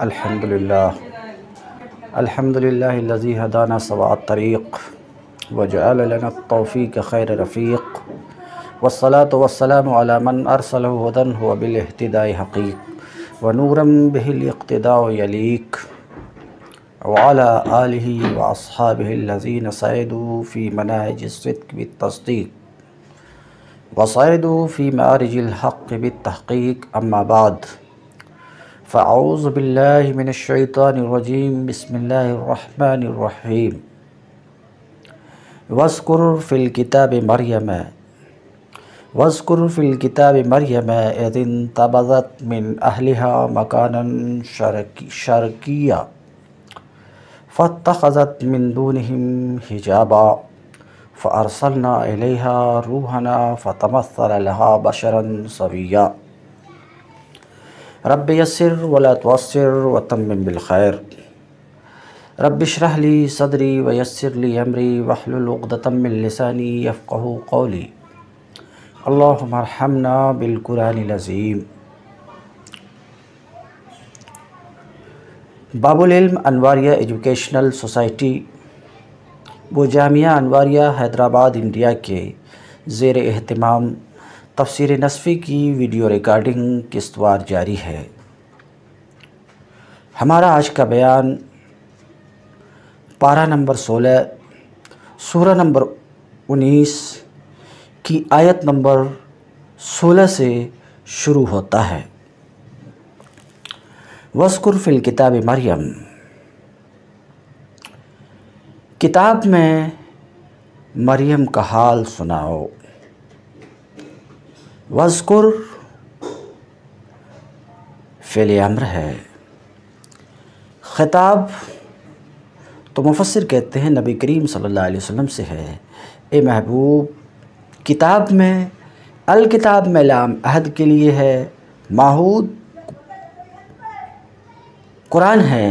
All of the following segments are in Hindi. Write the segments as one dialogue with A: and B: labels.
A: الحمد لله الحمد لله الذي هدانا سواء الطريق وجعل لنا التوفيق خير رفيق والصلاة والسلام على من أرسله هدى هو بالاهتداء حقيق ونورا به الاقتداء يليق وعلى آله وأصحابه الذين صعدوا في مناهج الصدق بالتصديق وصعدوا في مآرج الحق بالتحقيق أما بعد فأعوذ بالله من الشيطان الرجيم بسم الله الرحمن الرحيم واذكر في الكتاب مريم واذكر في الكتاب مريم إذ انتبذت من أهلها مكانا شرقيا فاتخذت من دونهم حجابا فأرسلنا إليها روحنا فتمثل لها بشرا صبيا रब यसर वला तवसर वतम बिलखैर रब शरहली सदरी वयसरली अमरी वहलुलदतमिलसानी यफ़क़ कौली अल्लामरहमना बिलकुरानज़ीम बाबुल्म अनवारिया एजुकेशनल सोसाइटी वो जामिया अनवारिया हैदराबाद इंडिया के ज़ेर अहतमाम तफसर नसफ़ी की वीडियो रिकॉर्डिंग किस्तवार जारी है हमारा आज का बयान पारा नंबर सोलह सूरह नंबर उन्नीस की आयत नंबर सोलह से शुरू होता है वस्कुर फिल किताब मरियम किताब में मरियम का हाल सुनाओ वस्कुर फेल अम्र है ख़िताब तो मुफसर कहते हैं नबी करीम सल्लल्लाहु अलैहि वसल्लम से है ए महबूब किताब में अल किताब में लाम अहद के लिए है माहूद कुरान है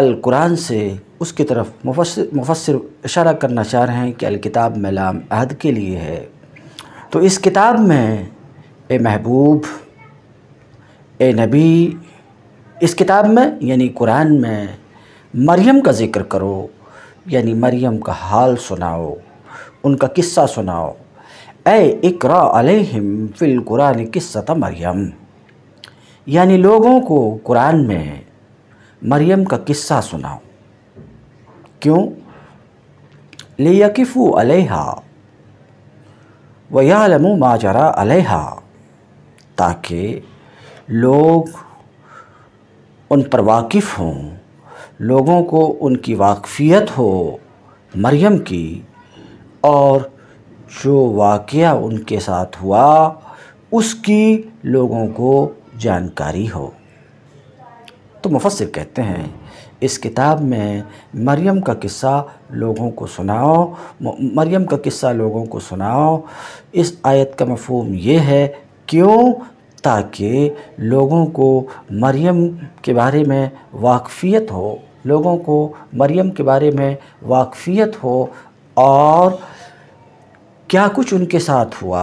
A: अल कुरान से उसकी तरफ मुफसर मुफसर इशारा करना चाह रहे हैं कि अल किताब में लाम अहद के लिए है तो इस किताब में ए महबूब ए नबी इस किताब में यानी कुरान में मरियम का ज़िक्र करो यानी मरियम का हाल सुनाओ उनका किस्सा सुनाओ ए इकरा अलैहिम फिल कुरान किस्सत मरियम यानी लोगों को कुरान में मरियम का किस्सा सुनाओ क्यों लियकिफ़ू अलैहा वयालम माजरा अलहा ताकि लोग उन पर वाकिफ़ हों लोगों को उनकी वाकफ़ियत हो मरियम की और जो वाक़ उनके साथ हुआ उसकी लोगों को जानकारी हो तो मुफसर कहते हैं इस किताब में मरियम का किस्सा लोगों को सुनाओ मरियम का किस्सा लोगों को सुनाओ इस आयत का मफहम ये है क्यों ताकि लोगों को मरियम के बारे में वाकफ़ियत हो लोगों को मरियम के बारे में वाकफ़ियत हो और क्या कुछ उनके साथ हुआ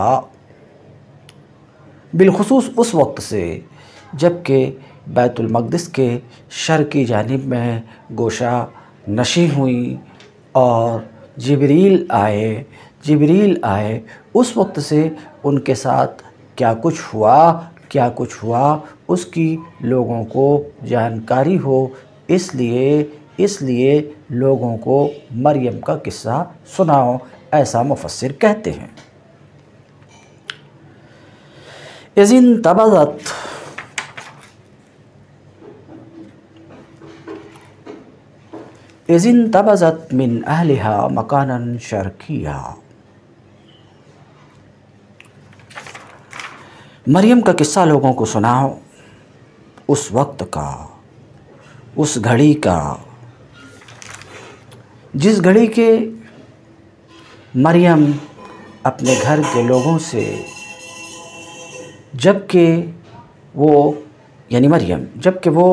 A: बिलखसूस उस वक्त से जबकि बैतुलमक़दस के शर की जानब में गोशा नशी हुई और जबरील आए जबरील आए उस वक्त से उनके साथ क्या कुछ हुआ क्या कुछ हुआ उसकी लोगों को जानकारी हो इसलिए इसलिए लोगों को मरियम का किस्सा सुनाओ ऐसा मुफसर कहते हैं इज़िन तबादत इज़िन तबज़त मिन अहलिहा मकानन शर्किया मरियम का किस्सा लोगों को सुनाओ उस वक्त का उस घड़ी का जिस घड़ी के मरियम अपने घर के लोगों से जबकि वो यानी मरियम जबकि वो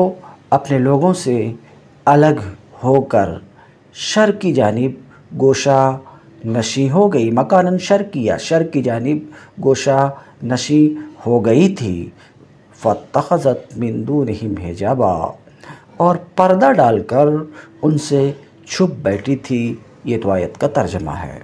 A: अपने लोगों से अलग होकर शर की जानब गोशा नशी हो गई मकानन शर किया शर की जानब गोशा नशी हो गई थी फ़तखज़त मिंदू नहीं भेजाबा और पर्दा डालकर उनसे छुप बैठी थी ये तो आयत का तर्जमा है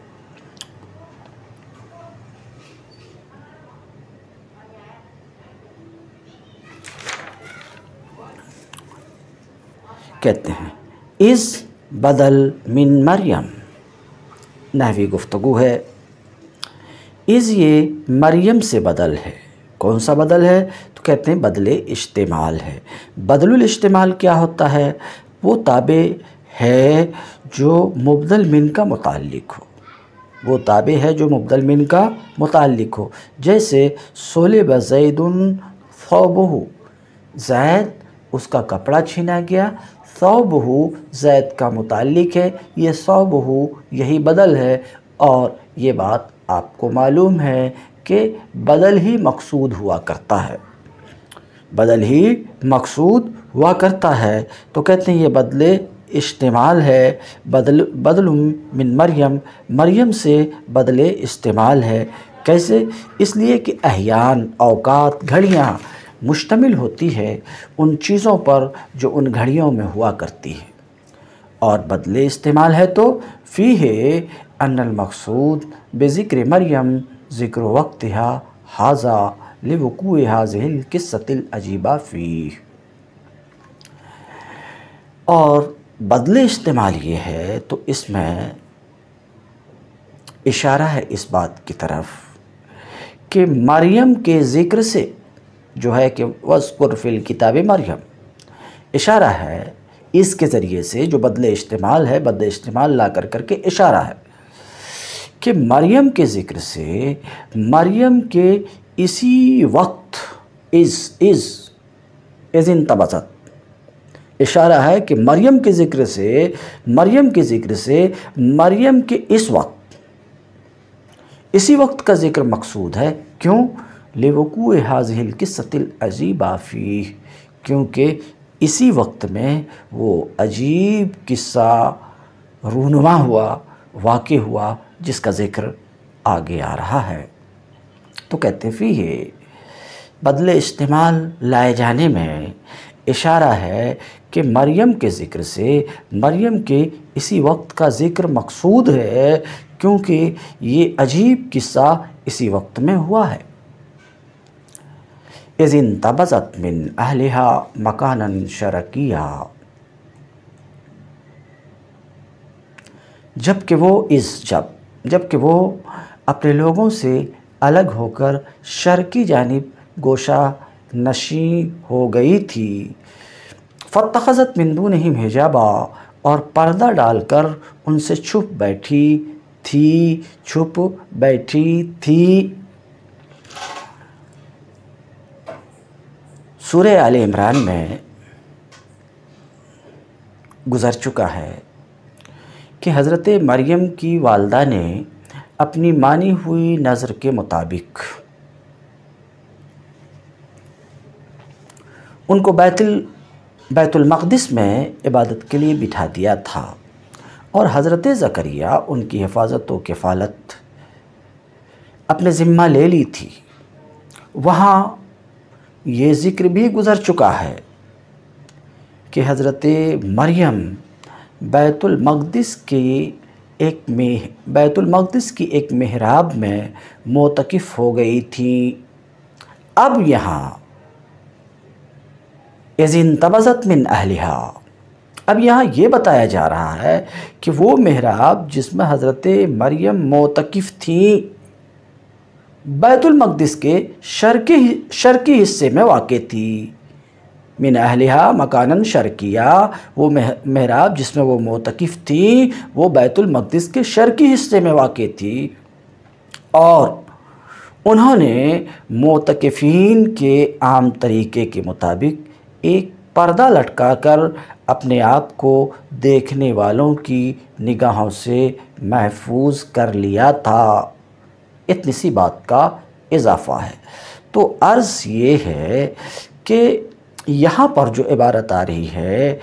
A: कहते हैं इस बदल मिन मरियम नहवी गुफ्तु है इस ये मरियम से बदल है कौन सा बदल है तो कहते हैं बदले इस्तेमाल है बदलुल इस्तेमाल क्या होता है वो ताबे है जो मुबदल मिन का मुतालिक हो वो ताबे है जो मुबदल मिन का मुतालिक हो जैसे सोले बजैदन फ़ोबहू जैद उसका कपड़ा छीना गया सौबहू जैद का मुतलक है ये सौबहू यही बदल है और ये बात आपको मालूम है कि बदल ही मकसूद हुआ करता है बदल ही मकसूद हुआ करता है तो कहते हैं ये बदले इस्तेमाल है बदल बदल मिन मरियम मरियम से बदले इस्तेमाल है कैसे इसलिए कि अहियान अवकात घड़ियाँ मुश्तमिल होती है उन चीज़ों पर जो उन घड़ियों में हुआ करती है और बदले इस्तेमाल है तो फ़ी है अनल मकसूद बेज़िक्र मरियम ज़िक्र वक्त हा हाजा लिवकू हाजिल किस्सतिल अजीबा फ़ी और बदले इस्तेमाल ये है तो इसमें इशारा है इस बात की तरफ कि मरियम के ज़िक्र से जो है कि वस्कुरफिल किताब मरियम इशारा है इसके ज़रिए से जो बदले इस्तेमाल है बदले इस्तेमाल ला कर करके इशारा है कि मरियम के ज़िक्र से मरियम के इसी वक्त इज़ इज़ इज़ इन तबसत इशारा है कि मरियम के ज़िक्र से मरियम के ज़िक्र से मरियम के इस वक्त इसी वक्त का ज़िक्र मकसूद है क्यों लेवकू हाजिल किस्तिल अजीबाफ़ी क्योंकि इसी वक्त में वो अजीब किस्सा रूनमा हुआ वाक़ हुआ जिसका ज़िक्र आगे आ रहा है तो कहते फी है बदले इस्तेमाल लाए जाने में इशारा है कि मरियम के ज़िक्र से मरियम के इसी वक्त का ज़िक्र मकसूद है क्योंकि ये अजीब किस्सा इसी वक्त में हुआ है इज़िन तबज़त मिन अहलिहा मकानन शरकिया जबकि वो इस जब जबकि वो अपने लोगों से अलग होकर शर की जानब गोशा नशी हो गई थी फ़तखज़त मिंदू नहीं हिजाबा और पर्दा डालकर उनसे छुप बैठी थी छुप बैठी थी सूर्य आल इमरान में गुज़र चुका है कि हज़रत मरियम की वालदा ने अपनी मानी हुई नज़र के मुताबिक उनको बैतुल बैतुलमक़दस में इबादत के लिए बिठा दिया था और हज़रत ज़करिया उनकी हिफाजत व किफ़ालत अपने ज़िम्मा ले ली थी वहाँ ये ज़िक्र भी गुज़र चुका है कि हज़रत मरियम बैतुल की एक में बैतुल की एक महराब में मोतकफ़ हो गई थी अब यहाँ एजिन तबज़त मिन अहलिहा अब यहाँ ये बताया जा रहा है कि वो महराब जिसमें हज़रत मरियम मोतकफ़ थी बैतुलमक़दस के शर्की शर्की हिस्से में वाक़ थी मिन अहलिहा मकानन शर्किया वो महराब जिसमें वो मोतकफ़ थी वो बैतुलमक़दस के शर्की हिस्से में वाक़ थी और उन्होंने मोतकफ़ीन के आम तरीके के मुताबिक एक पर्दा लटका कर अपने आप को देखने वालों की निगाहों से महफूज कर लिया था इतनी सी बात का इजाफा है तो अर्ज़ ये है कि यहाँ पर जो इबारत आ रही है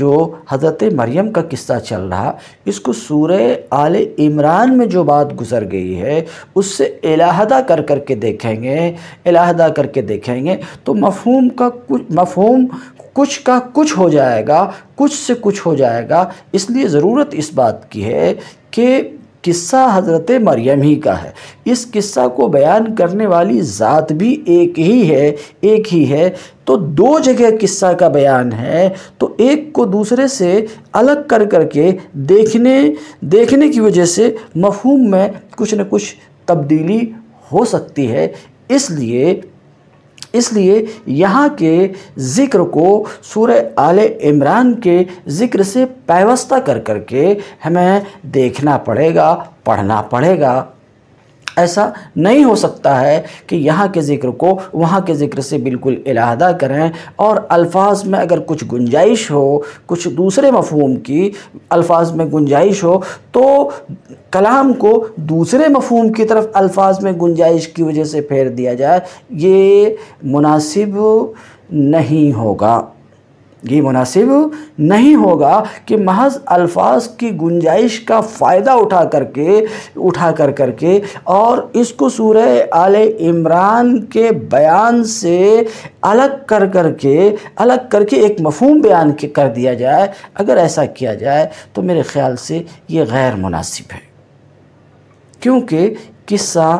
A: जो हज़रत मरियम का किस्सा चल रहा इसको सूर आल इमरान में जो बात गुजर गई है उससे इलाहदा कर कर के देखेंगे इलाहदा करके देखेंगे तो मफहम का कुछ मफहम कुछ का कुछ हो जाएगा कुछ से कुछ हो जाएगा इसलिए ज़रूरत इस बात की है कि किस्सा हज़रत मरियम ही का है इस किस्सा को बयान करने वाली ज़ात भी एक ही है एक ही है तो दो जगह किस्सा का बयान है तो एक को दूसरे से अलग कर कर के देखने देखने की वजह से मफहूम में कुछ न कुछ तब्दीली हो सकती है इसलिए इसलिए यहाँ के ज़िक्र को सूर्य आल इमरान के ज़िक्र से पैवस्ता कर करके हमें देखना पड़ेगा पढ़ना पड़ेगा ऐसा नहीं हो सकता है कि यहाँ के ज़िक्र को वहाँ के ज़िक्र से बिल्कुल इलाहदा करें और अल्फाज में अगर कुछ गुंजाइश हो कुछ दूसरे मफहम की अल्फाज में गुंजाइश हो तो कलाम को दूसरे मफहम की तरफ अल्फाज में गुंजाइश की वजह से फेर दिया जाए ये मुनासिब नहीं होगा ये मुनासिब नहीं होगा कि महज अल्फाज की गुंजाइश का फ़ायदा उठा करके उठा कर करके और इसको सूरह आल इमरान के बयान से अलग कर करके अलग करके एक मफहम बयान कर दिया जाए अगर ऐसा किया जाए तो मेरे ख़्याल से ये गैर मुनासिब है क्योंकि किस्सा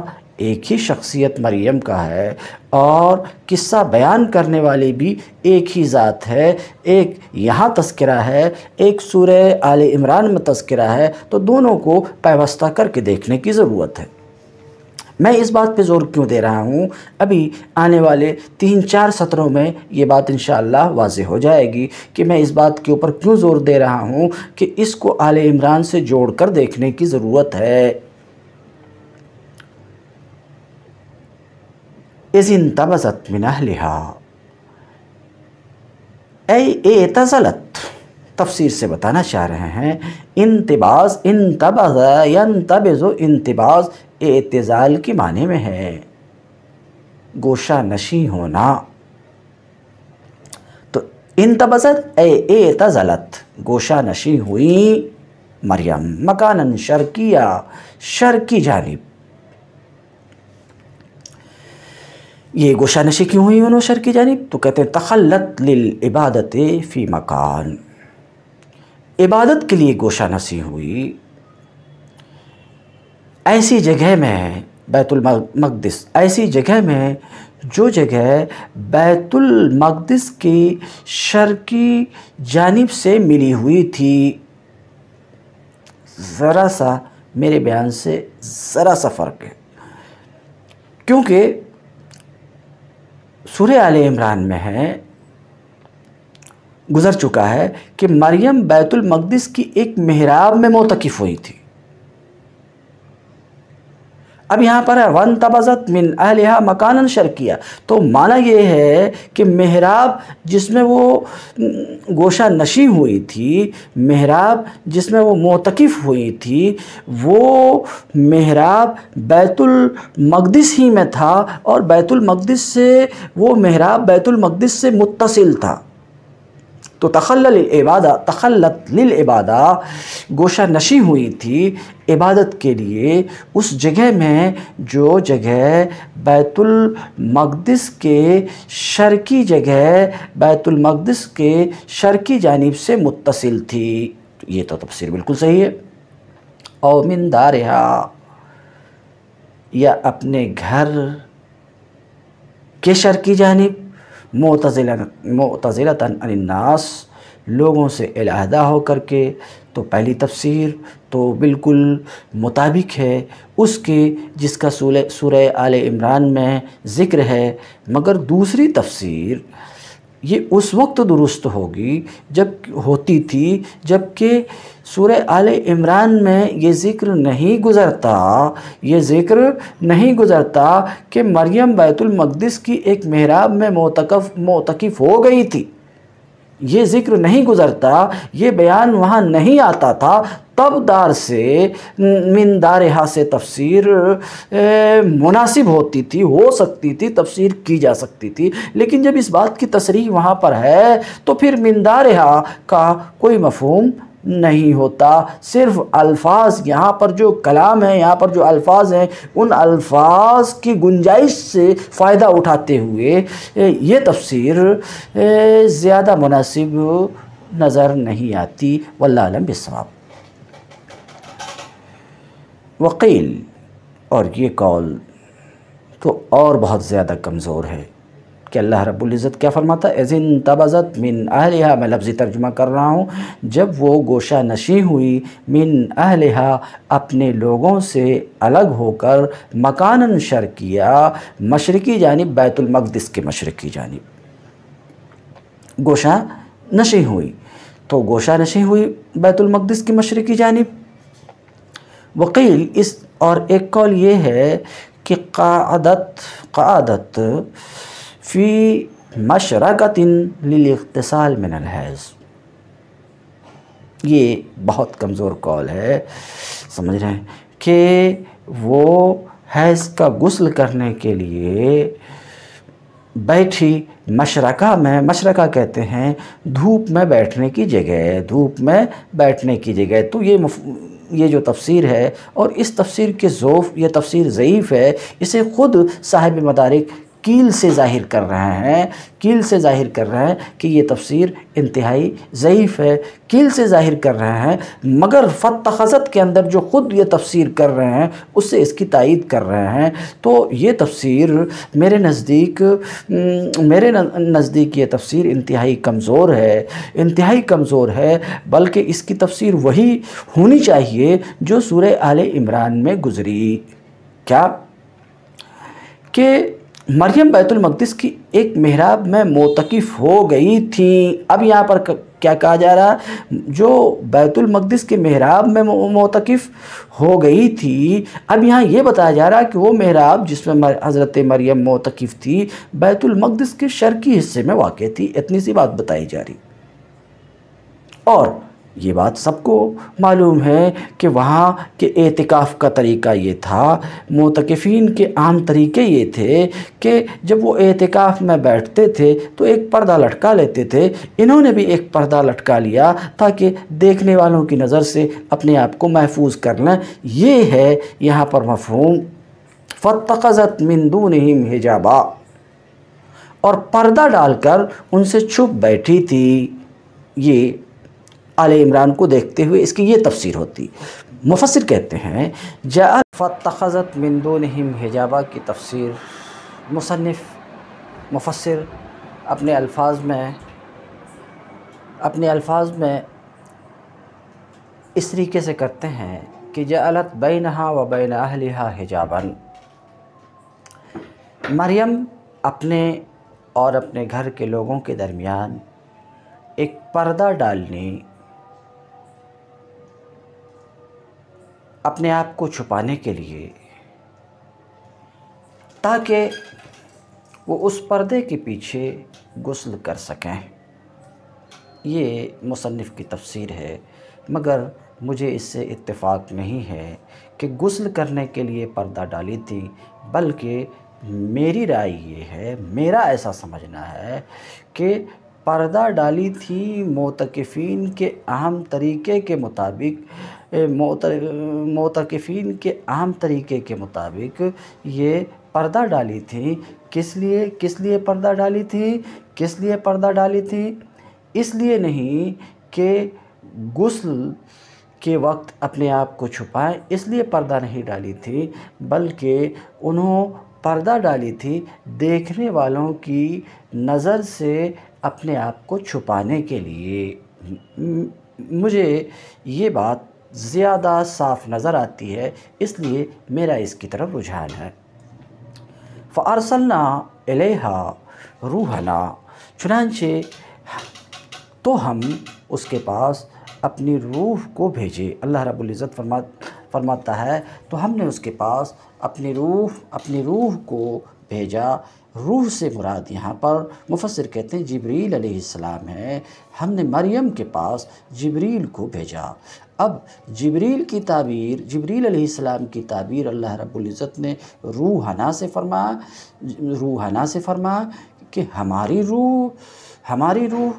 A: एक ही शख्सियत मरियम का है और किस्सा बयान करने वाली भी एक ही ज़ात है एक यहाँ तस्करा है एक सूर आल इमरान में तस्करा है तो दोनों को पैवस्ता करके देखने की ज़रूरत है मैं इस बात पे ज़ोर क्यों दे रहा हूँ अभी आने वाले तीन चार सत्रों में ये बात इन वाज हो जाएगी कि मैं इस बात के ऊपर क्यों ज़ोर दे रहा हूँ कि इसको आल इमरान से जोड़ कर देखने की ज़रूरत है إذ انتبذت من ए ए तजलत तफसीर से बताना चाह रहे हैं इंतबाज इंतबज इंतबाज एतजाल के माने में है गोशा नशी होना तो ए तजलत गोशा नशी हुई मरियम मकानन शर्किया शर्की जानब ये गोशा नशी क्यों हुई उन्होंने शर की जानब तो कहते हैं तखलत लिल इबादत फ़ी मकान इबादत के लिए गोशा नशी हुई ऐसी जगह में बैतुलमकदस ऐसी जगह में जो जगह बैतुलमकदस की की जानब से मिली हुई थी ज़रा सा मेरे बयान से ज़रा सा फ़र्क है क्योंकि सूर्य आल इमरान में है गुज़र चुका है कि मरियम बैतुल मकदस की एक महराब में मोतकफ़ हुई थी अब यहाँ पर है वन तबज़त मिन अहलिहा मकानन शर्किया तो माना यह है कि महराब जिसमें वो गोशा नशी हुई थी महराब जिसमें वो मोतकफ़ हुई थी वो महराब बैतुल ही में था और बैतुल से वो महराब बैतुल से मुत्तसिल था तो तखल इबादा तखलत लिल इबादा गोशा नशी हुई थी इबादत के लिए उस जगह में जो जगह बैतुल मकदस के शर्की जगह बैतुल मकदस के शर्की जानब से मुतसिल थी ये तो तफसर बिल्कुल सही है औमिन रहा या अपने घर के शर की जानब मतज़िलतनास लोगों से अलहदा होकर के तो पहली तफसीर तो बिल्कुल मुताबिक है उसके जिसका सूर्य आल इमरान में ज़िक्र है मगर दूसरी तफसीर ये उस वक्त दुरुस्त होगी जब होती थी जबकि सूर्य आल इमरान में ये ज़िक्र नहीं गुज़रता ये ज़िक्र नहीं गुज़रता कि मरियम बैतुलमकदस की एक महराब में मोतकफ मोतकफ़ हो गई थी ये ज़िक्र नहीं गुज़रता ये बयान वहाँ नहीं आता था तब दार से मंदार दार से तफसर मुनासिब होती थी हो सकती थी तफसीर की जा सकती थी लेकिन जब इस बात की तस्री वहाँ पर है तो फिर मिनदार का कोई मफहम नहीं होता सिर्फ अल्फाज यहाँ पर जो कलाम है यहाँ पर जो अल्फाज हैं उन अल्फाज की गुंजाइश से फ़ायदा उठाते हुए ये तफसीर ज़्यादा मुनासिब नज़र नहीं आती वल्लम बिसवाब वकील और ये कॉल तो और बहुत ज़्यादा कमज़ोर है कि अल्लाह रब्ज़त क्या फरमाता है एजिन तबाज़त मिन अहलिहा मैं लफ्ज़ी तर्जुमा कर रहा हूँ जब वो गोशा नशी हुई मिन अहलिहा अपने लोगों से अलग होकर मकान किया मशरकी जानब बैतुलमक़दस के मशरकी जानब गोशा नशी हुई तो गोशा नशी हुई बैतुलमक़दस की मशरकी जानब वकील इस और एक कौल ये है कि क़ादत क़ादत फ़ी मशरकतिन लिलख्तसाल मिनल हैज़ ये बहुत कमज़ोर कॉल है समझ रहे हैं कि वो हैज़ का गसल करने के लिए बैठी मशरका में मशरका कहते हैं धूप में बैठने की जगह धूप में बैठने की जगह तो ये ये जो तफसीर है और इस तफसीर के ज़ोफ़ ये तफसीर ज़यीफ़ है इसे ख़ुद साहिब मदारिक कील से ज़ाहिर कर रहे हैं कील से ज़ाहिर कर रहे हैं कि ये तफसीर इंतहाई ज़यीफ़ है कील से ज़ाहिर कर रहे हैं मगर फ़तखज़त के अंदर जो ख़ुद ये तफसीर कर रहे हैं उससे इसकी तायद कर रहे हैं तो ये तफसीर मेरे नज़दीक मेरे नज़दीक ये तफसीर इंतहाई कमज़ोर है इंतहाई कमज़ोर है बल्कि इसकी तफसीर वही होनी चाहिए जो सूर्य आल इमरान में गुज़री क्या कि मरियम बैतुल की एक महराब में मोतकफ़ हो गई थी अब यहाँ पर क्या कहा जा रहा जो बैतुल के महराब में मोतकफ़ हो गई थी अब यहाँ ये बताया जा रहा कि वो महराब जिसमें हज़रत मरियम मोतकफ़ थी बैतुल के शर्की हिस्से में वाक़ थी इतनी सी बात बताई जा रही और ये बात सबको मालूम है कि वहाँ के एतिकाफ़ का तरीका ये था मोतकफ़ीन के आम तरीके ये थे कि जब वो एतिकाफ़ में बैठते थे तो एक पर्दा लटका लेते थे इन्होंने भी एक पर्दा लटका लिया ताकि देखने वालों की नज़र से अपने आप को महफूज कर लें ये है यहाँ पर मफहूम फ़तज़त मंदू नहीं हिजाबा और पर्दा डालकर उनसे छुप बैठी थी ये आल इमरान को देखते हुए इसकी ये तफसीर होती मुफसर कहते हैं मंदो मंदून हिजाबा की तफसीर मुसनफ़ मुफसर अपने अल्फाज में अपने अल्फाज में इस तरीके से करते हैं कि जलत हाँ व बैन अहलिहा हिजाबन मरियम अपने और अपने घर के लोगों के दरमियान एक पर्दा डालने अपने आप को छुपाने के लिए ताकि वो उस पर्दे के पीछे गसल कर सकें ये मुसनफ़ की तफसीर है मगर मुझे इससे इत्तेफाक नहीं है कि गसल करने के लिए पर्दा डाली थी बल्कि मेरी राय ये है मेरा ऐसा समझना है कि पर्दा डाली थी मोतकफ़ीन के अहम तरीके के मुताबिक मोतकफिन मोतकफ़ीन के आम तरीक़े के मुताबिक ये पर्दा डाली थी किस लिए किस लिए पर्दा डाली थी किस लिए पर्दा डाली थी इसलिए नहीं कि गसल के वक्त अपने आप को छुपाएं इसलिए पर्दा नहीं डाली थी बल्कि उन्होंने पर्दा डाली थी देखने वालों की नज़र से अपने आप को छुपाने के लिए मुझे ये बात ज़्यादा साफ नज़र आती है इसलिए मेरा इसकी तरफ रुझान है फ़ारसलना एलेहा रूहना चुनानचे तो हम उसके पास अपनी रूह को भेजे अल्लाह रब्ज़त फरमा फरमाता है तो हमने उसके पास अपनी रूह अपनी रूह को भेजा रूह से मुराद यहाँ पर मुफसर कहते हैं जबरील अलैहिस्सलाम है हमने मरियम के पास जबरील को भेजा अब जबरील की ताबीर जबरील की ताबीर अल्लाह रबुल्ज़त ने रूहाना से फरमाया रूहाना से फरमाया कि हमारी रूह हमारी रूह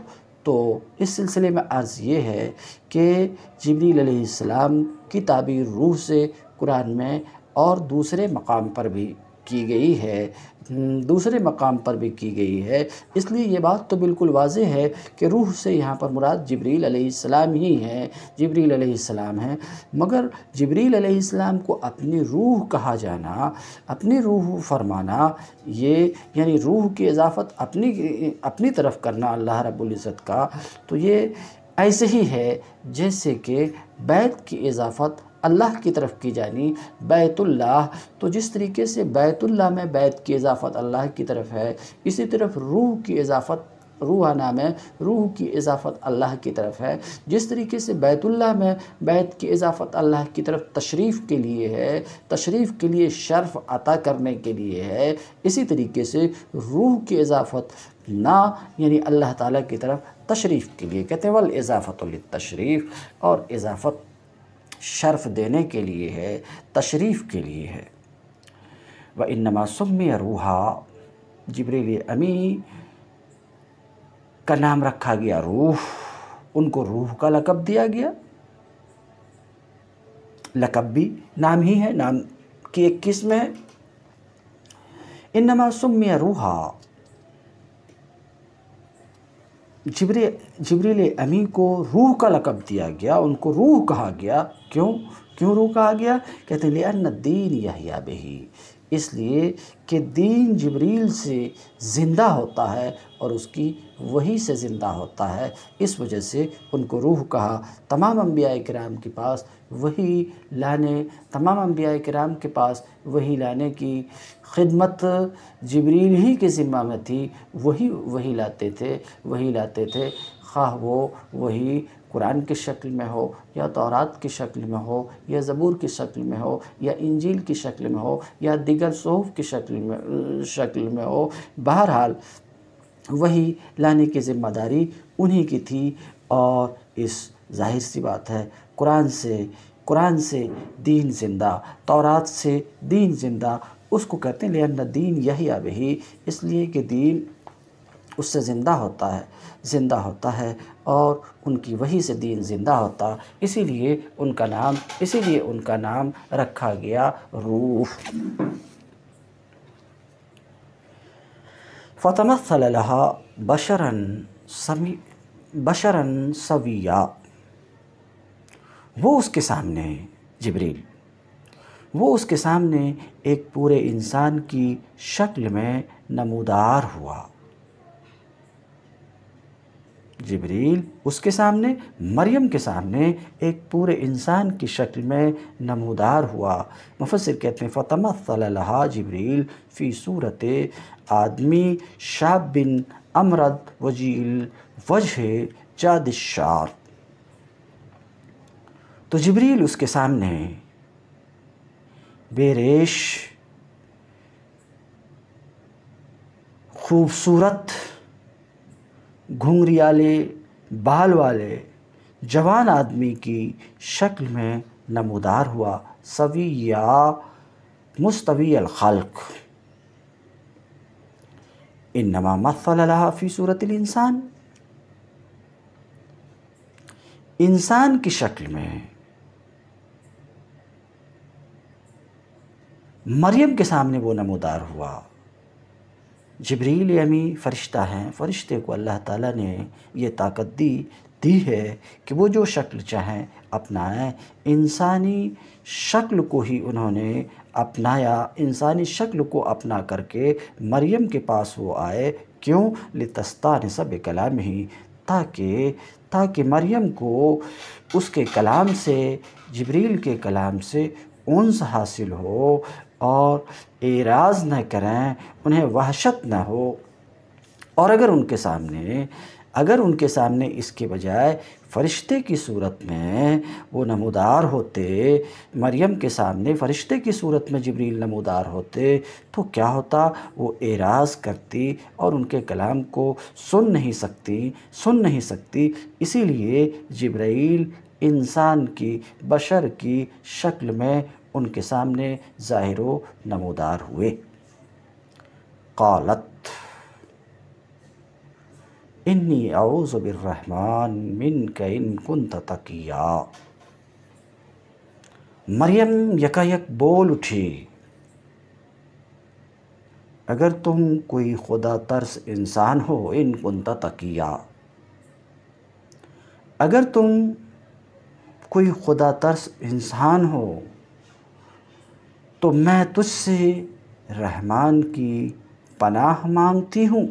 A: तो इस सिलसिले में अर्ज़ ये है कि जबरील की ताबीर रूह से कुरान में और दूसरे मकाम पर भी की गई है दूसरे मकाम पर भी की गई है इसलिए ये बात तो बिल्कुल वाज है कि रूह से यहाँ पर मुराद जबरील अलैहिस्सलाम ही हैं जबरील अलैहिस्सलाम हैं मगर जबरील अलैहिस्सलाम को अपनी रूह कहा जाना अपनी रूह फरमाना ये यानी रूह की इजाफ़त अपनी अपनी तरफ करना अल्लाह रब्बुल इज़्ज़त का तो ये ऐसे ही है जैसे कि बैत की इजाफ़त अल्लाह की तरफ की जानी बैतुल्लाह तो जिस तरीके से बैतुल्लाह में बैत की इजाफ़त अल्लाह की तरफ है इसी तरफ रूह की इजाफ़त रूहाना में रूह की इजाफ़त अल्लाह की तरफ है जिस तरीके से बैतुल्ला में बैत की इजाफ़त अल्लाह की तरफ तशरीफ़ के लिए है तशरीफ़ के लिए शर्फ़ अता करने के लिए है इसी तरीके से रूह की इजाफ़त ना यानी अल्लाह ताला की तरफ तशरीफ़ के लिए कहते हैं वल इजाफ़त तशरीफ़ और इजाफ़त शर्फ देने के लिए है तशरीफ़ के लिए है व इनमा सुम्य रूहा जबरील अमी का नाम रखा गया रूह उनको रूह का लकब दिया गया लकब भी नाम ही है नाम की एक किस्म है इनमा सुम्य रूहा जबरी जबरील अमी को रूह का लकब दिया गया उनको रूह कहा गया क्यों क्यों रूह कहा गया कहते लिया दीन यहिया बही इसलिए कि दीन जबरील से ज़िंदा होता है और उसकी वही से ज़िंदा होता है इस वजह से उनको रूह कहा तमाम अम्बिया कराम के पास वही लाने तमाम अम्बिया कराम के पास वही लाने की खिदमत जबरील ही के ज़िम्मा में थी वही वही लाते थे वही लाते थे खा वो वही कुरान की शक्ल में हो या तौरात की शक्ल में हो या ज़बूर की शक्ल में हो या इंजील की शक्ल में हो या दिगर सहूफ की शक्ल में शक्ल में हो बहरहाल वही लाने की ज़िम्मेदारी उन्हीं की थी और इस जाहिर सी बात है कुरान से कुरान से दीन जिंदा तौरात से दीन जिंदा उसको कहते हैं लेन दीन यही अभी इसलिए कि दीन उससे ज़िंदा होता है ज़िंदा होता है और उनकी वही से दीन ज़िंदा होता इसीलिए उनका नाम इसीलिए उनका नाम रखा गया रूह सल बशरन समी बशरन सविया वो उसके सामने है जबरील वो उसके सामने एक पूरे इंसान की शक्ल में नमूदार हुआ जबरील उसके सामने मरियम के सामने एक पूरे इंसान की शक्ल में नमूदार हुआ मुफसर कहते हैं फ़तम जबरील फ़ी सूरत आदमी शाह बिन अमरद वजील वजह जादशार तो जबरील उसके सामने बेरेश खूबसूरत घुंघरियाले बाल वाले जवान आदमी की शक्ल में नमोदार हुआ सवी या मुस्तवी अलखल्क इन नमा फी सूरत इंसान इंसान की शक्ल में मरियम के सामने वो नमोदार हुआ जबरील अमी फ़रिश्ता हैं फ़रिश्ते को अल्लाह ताला ने ये ताकत दी दी है कि वो जो शक्ल चाहें अपनाएं इंसानी शक्ल को ही उन्होंने अपनाया इंसानी शक्ल को अपना करके मरियम के पास वो आए क्यों लितस्ता सब कलाम ही ताकि ताकि मरियम को उसके कलाम से जबरील के कलाम से उनस हासिल हो और एराज न करें उन्हें वहशत न हो और अगर उनके सामने अगर उनके सामने इसके बजाय फ़रिश्ते की सूरत में वो नमोदार होते मरियम के सामने फ़रिश्ते की सूरत में जबरील नमोदार होते तो क्या होता वो एराज़ करती और उनके कलाम को सुन नहीं सकती सुन नहीं सकती इसीलिए जबरील इंसान की बशर की शक्ल में उनके सामने ज़ाहिर नमोदार हुए कालत इन्नी आउज़बिरहमान मिन कन कन तकिया मरियम यकायक बोल उठी अगर तुम कोई खुदा तर्स इंसान हो इन कुंता तकिया अगर तुम कोई खुदा तर्स इंसान हो तो मैं तुझसे रहमान की पनाह मांगती हूँ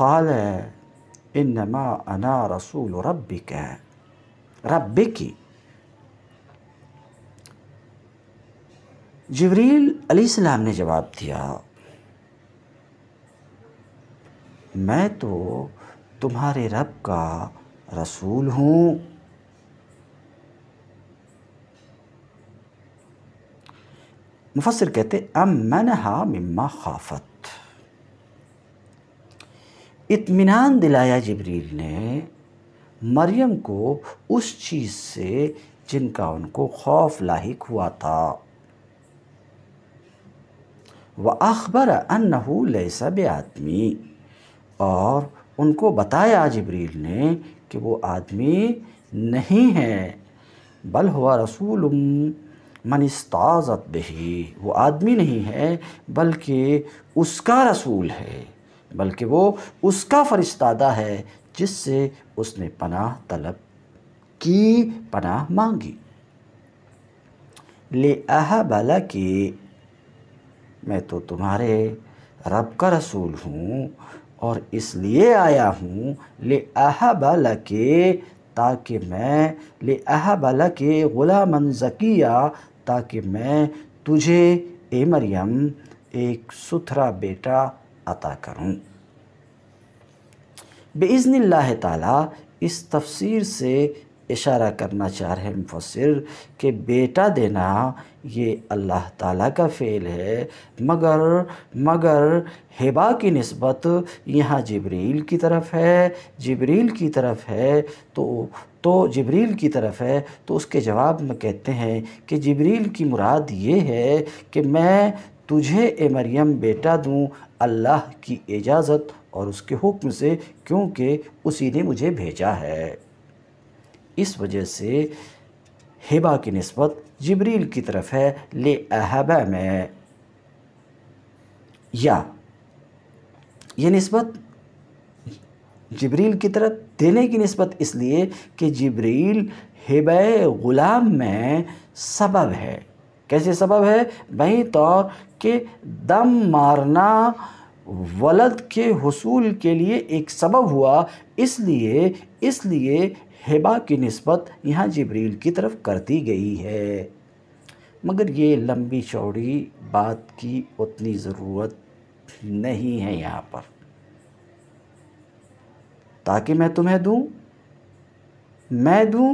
A: काल इन अना रसूल रब कै रब की जबरील सलाम ने जवाब दिया मैं तो तुम्हारे रब का रसूल हूँ मुफसर कहते अम मिम्मा खाफत इतमान दिलाया जबरील ने मरियम को उस चीज़ से जिनका उनको खौफ लाक हुआ था व अखबर अनहू लैसा आदमी और उनको बताया जबरील ने कि वो आदमी नहीं है बल हुआ रसूल इस्ताजत बही वो आदमी नहीं है बल्कि उसका रसूल है बल्कि वो उसका फरिश्तादा है जिससे उसने पनाह तलब की पनाह मांगी ले आह भला कि मैं तो तुम्हारे रब का रसूल हूँ और इसलिए आया हूँ ले आह के ताकि मैं ले अहबल के ग़ुलामन ज़किया ताकि मैं तुझे ए मरियम एक सुथरा बेटा अता करूं। बेज़न ताला इस तफसीर से इशारा करना चाह रहे मुफसर कि बेटा देना ये अल्लाह ताला का फ़ेल है मगर मगर हिबा की नस्बत यहाँ जबरील की तरफ है जबरील की तरफ है तो तो जबरील की तरफ है तो उसके जवाब में कहते हैं कि जबरील की मुराद ये है कि मैं तुझे ए मरियम बेटा दूँ अल्लाह की इजाज़त और उसके हुक्म से क्योंकि उसी ने मुझे भेजा है इस वजह से हेबा की नस्बत जबरील की तरफ है ले अहबा में या ये नस्बत जबरील की तरफ देने की नस्बत इसलिए कि जबरील हेब ग़ुलाम में सबब है कैसे सबब है वहीं तौर के दम मारना वलद के हसूल के लिए एक सबब हुआ इसलिए इसलिए हेबा की नस्बत यहाँ जबरील की तरफ कर दी गई है मगर ये लंबी चौड़ी बात की उतनी ज़रूरत नहीं है यहाँ पर ताकि मैं तुम्हें दूँ मैं दूँ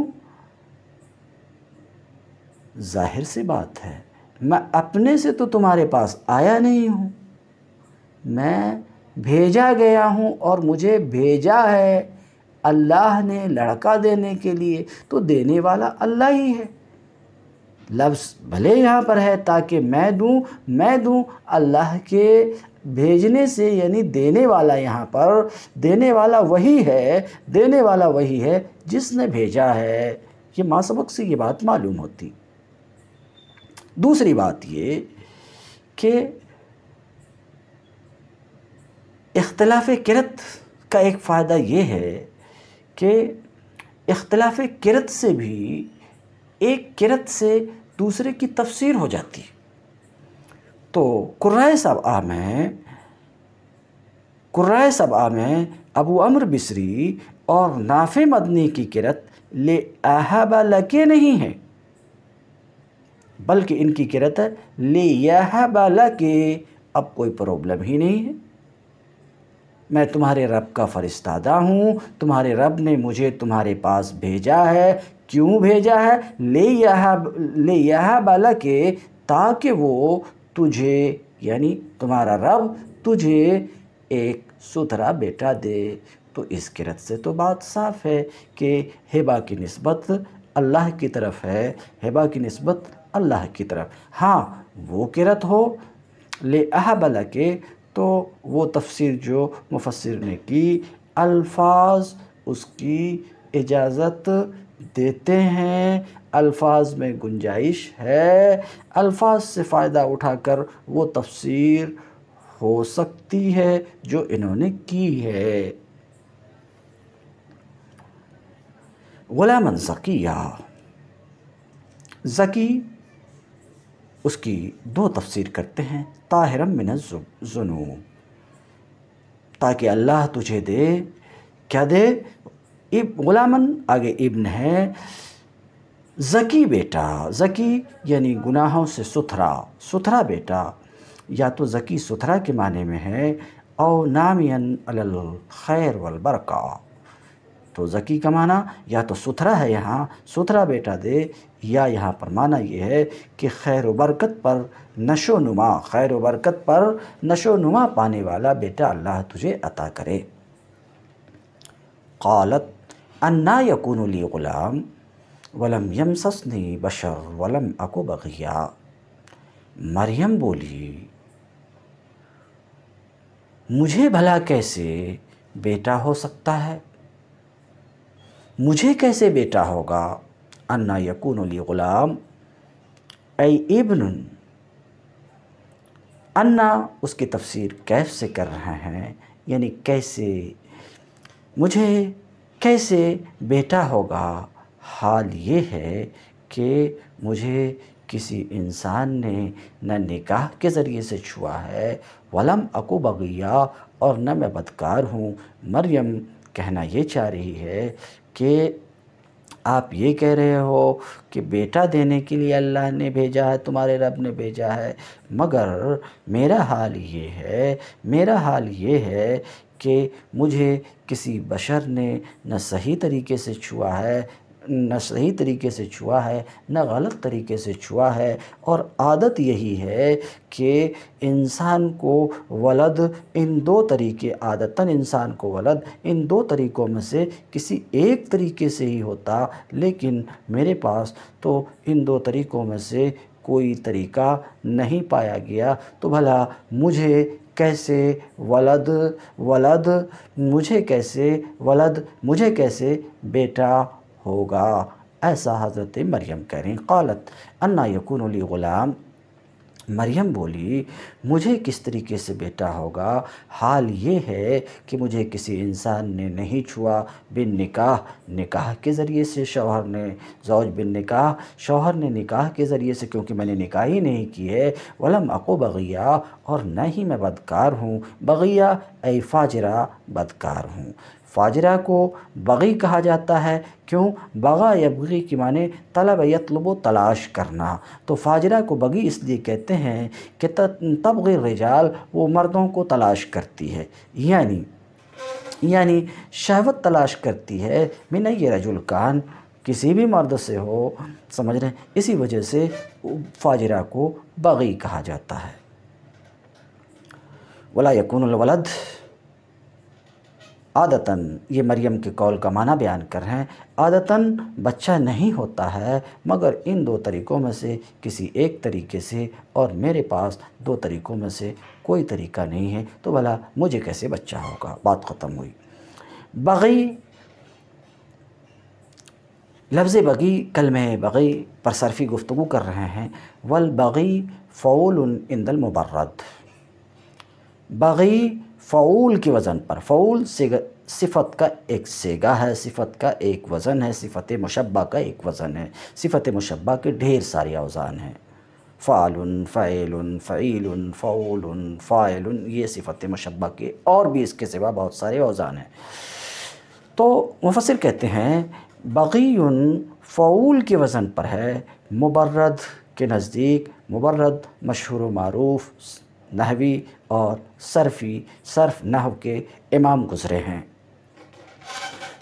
A: जाहिर सी बात है मैं अपने से तो तुम्हारे पास आया नहीं हूँ मैं भेजा गया हूँ और मुझे भेजा है अल्लाह ने लड़का देने के लिए तो देने वाला अल्लाह ही है लफ्स भले यहाँ पर है ताकि मैं दूँ मैं दूँ अल्लाह के भेजने से यानी देने वाला यहाँ पर देने वाला वही है देने वाला वही है जिसने भेजा है ये माँ सबक से ये बात मालूम होती दूसरी बात ये कि इख्तलाफ किरत का एक फ़ायदा ये है कि इख्तलाफ किरत से भी एक किरत से दूसरे की तफसीर हो जाती तो कुर्राए सबा में कुर्राए आम है अबू अमर बिसरी और नाफे मदनी की किरत ले आहबा लके नहीं है बल्कि इनकी किरत है ले यह बाला के अब कोई प्रॉब्लम ही नहीं है मैं तुम्हारे रब का फरिश्तादा हूँ तुम्हारे रब ने मुझे तुम्हारे पास भेजा है क्यों भेजा है ले यह ले यह बाला के ताकि वो तुझे यानी तुम्हारा रब तुझे एक सुथरा बेटा दे तो इस किरत से तो बात साफ़ है कि हिबा की नस्बत अल्लाह की तरफ है हिबा की नस्बत अल्लाह की तरफ हाँ वो किरत हो ले अहबला के तो वो तफसीर जो मुफसर ने की अल्फाज उसकी इजाज़त देते हैं अल्फाज में गुंजाइश है अल्फाज से फ़ायदा उठाकर वो तफसीर हो सकती है जो इन्होंने की है गुलाम जकिया ज़की उसकी दो तफसीर करते हैं ताहिरम मिन जुनू ताकि अल्लाह तुझे दे क्या दे इब गुलामन आगे इब्न है ज़की बेटा ज़की यानी गुनाहों से सुथरा सुथरा बेटा या तो ज़की सुथरा के माने में है और नामियन अल खैर वलबरका तो ज़की का माना या तो सुथरा है यहाँ सुथरा बेटा दे या यहाँ पर माना यह है कि खैर बरकत पर नशो नुमा खैर बरकत पर नशो नुमा पाने वाला बेटा अल्लाह तुझे अता करे क़ालत अन्ना यकून ली ग़ुलाम वलम यम ससनी बशर वलम अको बगिया मरियम बोली मुझे भला कैसे बेटा हो सकता है मुझे कैसे बेटा होगा अन्ना यकून ग़ुलाम ए अन्ना उसकी तफसीर कैफ से कर रहे हैं यानी कैसे मुझे कैसे बेटा होगा हाल ये है कि मुझे किसी इंसान ने न निकाह के ज़रिए से छुआ है वलम अकू बगिया और न मैं बदकार हूँ मरियम कहना ये चाह रही है कि आप ये कह रहे हो कि बेटा देने के लिए अल्लाह ने भेजा है तुम्हारे रब ने भेजा है मगर मेरा हाल ये है मेरा हाल ये है कि मुझे किसी बशर ने न सही तरीके से छुआ है न सही तरीके से छुआ है न गलत तरीके से छुआ है और आदत यही है कि इंसान को वलद इन दो तरीके आदतन इंसान को वलद इन दो तरीक़ों में से किसी एक तरीके से ही होता लेकिन मेरे पास तो इन दो तरीक़ों में से कोई तरीका नहीं पाया गया तो भला मुझे कैसे वलद वलद मुझे कैसे वलद मुझे कैसे बेटा होगा ऐसा हज़रत मरियम कह रही कौलत अन्ना अली ग़ुलाम मरियम बोली मुझे किस तरीके से बेटा होगा हाल ये है कि मुझे किसी इंसान ने नहीं छुआ बिन निकाह निकाह के ज़रिए से शौहर ने जौज बिन निकाह शौहर ने निकाह के ज़रिए से क्योंकि मैंने निकाह ही नहीं की है वलम अको बगिया और न ही मैं बदकार हूँ बगिया ए फाजरा बदकार हूँ फाजरा को बगी कहा जाता है क्यों बगा यबगी की माने तलब यतलब तलाश करना तो फाजरा को बगी इसलिए कहते हैं कि तबगी रिजाल वो मर्दों को तलाश करती है यानी यानी शहवत तलाश करती है मिन ये रजुल कान किसी भी मर्द से हो समझ रहे हैं इसी वजह से फाजरा को बगी कहा जाता है वला यकून वलद आदतन ये मरियम के कौल का माना बयान कर रहे हैं आदतन बच्चा नहीं होता है मगर इन दो तरीक़ों में से किसी एक तरीके से और मेरे पास दो तरीक़ों में से कोई तरीका नहीं है तो भला मुझे कैसे बच्चा होगा बात ख़त्म हुई बगी लफ्ज़ बगी कल में बगी पर सरफी गुफ्तु कर रहे हैं वल बगी फ़ौल इन दल मुबर्रद बगी फ़ूल के वज़न पर फ़ूल सिफत का एक सेगा है सिफत का एक वज़न है सिफत मुशबा का एक वज़न है सिफत मुशबा के ढेर सारे अवज़ान हैं फ़ाल फ़ैल फ़ैल फ़ौल फ़ायल ये सिफत मुशबा के और भी इसके सिवा बहुत सारे अवज़ान हैं तो मुफसर कहते हैं बगी फ़ौल के वज़न पर है मुबर्रद के नज़दीक मुबर्रद मशहूर मरूफ़ नहवी और सरफ़ी सरफ नहव के इमाम गुज़रे हैं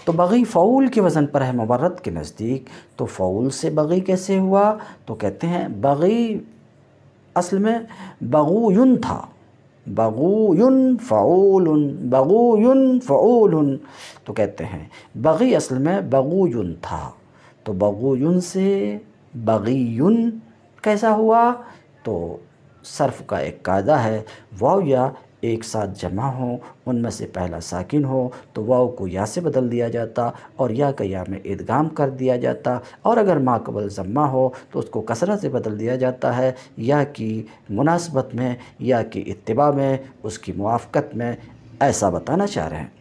A: तो बगी फ़ौल के वज़न पर है मबरत के नज़दीक तो फ़ौल से बगी कैसे हुआ तो कहते हैं बगी असल में बगुयन था बगुयन फ़ौल बगुयन फ़ौल तो कहते हैं बगी असल में बगुयन था तो बगुयन से बगीयन कैसा हुआ तो सर्फ का एक कायदा है वाव या एक साथ जमा हो उनमें से पहला साकिन हो तो वाव को या से बदल दिया जाता और या का या में ईदगाम कर दिया जाता और अगर माँ कबल जम्मा हो तो उसको कसरत से बदल दिया जाता है या कि मुनासबत में या कि इतबा में उसकी मुआफ़त में ऐसा बताना चाह रहे हैं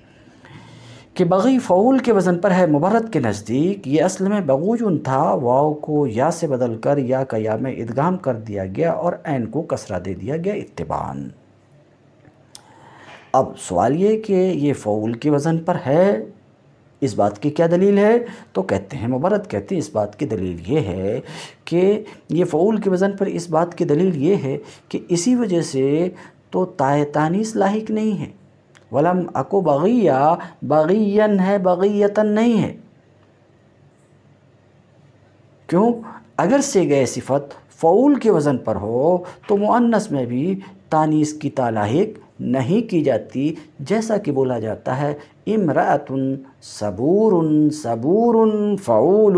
A: कि बगी फ़ूल के वज़न पर है मुबरत के नज़दीक ये असल में बगूजन था वाओ को या से बदल कर या या में इदगाम कर दिया गया और ऐन को कसरा दे दिया गया इतबान अब सवाल ये कि ये फ़ूल के वज़न पर है इस बात की क्या दलील है तो कहते हैं मुबरत कहते हैं इस बात की दलील ये है कि ये फ़ूल के वज़न पर इस बात की दलील ये है कि इसी वजह से तो ताय तानीस लाक नहीं है वलम अको बगिया बगियन है बगियतन नहीं है क्यों अगर से गए सिफत फ़ौल के वज़न पर हो तो मुअन्नस में भी तानीस की तलाहिक नहीं की जाती जैसा कि बोला जाता है इमरातन सबूर सबूर फ़ौल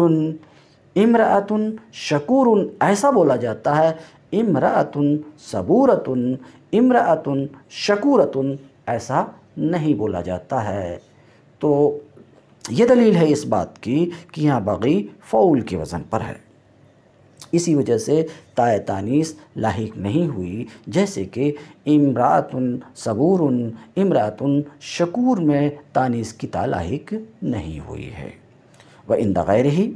A: इमरातन शकुर ऐसा बोला जाता है इमरातन सबूरतन इमरातन शकुरतन ऐसा नहीं बोला जाता है तो ये दलील है इस बात की कि यहाँ बगी फ़ौल के वज़न पर है इसी वजह से ताय तानीस लाक नहीं हुई जैसे कि इमरातन सबूर इमरातन शकूर में तानीस की ता लाक नहीं हुई है व इन गैर ही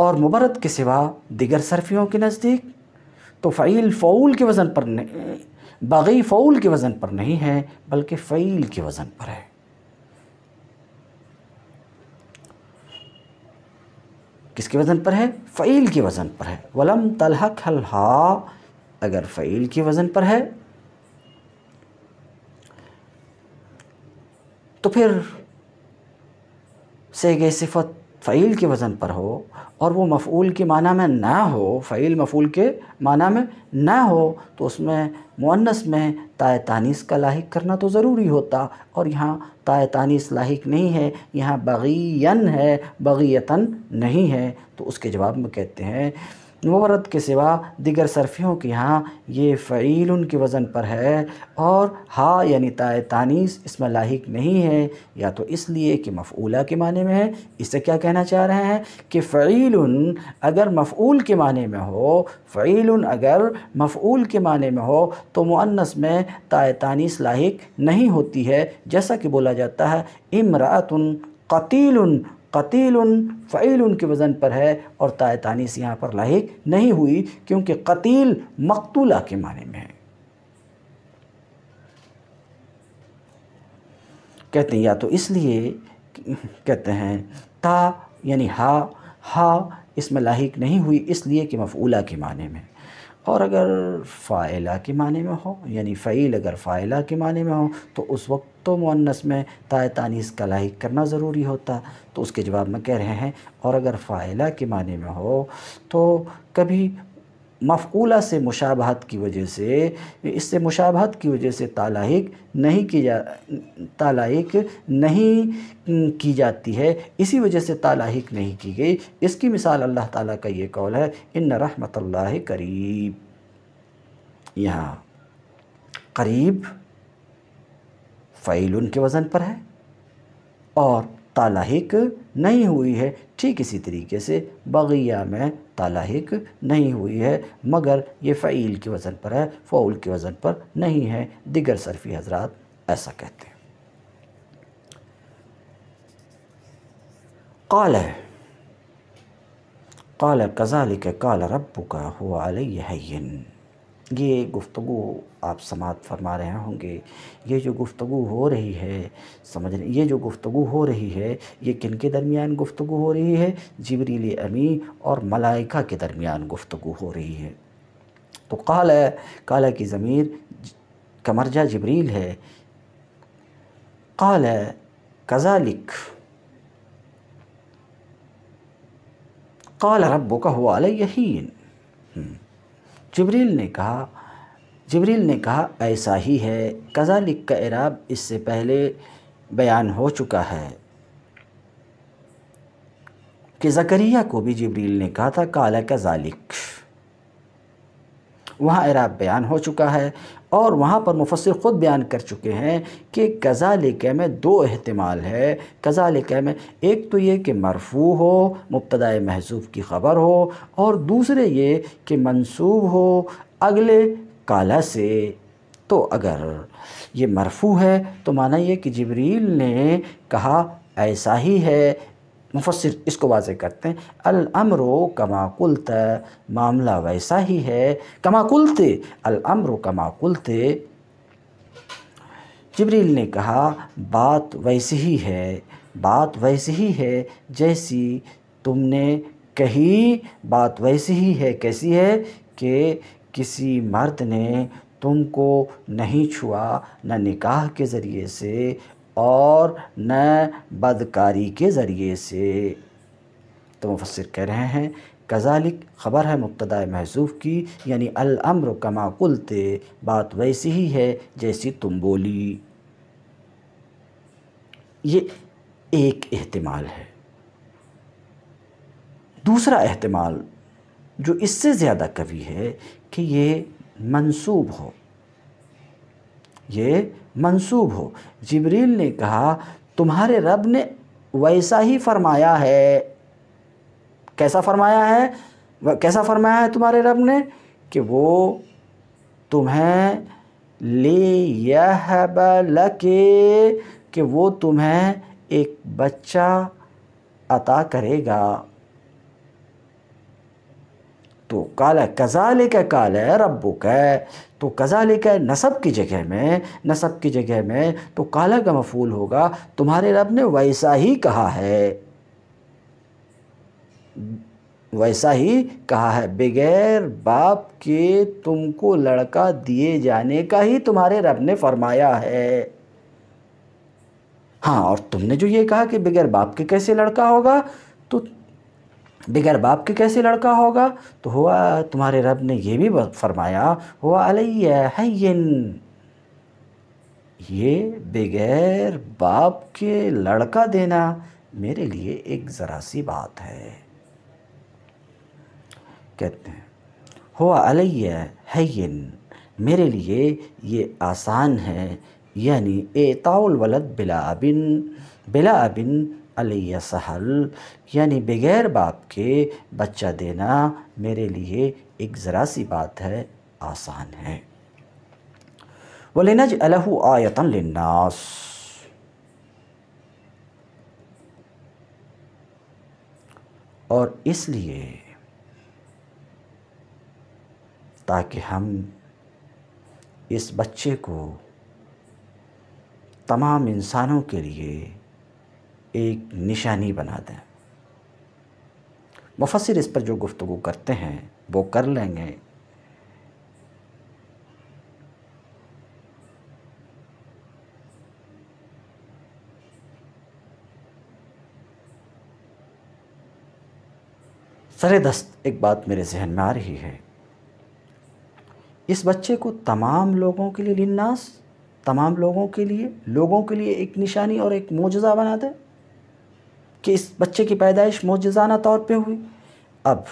A: और मुबरत के सिवा दिगर सरफियों के नज़दीक तो फ़ैल फ़ौल के वज़न पर बागी फौल के वज़न पर नहीं है बल्कि फैल के वज़न पर है किसके वज़न पर है फैल के वज़न पर है वलम तलहक हलहा अगर फैल के वज़न पर है तो फिर से गए सिफत फ़ैल के वज़न पर हो और वो मफ़ूल के माना में ना हो फ़ैल मफ़ूल के माना में ना हो तो उसमें मुअन्नस में ताय तानीस का लाक करना तो ज़रूरी होता और यहाँ ताय तानीस लाक नहीं है यहाँ बगीन है बगीतन नहीं है तो उसके जवाब में कहते हैं मुबरत के सिवा दिगर सरफियों के यहाँ ये फ़ील उनके वज़न पर है और हा यानी ताय तानीस इसमें लाक नहीं है या तो इसलिए कि मफ़ूला के माने में है इसे क्या कहना चाह रहे हैं कि फ़ील अगर मफ़ूल के माने में हो फ़ील अगर मफ़ूल के माने में हो तो मुनस में ताय तानीस लाक नहीं होती है जैसा कि बोला जाता है इमरातन कतील कतील फ़ैल के वज़न पर है और ताय से यहाँ पर लाक नहीं हुई क्योंकि कतील मकतूला के माने में है कहते हैं या तो इसलिए कहते हैं ता यानी हा हा इसमें लाक नहीं हुई इसलिए कि मफूला के माने में और अगर फ़ाइला के माने में हो यानी फ़ैल अगर फ़ाइला के माने में हो तो उस वक्त तो मुनस में ताय तानीस का लाही करना ज़रूरी होता तो उसके जवाब में कह रहे हैं और अगर फ़ाइला के माने में हो तो कभी मफकूला से मुशाबहत की वजह से इससे मुशाबहत की वजह से तालाहिक नहीं की जा तालाहिक नहीं की जाती है इसी वजह से तालाहिक नहीं की गई इसकी मिसाल अल्लाह ताला का ये कौल है इन रहमत करीब यहाँ करीब फ़ैल उनके वज़न पर है और तालाहिक नहीं हुई है ठीक इसी तरीके से बगिया में तलाक नहीं हुई है मगर ये फ़ील के वज़न पर है फ़ौल के वज़न पर नहीं है दिगर सरफी हजरात ऐसा कहते हैं काल है काल के काल रब्बू का हुआ है ये गुफ्तु आप समात फरमा रहे होंगे ये जो गुफ्तु हो रही है समझ ये जो गुफ्तु हो रही है ये किन के दरमियान गुफ्तु हो रही है जबरीली अमी और मलाइका के दरमियान गुफ्तु हो रही है तो काला काला की ज़मीर कमरजा जबरील है काल कज़ालिक काल रब का हुआ यहीन जबरील ने कहा जबरील ने कहा ऐसा ही है कज़ालिक का इराब इससे पहले बयान हो चुका है कि जकरिया को भी जबरील ने कहा था काला कज़ालिक वहाँ इराब बयान हो चुका है और वहाँ पर मुफसर ख़ुद बयान कर चुके हैं कि कज़ा लेके में दो अहतमाल है कज़ा लेके में एक तो ये कि मरफू हो मुबतदा महसूब की ख़बर हो और दूसरे ये कि मनसूब हो अगले काला से तो अगर ये मरफू है तो माना ये कि जबरील ने कहा ऐसा ही है मुफसर इसको वाज करते हैं अल अमरो कमाकुलत मामला वैसा ही है कमाकुलत अल अमरो कमाकुलत जबरील ने कहा बात वैसी ही है बात वैसी ही है जैसी तुमने कही बात वैसी ही है कैसी है कि किसी मर्द ने तुमको नहीं छुआ ना निकाह के ज़रिए से और न बदकारी के ज़रिए से तो मुफसर कह रहे हैं कज़ालिक ख़बर है मुबतदा महसूफ़ की यानी अलम्र कमा कुलते बात वैसी ही है जैसी तुम बोली ये एक अहतमाल है दूसरा अहतमाल जो इससे ज़्यादा कवि है कि ये मंसूब हो ये मंसूब हो जिब्रील ने कहा तुम्हारे रब ने वैसा ही फरमाया है कैसा फरमाया है कैसा फरमाया है तुम्हारे रब ने कि वो तुम्हें ले यह लके कि वो तुम्हें एक बच्चा अता करेगा तो काल कजाले का काल रब्बू का तो कज़ा लेकर नसब की जगह में नसब की जगह में तो काला का मफूल होगा तुम्हारे रब ने वैसा ही कहा है वैसा ही कहा है बगैर बाप के तुमको लड़का दिए जाने का ही तुम्हारे रब ने फरमाया है हाँ और तुमने जो ये कहा कि बगैर बाप के कैसे लड़का होगा बगैर बाप के कैसे लड़का होगा तो हुआ तुम्हारे रब ने यह भी फरमाया हुआ अलैन ये बगैर बाप के लड़का देना मेरे लिए एक ज़रा सी बात है कहते हैं हुआ अलैन मेरे लिए ये आसान है यानी ए ताउल वलद बिला बिन बिला बिन अलिया सहल यानी बग़ैर बाप के बच्चा देना मेरे लिए एक ज़रा सी बात है आसान है वलनज अलहु आयतन लिन्नास और इसलिए ताकि हम इस बच्चे को तमाम इंसानों के लिए एक निशानी बना दें मुफसर इस पर जो गुफ्तु करते हैं वो कर लेंगे सरे दस्त एक बात मेरे जहन में आ रही है इस बच्चे को तमाम लोगों के लिए लिन्नास तमाम लोगों के लिए लोगों के लिए एक निशानी और एक मोजा बना दें कि इस बच्चे की पैदाइश मोजाना तौर पे हुई अब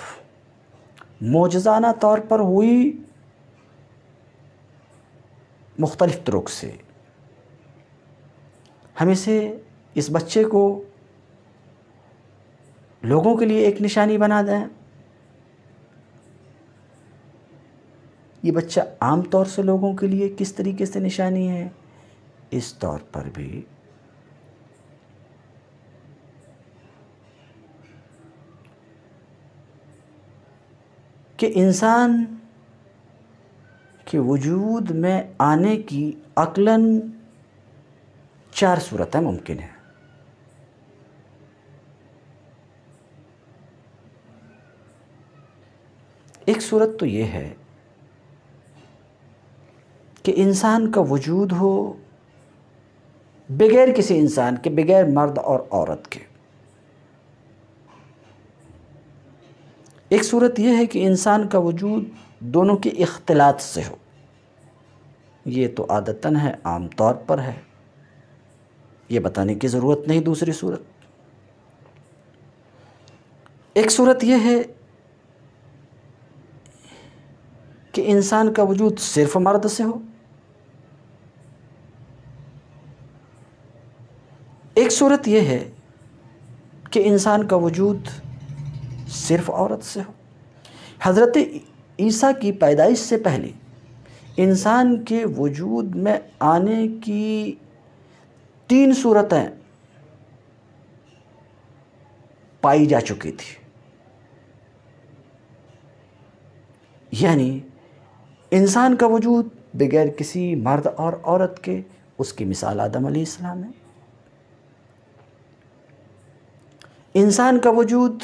A: मोजाना तौर पर हुई मुख्तलिफ़ तरुक से हम इसे इस बच्चे को लोगों के लिए एक निशानी बना दें ये बच्चा आम तौर से लोगों के लिए किस तरीके से निशानी है इस तौर पर भी कि इंसान के वजूद में आने की अकलन चार सूरतें मुमकिन हैं एक सूरत तो ये है कि इंसान का वजूद हो बगैर किसी इंसान के बगैर मर्द और औरत के एक सूरत यह है कि इंसान का वजूद दोनों के अख्तिलात से हो ये तो आदतन है आम तौर पर है ये बताने की ज़रूरत नहीं दूसरी सूरत एक सूरत यह है कि इंसान का वजूद सिर्फ मर्द से हो एक सूरत यह है कि इंसान का वजूद सिर्फ औरत से हो हज़रत ईसा की पैदाइश से पहले इंसान के वजूद में आने की तीन सूरतें पाई जा चुकी थी यानी इंसान का वजूद बगैर किसी मर्द और औरत के उसकी मिसाल आदम इस्लाम है इंसान का वजूद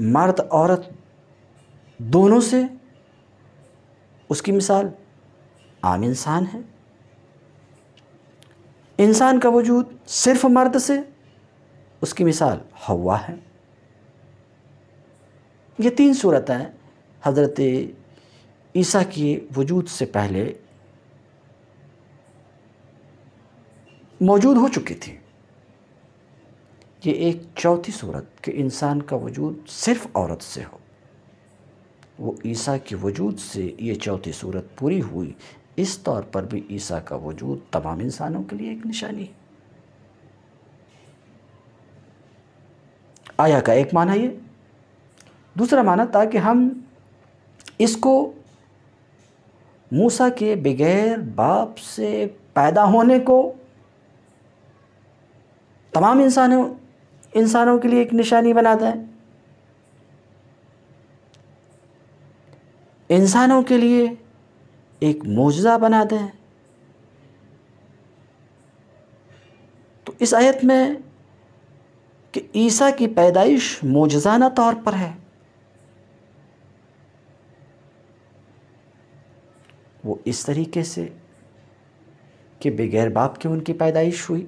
A: मर्द औरत दोनों से उसकी मिसाल आम इंसान है इंसान का वजूद सिर्फ मर्द से उसकी मिसाल हवा है ये तीन सूरतें हज़रत ईसा के वजूद से पहले मौजूद हो चुकी थी ये एक चौथी सूरत कि इंसान का वजूद सिर्फ औरत से हो वो ईसा के वजूद से ये चौथी सूरत पूरी हुई इस तौर पर भी ईसा का वजूद तमाम इंसानों के लिए एक निशानी है आया का एक माना ये दूसरा माना ताकि हम इसको मूसा के बगैर बाप से पैदा होने को तमाम इंसानों इंसानों के लिए एक निशानी बनाता है इंसानों के लिए एक मोजा बनाते हैं तो इस आयत में कि ईसा की पैदाइश मोजाना तौर पर है वो इस तरीके से कि बगैर बाप के उनकी पैदाइश हुई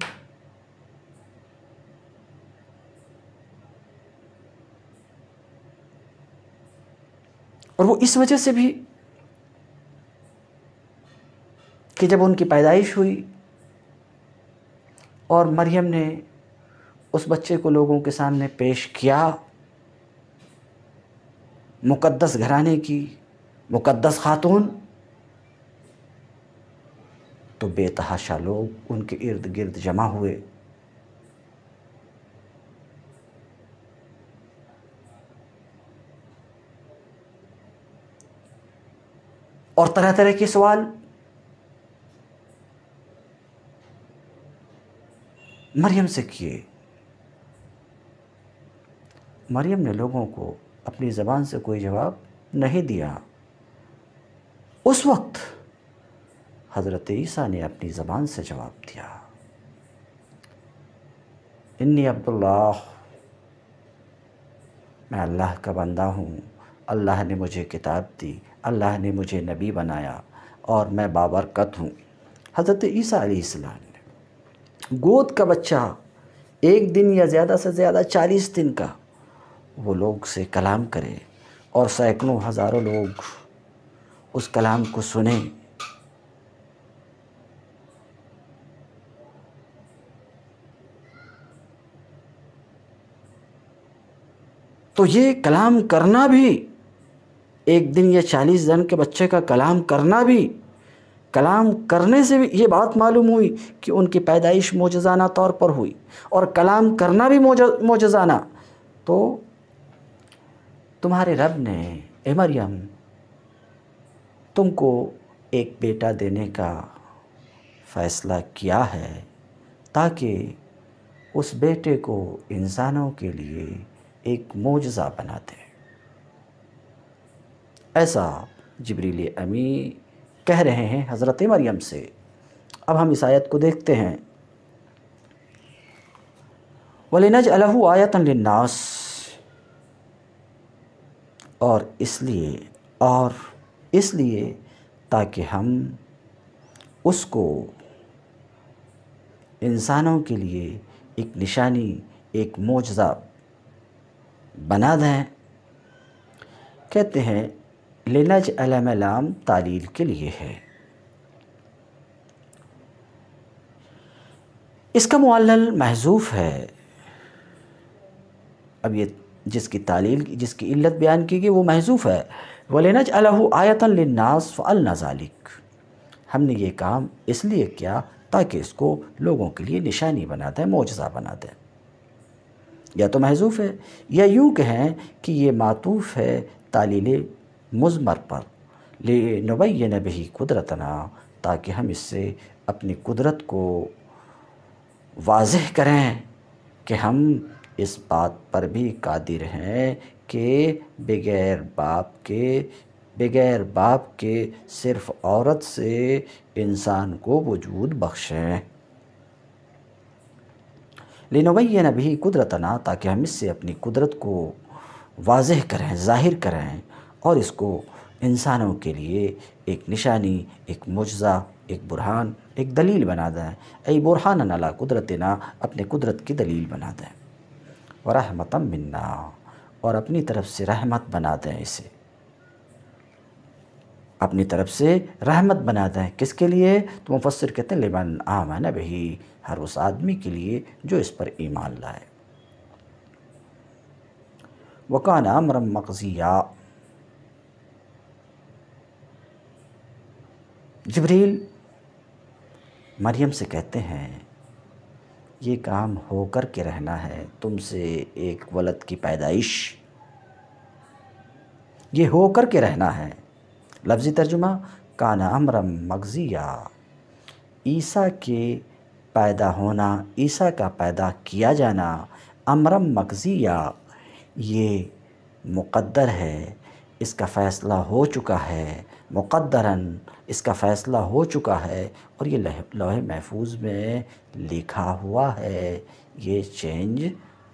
A: और वो इस वजह से भी कि जब उनकी पैदाइश हुई और मरियम ने उस बच्चे को लोगों के सामने पेश किया मुकद्दस घराने की मुकद्दस खातून तो बेतहाशा लोग उनके इर्द गिर्द जमा हुए और तरह तरह के सवाल मरियम से किए मरियम ने लोगों को अपनी ज़बान से कोई जवाब नहीं दिया उस वक्त हज़रत ईसा ने अपनी ज़बान से जवाब दिया इन्नी अब्दुल्लाह मैं अल्लाह का बंदा हूँ अल्लाह ने मुझे किताब दी अल्लाह ने मुझे नबी बनाया और मैं बाबरकत हूँ हज़रत ईसा आसमाम ने गोद का बच्चा एक दिन या ज़्यादा से ज़्यादा चालीस दिन का वो लोग से कलाम करे और सैकड़ों हज़ारों लोग उस कलाम को सुने तो ये कलाम करना भी एक दिन या चालीस जन के बच्चे का कलाम करना भी कलाम करने से भी ये बात मालूम हुई कि उनकी पैदाइश मोजाना तौर पर हुई और कलाम करना भी मोजाना तो तुम्हारे रब ने ए मरियम तुमको एक बेटा देने का फ़ैसला किया है ताकि उस बेटे को इंसानों के लिए एक मोजा बना दें ऐसा जबरील अमी कह रहे हैं हज़रत मरियम से अब हम इस आयत को देखते हैं वलिनज अलहू आयतनास और इसलिए और इसलिए ताकि हम उसको इंसानों के लिए एक निशानी एक मोजा बना दें कहते हैं लिनज अलम तालील के लिए है इसका मुआल महजूफ़ है अब ये जिसकी तालील जिसकी इल्लत बयान की गई वो महजूफ़ है वलनज अलहु आयतन लन्नास फ़लनाजालिक हमने ये काम इसलिए किया ताकि इसको लोगों के लिए निशानी बना दें मुजज़ा बना दें या तो महजूफ़ है या यूँ कहें कि ये मातूफ़ है तालील मुजमर पर ले नबैन नबी कुदरतना ताकि हम इससे अपनी कुदरत को वाज करें कि हम इस बात पर भी कादिर हैं कि बग़ैर बाप के बग़ैर बाप के सिर्फ़ औरत से इंसान को वजूद बख्शें लिनवैन नबी कुदरतना ताकि हम इससे अपनी कुदरत को वाज करें ज़ाहिर करें और इसको इंसानों के लिए एक निशानी एक मुजज़ा एक बुरहान एक दलील बना दें ऐ बुरहान नला कुदरत ना अपने कुदरत की दलील बना दें और रहमतम मन्ना और अपनी तरफ से रहमत बना दें इसे अपनी तरफ से रहमत बना दें किसके लिए तो मुफसर कहते हैं आम है नही हर उस आदमी के लिए जो इस पर ईमान लाए वकान अमरम मकजिया जबरील मरियम से कहते हैं ये काम होकर के रहना है तुमसे एक वलद की पैदाइश ये होकर के रहना है लफ्ज़ी तर्जुमा काना अमरम मगजिया ईसा के पैदा होना ईसा का पैदा किया जाना अमरम मगजिया ये मुकद्दर है इसका फ़ैसला हो चुका है मुकद्दरन इसका फ़ैसला हो चुका है और ये लोहे महफूज में लिखा हुआ है ये चेंज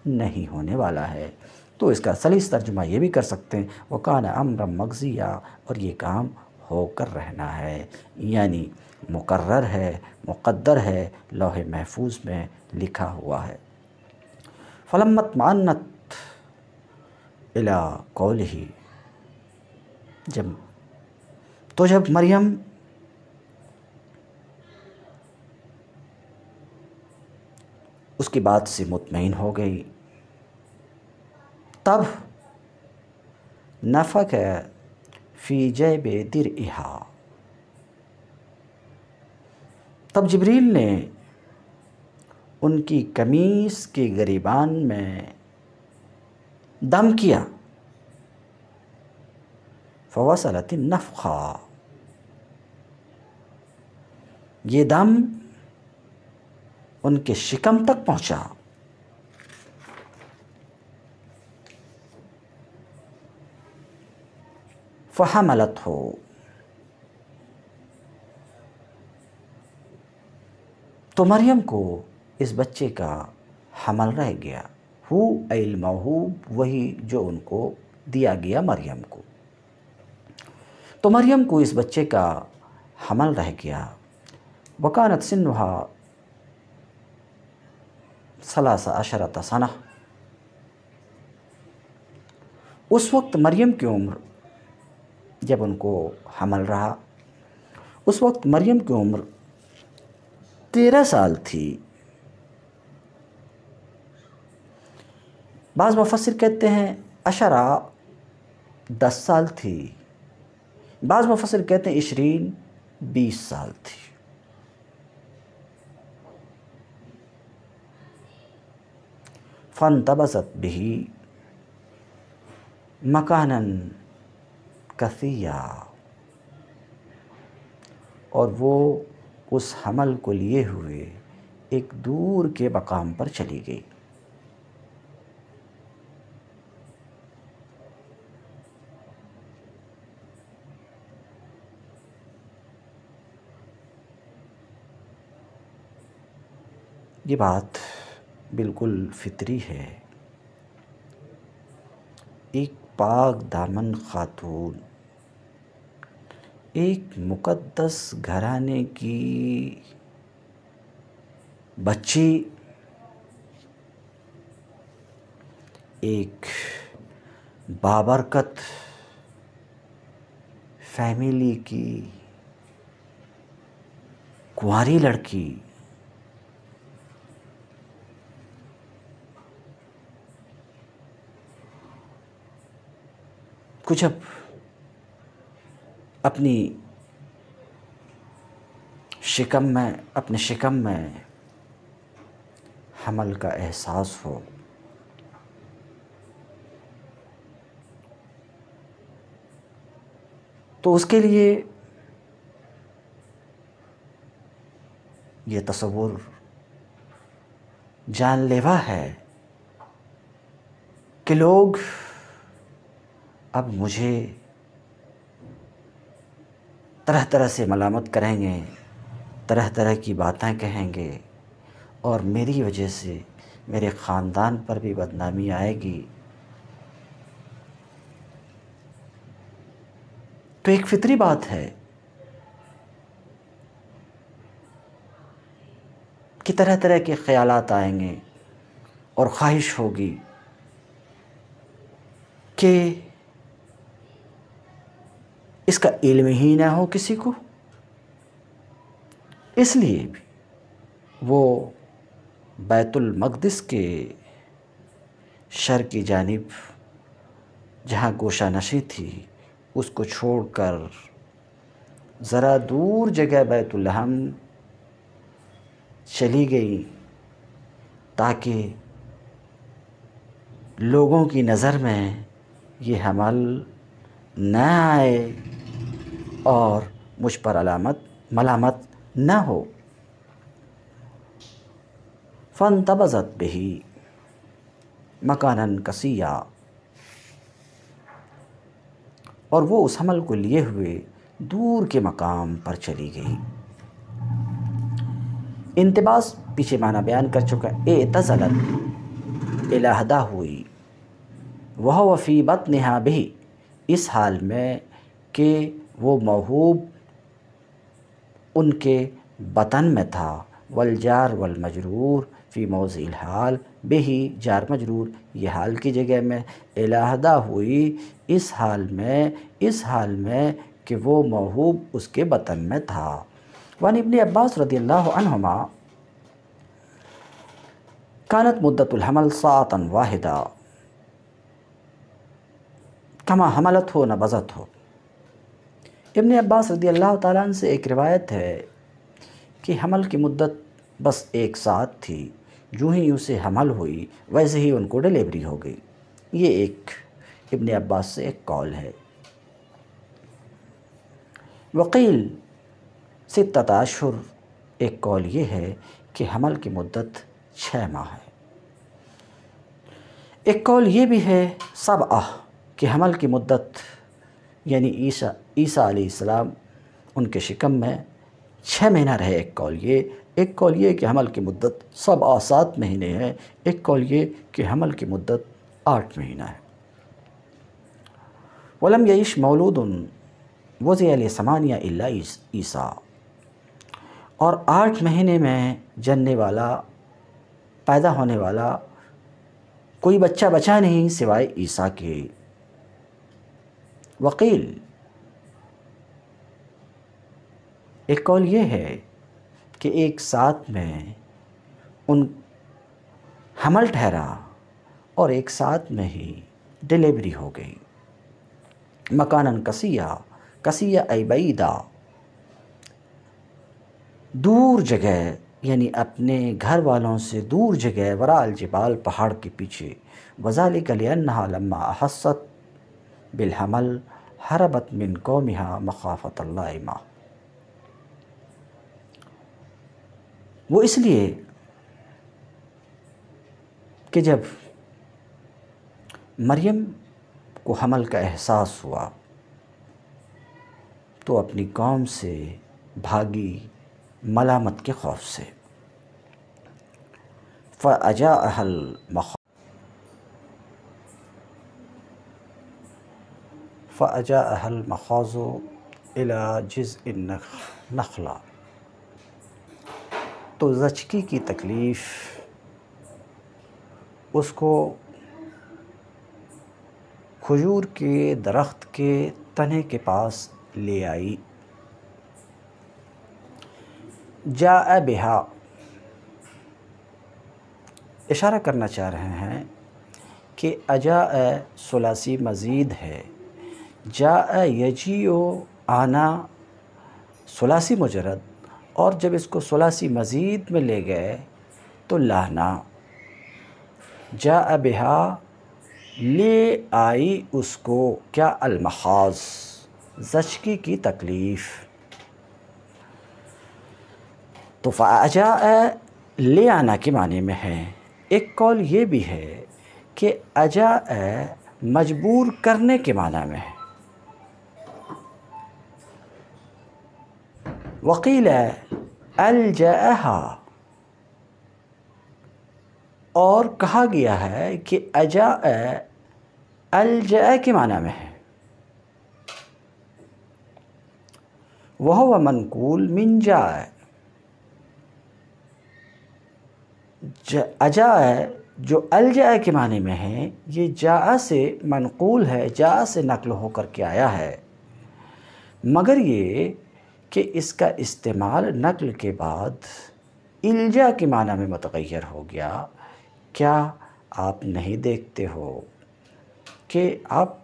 A: नहीं होने वाला है तो इसका सलीस तर्जुमा ये भी कर सकते हैं वो कान अम्र मगजिया और ये काम होकर रहना है यानी मुकर है मुकद्दर है लोहे महफूज में लिखा हुआ है फलमत मानत इला कौल ही जब तो जब मरियम उसकी बात से मुतमिन हो गई तब नफक फ़ी जैब दिर इहा तब जबरील ने उनकी कमीज़ के गरीबान में दम किया फवासलती नफ़ा ये दम उनके शिकम तक पहुंचा फहमलत हो तो मरियम को इस बच्चे का हमल रह गया हु अल महूब वही जो उनको दिया गया मरियम को तो मरियम को इस बच्चे का हमल रह गया वकानत सिन्हा सलासा अशरत सना उस वक्त मरियम की उम्र जब उनको हमल रहा उस वक्त मरियम की उम्र तेरह साल थी बाज़ मुफसर कहते हैं अशरा दस साल थी बाज़ मुफसर कहते हैं इशरीन बीस साल थी फ़न तबसत भी मकानन कसिया और वो उस हमल को लिए हुए एक दूर के मकाम पर चली गई ये बात बिल्कुल फितरी है एक पाक दामन खातून एक मुकद्दस घराने की बच्ची एक बाबरकत फैमिली की कुंवारी लड़की कुछ अब अपनी शिकम में अपने शिकम में हमल का एहसास हो तो उसके लिए ये तस्वुर जानलेवा है कि लोग अब मुझे तरह तरह से मलामत करेंगे तरह तरह की बातें कहेंगे और मेरी वजह से मेरे ख़ानदान पर भी बदनामी आएगी तो एक फितरी बात है कि तरह तरह के ख्याल आएंगे और ख्वाहिश होगी कि इसका इल्म ही ना हो किसी को इसलिए भी वो बैतुल के शर की जानिब जहाँ गोशा नशी थी उसको छोड़कर ज़रा दूर जगह बैतुलहम चली गई ताकि लोगों की नज़र में ये हमल न आए और मुझ पर अलामत मलामत न हो फ़न तबज़त बही मकानन कसिया और वो उस हमल को लिए हुए दूर के मकाम पर चली गई इंतबास पीछे माना बयान कर चुका ए तजलत इलाहदा हुई वह वफ़ी बत नहा भी इस हाल में कि वो महूब उनके बतन में था वलजार वल मजरूर फ़ी मौज़ील हाल बेही जार मजरूर ये हाल की जगह में इलाहदा हुई इस हाल में इस हाल में कि वो महूब उसके बतन में था वन इबन अब्बास रदील्लामा कानत हमल सातन वाहिदा कमा हमलत हो न बजत हो इबन अब्बास रदी अल्लाह तन से एक रिवायत है कि हमल की मुद्दत बस एक साथ थी जूँ ही उसे हमल हुई वैसे ही उनको डिलीवरी हो गई ये एक इबन अब्बास से एक कॉल है वकील से तताशर एक कॉल ये है कि हमल की मुद्दत छः माह है एक कॉल ये भी है सब आह कि हमल की मुद्दत यानी ईसा ईसा आसमाम उनके शिकम में छः महीना रहे एक कौल ये एक कौलिए कि हमल की मुद्दत सब और सात महीने है एक कौल ये कि हमल की मुद्दत आठ महीना है वलम यश मौलूद वज़ समानिया अल्ला ईसा और आठ महीने में जनने वाला पैदा होने वाला कोई बच्चा बचा नहीं सिवाय ईसा के वकील एक कॉल ये है कि एक साथ में उन हमल ठहरा और एक साथ में ही डिलीवरी हो गई मकानन कसिया कसिया अबईदा दूर जगह यानी अपने घर वालों से दूर जगह वराल जबाल पहाड़ के पीछे वजाल कलियन लम्मा हसत बिलहमल हरबत मिन कौमिहा मखाफत माँ वो इसलिए कि जब मरियम को हमल का एहसास हुआ तो अपनी कौम से भागी मलामत के खौफ से फ़जा अहल मखाफ फ़जा अहल मखाज़ो अला جزء नखला तो जचकी की तकलीफ़ उसको खजूर के दरख्त के तने के पास ले आई जा बिहा इशारा करना चाह रहे हैं कि अजा सलासी मज़ीद है जा ओ आना सलासी मुजरद और जब इसको सलासी मज़ीद में ले गए तो लाना जा बिहा ले आई उसको क्या अलमखाज जचकी की तकलीफ़ तो अजा ले आना के माने में है एक कॉल ये भी है कि अजा मजबूर करने के माना में है वकील अलजहा और कहा गया है कि अजा अलज के माना में है वह व मनकूल मिन जाए अजा जो अलजा के माने में है ये जा से मनकूल है जा से नकल होकर के आया है मगर ये कि इसका इस्तेमाल नकल के बाद इल्जा के माना में मतगैर हो गया क्या आप नहीं देखते हो कि आप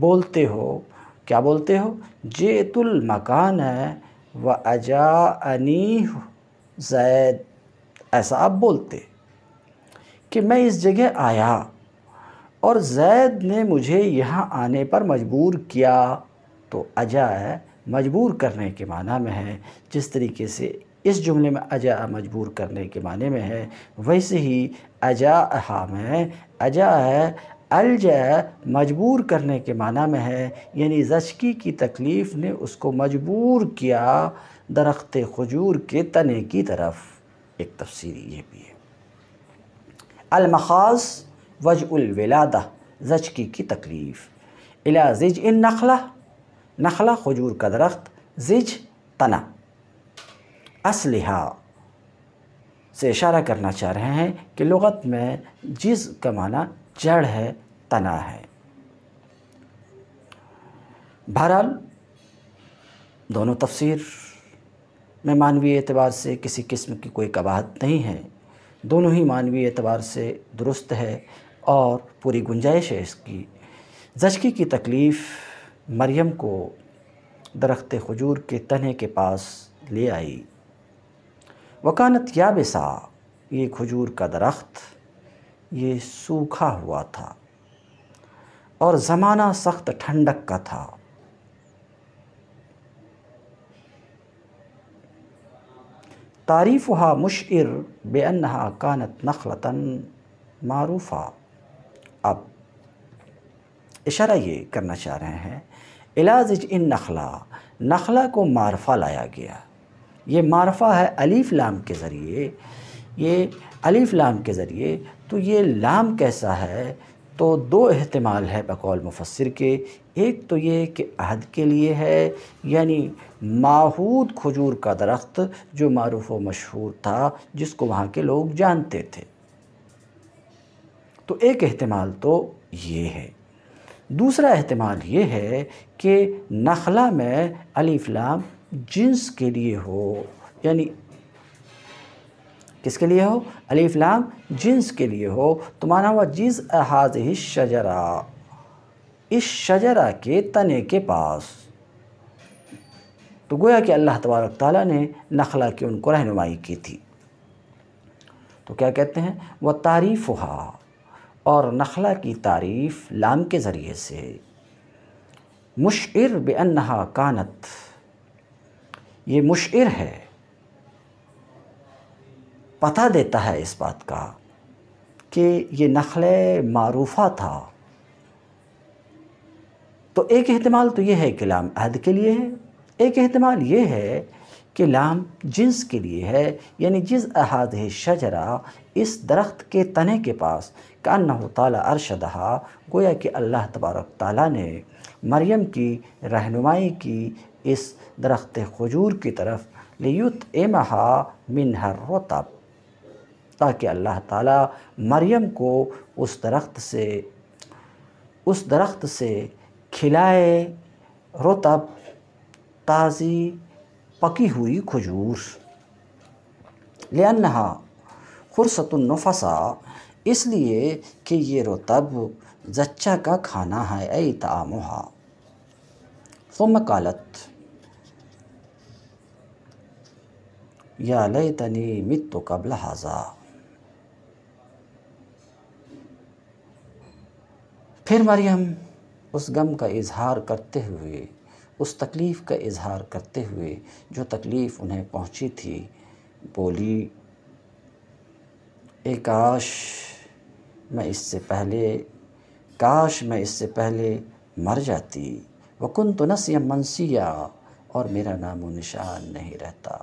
A: बोलते हो क्या बोलते हो जेतुल मकान है व अजा अनी जैद ऐसा आप बोलते कि मैं इस जगह आया और जैद ने मुझे यहाँ आने पर मजबूर किया तो अजा है मजबूर करने के माना में है जिस तरीके से इस जुमले में अजा मजबूर करने के माने में है वैसे ही अजा हा में अजा है अलज मजबूर करने के माना में है यानी जचकी की तकलीफ़ ने उसको मजबूर किया दरख्त खजूर के तने की तरफ एक तफसीरी ये भी है अलमखास वजउलवलादा जचकी की तकलीफ़ इलाज इन नखला नखला खजूर का दरख्त जिज तना असलहा से इशारा करना चाह रहे हैं कि लगत में जिज का माना जड़ है तना है बहरहाल दोनों तफसीर में मानवीय एतबार से किसी किस्म की कोई कबाहत नहीं है दोनों ही मानवीय एतबार से दुरुस्त है और पूरी गुंजाइश है इसकी जचकी की तकलीफ़ मरियम को दरख्त खजूर के तने के पास ले आई वकानत याबिसा ये खजूर का दरख्त ये सूखा हुआ था और ज़माना सख्त ठंडक का था तारीफ़ हा मुशर बेअनहा कानत नखलतन मारूफ़ा अब इशारा ये करना चाह रहे हैं इलाज इन नखला नखला को मारफा लाया गया ये मारफा है अलीफ लाम के ज़रिए ये अलीफ लाम के ज़रिए तो ये लाम कैसा है तो दो अहतमाल है बकौल मुफसर के एक तो ये कि अहद के लिए है यानी माहूद खजूर का दरख्त जो मरूफ व मशहूर था जिसको वहाँ के लोग जानते थे तो एक अहतमाल तो ये है दूसरा अहतमाल ये है कि नखला में अलीफ़लाम जिन्स के लिए हो यानी किसके लिए हो अलीफ़लाम जिन्स के लिए हो तो माना हुआ जिस अहाज ही शजरा इस शजरा के तने के पास तो गोया कि अल्लाह तबारक ताली ने नखला की उनको रहनुमाई की थी तो क्या कहते हैं वह तारीफ़ हुआ और नखला की तारीफ़ लाम के ज़रिए से मुशर बेअनहा कानत ये मुशर है पता देता है इस बात का कि ये नखल मारूफ़ा था तो एक अहतमाल तो ये है कि लाम अहद के लिए है एक अहतमाल ये है कि लाम जिन्स के लिए है यानी जिस अहद शजरा इस दरख्त के तने के पास का नह अरशदहा गोया कि अल्लाह तबारक ताली ने मरियम की रहनुमाई की इस दरख्त खजूर की तरफ लियुत एमहा मिनहर रोतब ताकि अल्लाह ताला मरियम को उस दरख्त से उस दरख्त से खिलाए रोतब ताज़ी पकी हुई खजूर लेना खुरसतुलनफसा इसलिए कि ये रोतब जच्चा का खाना है ए तामोहा ثم قالت या लैतनी मित्तु कबल हाजा फिर मरियम उस गम का इजहार करते हुए उस तकलीफ़ का इजहार करते हुए जो तकलीफ़ उन्हें पहुंची थी बोली ए काश मैं इससे पहले काश मैं इससे पहले मर जाती वकुन तो या मनसिया और मेरा नाम निशान नहीं रहता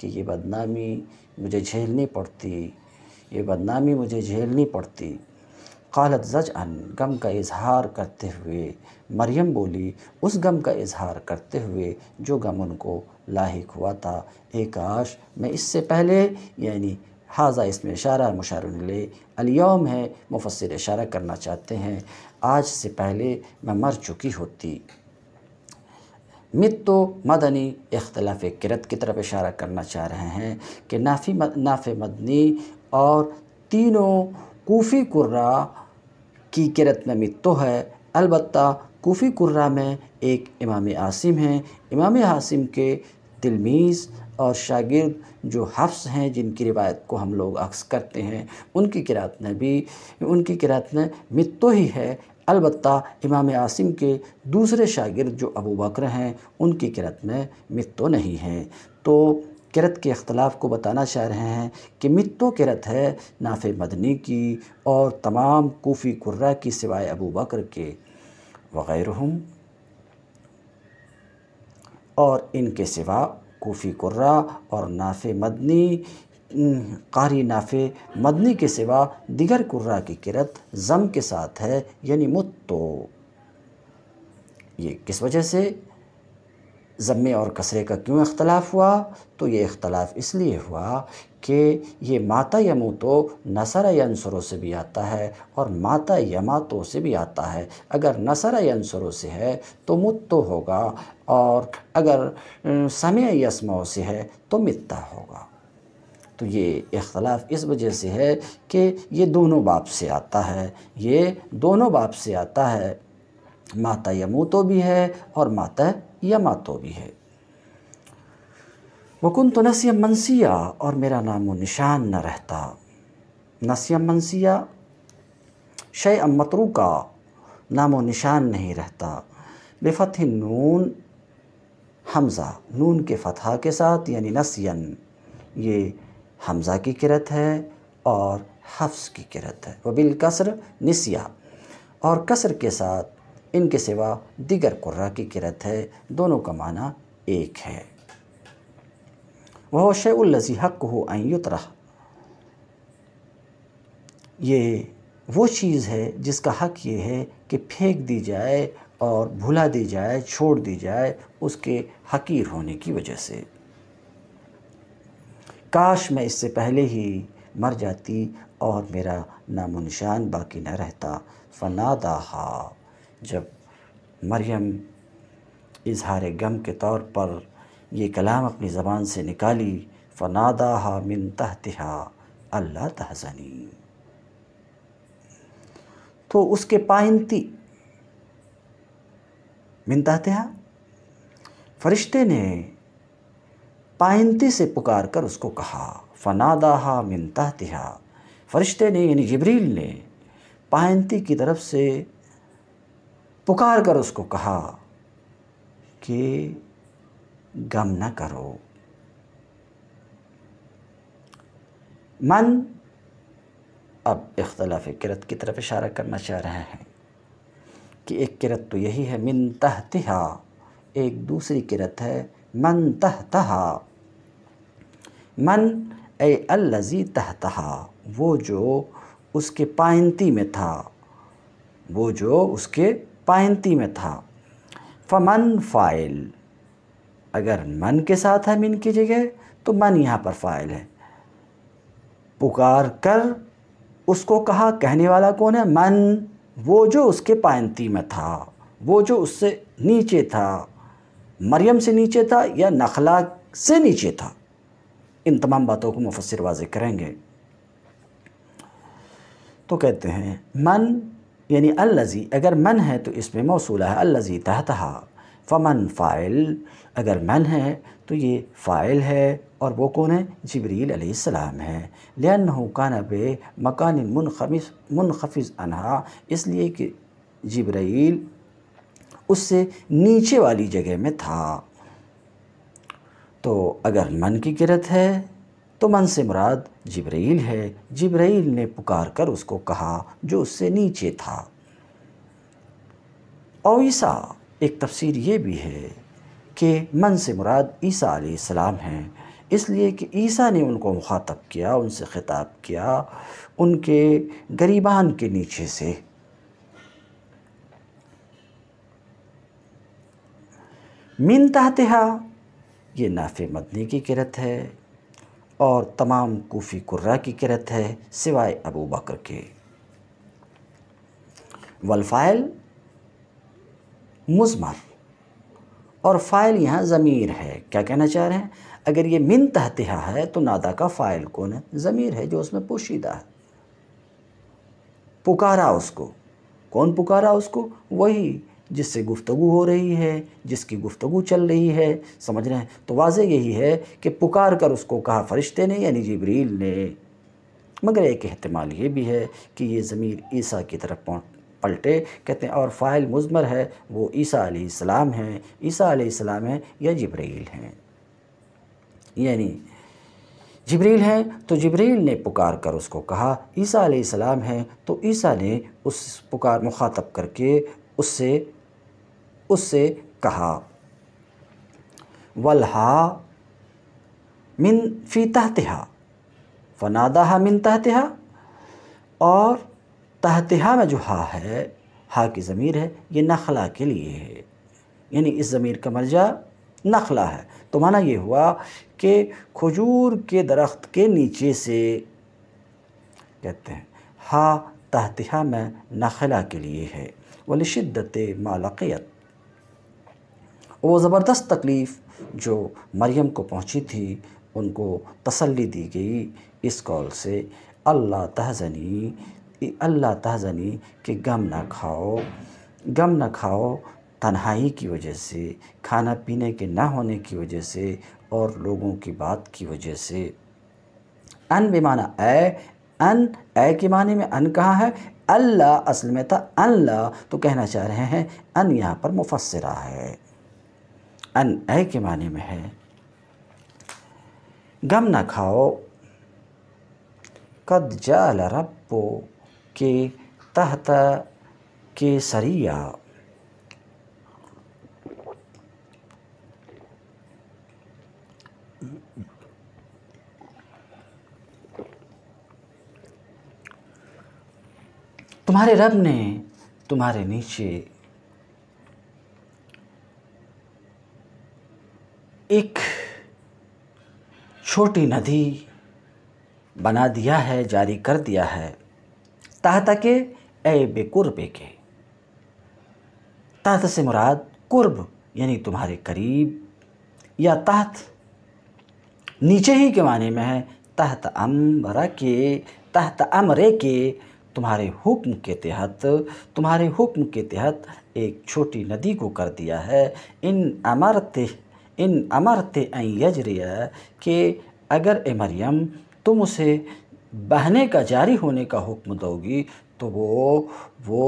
A: कि ये बदनामी मुझे झेलनी पड़ती ये बदनामी मुझे झेलनी पड़ती कालत जज अन गम का इजहार करते हुए मरियम बोली उस गम का इजहार करते हुए जो गम उनको लाक हुआ था एक आश मैं इससे पहले यानी हाजा इसमें इशारा मुशारले अलियोम है मुफसर इशारा करना चाहते हैं आज से पहले मैं मर चुकी होती मितो मदनी इख्तलाफ किरत की तरफ इशारा करना चाह रहे हैं कि नाफी नाफ मदनी और तीनों कोफ़ी कुर्रा की किरत में मितो है अलबत् कोफ़ी कुर्रा में एक इमाम आसिम हैं इमाम आसिम के तिलमीज़ और शागिर्द जो हफ्स हैं जिनकी रिवायत को हम लोग अक्स करते हैं उनकी किरात में भी उनकी किरात में मित्तो ही है अलबत् इमाम आसिम के दूसरे शागिर्द जो अबू बकर हैं उनकी किरत में मित तो नहीं हैं तो किरत के अख्तलाफ़ को बताना चाह रहे हैं कि मित्तो किरत है नाफ़ मदनी की और तमाम कोफ़ी कुर्रा की सिवाय अबू बकर के वग़ैरह और इनके सिवा कोफ़ी कुर्रा और नाफ़ मदनी कारी नाफे मदनी के सिवा दिगर कुर्रा की किरत ज़म के साथ है यानी मुत्तो ये किस वजह से ज़म्मे और कसरे का क्यों इख्तलाफ हुआ तो ये इख्तलाफ इसलिए हुआ कि ये माता यमू तो नसर यंसरों से भी आता है और माता यमातो से भी आता है अगर नसर यंसरों से है तो मुत्तो होगा और अगर समय यस्मों से है तो मित्ता होगा तो ये इख्तलाफ इस वजह से है कि ये दोनों बाप से आता है ये दोनों बाप से आता है माता तो भी है और माता तो भी है वकुन तो नसीम मनसिया और मेरा नाम व निशान न रहता नसीम मनसिया शे मतरू का नाम व निशान नहीं रहता बेफ़त नून हमज़ा नून के फतहा के साथ यानी नसीन ये हमज़ा की किरत है और हफ्स की किरत है वबिल कसर निसिया और कसर के साथ इनके सिवा दिगर कुर्रा की किरत है दोनों का माना एक है वह शेजी हक हो युतरा ये वो चीज़ है जिसका हक ये है कि फेंक दी जाए और भुला दी जाए छोड़ दी जाए उसके हकीर होने की वजह से काश मैं इससे पहले ही मर जाती और मेरा नामो निशान बाकी न रहता फना जब मरियम इजहार गम के तौर पर ये कलाम अपनी ज़बान से निकाली फ़नादा मिन तहतहा अल्लाह तहजनी तो उसके पाइंती मिन तहतहा फरिश्ते ने पायंती से पुकार कर उसको कहा फनादाहा मिनता तिहा फरिश्ते ने यानी जबरील ने पायंती की तरफ से पुकार कर उसको कहा कि गम न करो मन अब इख्तलाफ किरत की तरफ इशारा करना चाह रहे हैं कि एक किरत तो यही है मिन तिहा एक दूसरी किरत है मन तहतहा मन ए अल्लज़ी तहतहा वो जो उसके पायंती में था वो जो उसके पायंती में था फमन फ़ाइल अगर मन के साथ है मिन की जगह तो मन यहाँ पर फ़ाइल है पुकार कर उसको कहा कहने वाला कौन है मन वो जो उसके पायंती में था वो जो उससे नीचे था मरियम से नीचे था या नखला से नीचे था इन तमाम बातों को मुफसर वाज करेंगे तो कहते हैं मन यानी अल्लजी अगर मन है तो इसमें मौसू है अल्लजी तहतहा फ़मन फ़ाइल अगर मन है तो ये फ़ाइल है और वो कौन है जबरील अलैहिस्सलाम है लेन कान बे मकान मुनखमिस मुनखफ़ अनहा इसलिए कि जबरील उससे नीचे वाली जगह में था तो अगर मन की किरत है तो मन से मुराद जिब्राइल है जिब्राइल ने पुकार कर उसको कहा जो उससे नीचे था और ईसा एक तफसीर ये भी है कि मन से मुराद ईसा सलाम हैं इसलिए कि ईसा ने उनको मुखातब किया उनसे ख़िताब किया उनके गरीबान के नीचे से मिन तहतहा ये नाफ़ मदनी की किरत है और तमाम कोफ़ी कुर्रा की किरत है सिवाय अबू बकर के वलफ़ाइल मुजमर और फ़ाइल यहाँ ज़मीर है क्या कहना चाह रहे हैं अगर ये मिन तहतहा है तो नादा का फ़ाइल कौन है ज़मीर है जो उसमें पोशीदा है पुकारा उसको कौन पुकारा उसको वही जिससे गुफ्तु हो रही है जिसकी गुफ्तु चल रही है समझ रहे हैं तो वाजे यही है कि पुकार कर उसको कहा फ़रिश्ते ने यानी जबरील ने मगर एक अहतमाल ये भी है कि ये ज़मीर ईसा की तरफ पलटे कहते हैं और फ़ाइल मुजमर है वो ईसा आलाम हैं ईसा आलाम हैं या जबरील हैं यानी जबरील हैं तो जबरील ने पुकार कर उसको कहा ईसा आलाम हैं तो ईसा ने उस पुकार मुखातब करके उससे उससे कहा वल्हा मिन फ़ी तहतिहा फनादा मिन तहतहा और तहतहा में जो हा है हा की ज़मीर है ये नखला के लिए है यानी इस ज़मीर का मर्जा नखला है तो माना ये हुआ कि खजूर के दरख्त के नीचे से कहते हैं हा तहतहा में नखला के लिए है वाली शिद्दत मालकियत वो ज़बरदस्त तकलीफ़ जो मरियम को पहुँची थी उनको तसल्ली दी गई इस कॉल से अल्लाह तहजनी अल्लाह तहजनी कि गम ना खाओ गम ना खाओ तन्हाई की वजह से खाना पीने के ना होने की वजह से और लोगों की बात की वजह से अन बेमाना ए अन ए के माने में अन कहाँ है अल्लाह असल में था अल्लाह तो कहना चाह रहे हैं अन यहाँ पर मुफसरा है अन ए के माने में है गम ना खाओ कद जाल रब्बो के तहत के सरिया तुम्हारे रब ने तुम्हारे नीचे एक छोटी नदी बना दिया है जारी कर दिया है ताहत के ए बेकुरबे के ताहत से मुराद कुर्ब यानी तुम्हारे करीब या ताहत नीचे ही के माने में है तहत अम्बरा के तहत अमरे के तुम्हारे हुक्म के तहत तुम्हारे हुक्म के तहत एक छोटी नदी को कर दिया है इन अमरते इन अमरते यजरिया कि अगर ए मरियम तुम उसे बहने का जारी होने का हुक्म दोगी तो वो वो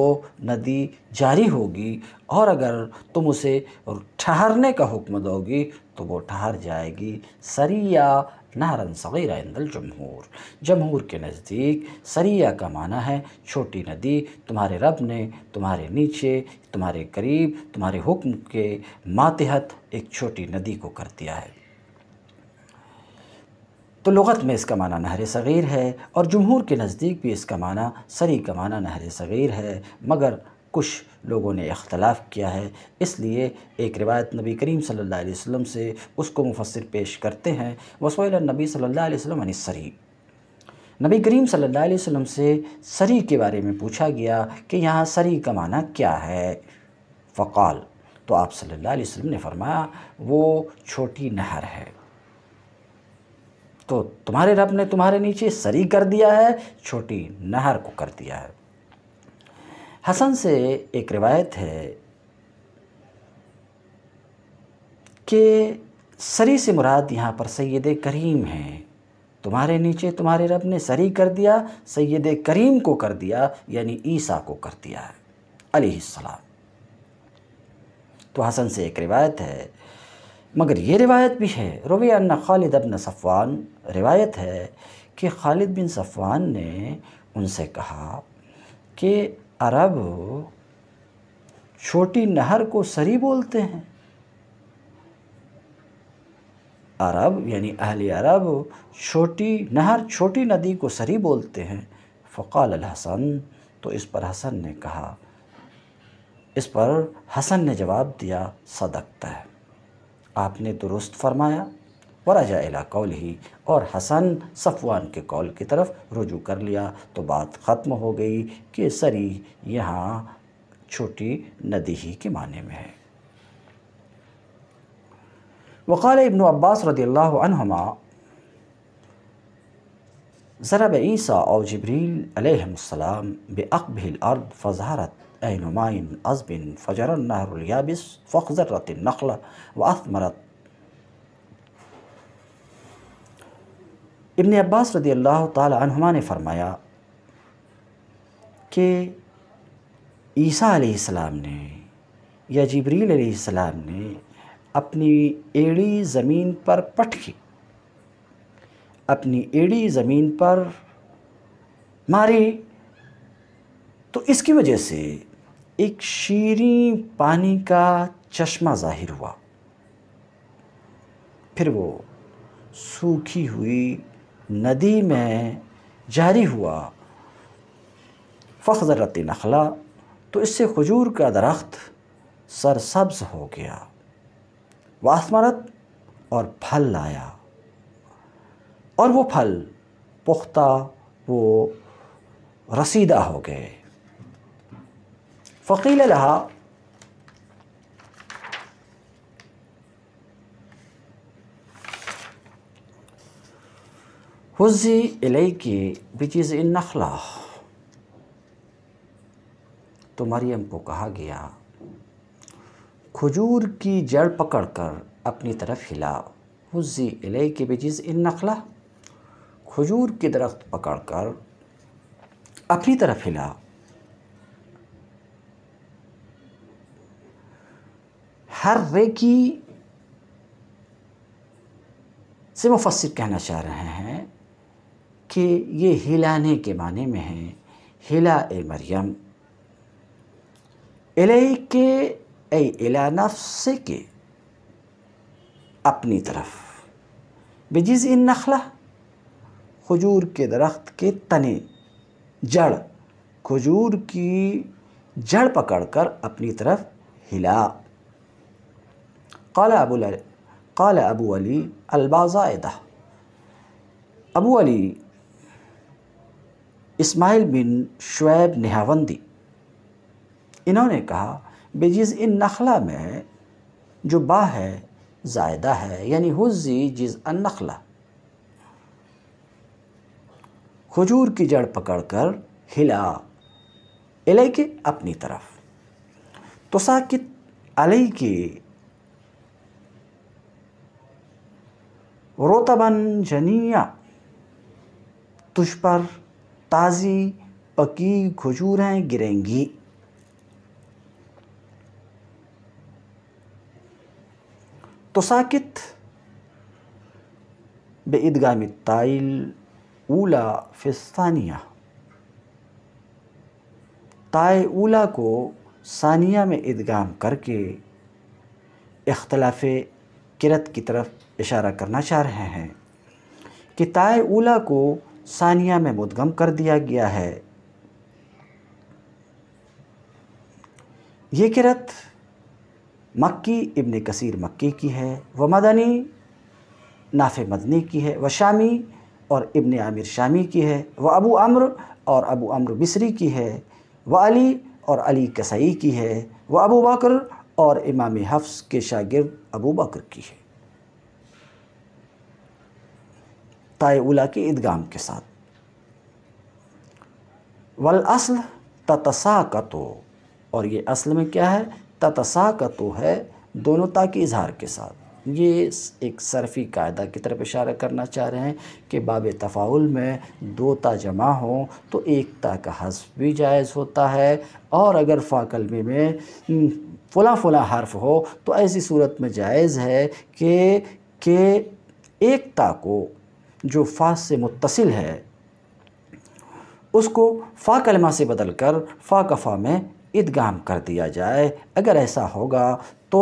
A: नदी जारी होगी और अगर तुम उसे ठहरने का हुक्म दोगी तो वो ठहर जाएगी सरिया नहरन सगैरा इंदल जमहूर जमहूर के नज़दीक सरिया का माना है छोटी नदी तुम्हारे रब ने तुम्हारे नीचे तुम्हारे करीब तुम्हारे हुक्म के मातहत एक छोटी नदी को कर दिया है तो लगत में इसका माना नहर सग़ीर है और जमहूर के नज़दीक भी इसका माना सरी का माना नहर सग़ीर है मगर कुछ लोगों ने इख्तलाफ किया है इसलिए एक रिवायत नबी करीम सल्लल्लाहु अलैहि वसल्लम से उसको मुफसर पेश करते हैं वसोल नबी सल्लल्लाहु अलैहि वसल्लम सरी नबी करीम सल्लल्लाहु अलैहि वसल्लम से सरी के बारे में पूछा गया कि यहाँ सरी का माना क्या है फ़काल तो आप सल्ला वसम ने फरमाया वो छोटी नहर है तो तुम्हारे रब ने तुम्हारे नीचे सरी कर दिया है छोटी नहर को कर दिया है हसन से एक रिवायत है कि सरी से मुराद यहाँ पर सैद करीम हैं तुम्हारे नीचे तुम्हारे रब ने सरी कर दिया सैद करीम को कर दिया यानी ईसा को कर दिया सलाम तो हसन से एक रिवायत है मगर ये रिवायत भी है रबिया खालिद अबन सफ़वान रिवायत है कि खालिद बिन सफ़वान ने उनसे कहा कि अरब छोटी नहर को सरी बोलते हैं अरब यानी अहल अरब छोटी नहर छोटी नदी को सरी बोलते हैं फ़काल हसन तो इस पर हसन ने कहा इस पर हसन ने जवाब दिया सदकता है आपने दुरुस्त फरमाया वराजा अला कौल ही और हसन सफ़वान के कौल की तरफ रुजू कर लिया तो बात ख़त्म हो गई कि सरी यहाँ छोटी नदी ही के माने में है वक़ाल इबन अब्बास रदील्लामा ज़रब ईसा और जबरीलम बकबिल अर्द फ़जारत ऐनुमाइन अजबिन याबिस फ़जरत नखल व अथमरत इबन अब्बास रदी अल्लाह तुमा ने फरमाया कि ईसा आसमाम ने या जबरील ने अपनी एड़ी ज़मीन पर पटकी अपनी एड़ी ज़मीन पर मारी तो इसकी वजह से एक शीरी पानी का चश्मा ज़ाहिर हुआ फिर वो सूखी हुई नदी में जारी हुआ फ़रत नखला तो इससे खजूर का दरख्त सरसब्ज हो गया वासमरत और फल लाया और वो फल पुख्ता वो रसीदा हो गए फ़कील लहा Huzi ilayki, which is in Nakhla. तो मरियम को कहा गया खजूर की जड़ पकड़कर अपनी तरफ हिलाओ हुजी इले के बेजिज इन नखला खजूर के दरख्त पकड़कर अपनी तरफ हिलाओ हर रे की से मुफसर कहना चाह रहे हैं कि ये हिलाने के माने में है हिला ए मरियम एलई के एला नफ्स के अपनी तरफ बेजिज इन नखला खजूर के दरख्त के तने जड़ खजूर की जड़ पकड़कर अपनी तरफ हिला कला अबू कला अबू अली अलबाज़ायदा अबू अली इस्माइल बिन शुएब नेहावंदी इन्होंने कहा बेजिज इन नखला में जो बा है जायदा है यानी हुजी जिज अन नखला खजूर की जड़ पकड़कर हिला एलई के अपनी तरफ साकित अलई के रोतबन जनिया तुझ पर ताज़ी पकी खजूरें गिरेंगी तो साकित बेदगाम ताइल ऊला फिस्तानिया ताय ऊला को सानिया में इदगाम करके इख्तलाफ किरत की तरफ इशारा करना चाह रहे हैं कि ताय ऊला को सानिया में मुदगम कर दिया गया है ये किरत मक्की इब्ने कसीर मक्की की है व मदनी नाफ़ मदनी की है व शामी और इब्ने आमिर शामी की है व अबू अम्र और अबू अम्र बिसरी की है व अली और अली कसाई की है व अबू बकर और इमाम हफ्स के शागिर्द अबू बकर की है उला के ईदगाम के साथ वल असल ततसाकतो और ये असल में क्या है ततसाकतो है दोनों ता के इजहार के साथ ये एक सरफी कायदा की तरफ इशारा करना चाह रहे हैं कि बाब तफ़ाउल में दो ता जमा हो तो एक ता का हसफ़ भी जायज़ होता है और अगर फाकल में हम्म, फ़ला फ़ला हर्फ हो तो ऐसी सूरत में जायज़ है कि के एक ता को जो फ़ा से मुतसिल है उसको फ़ा कलमा से बदल कर फ़ा कफ़ा में इदगाम कर दिया जाए अगर ऐसा होगा तो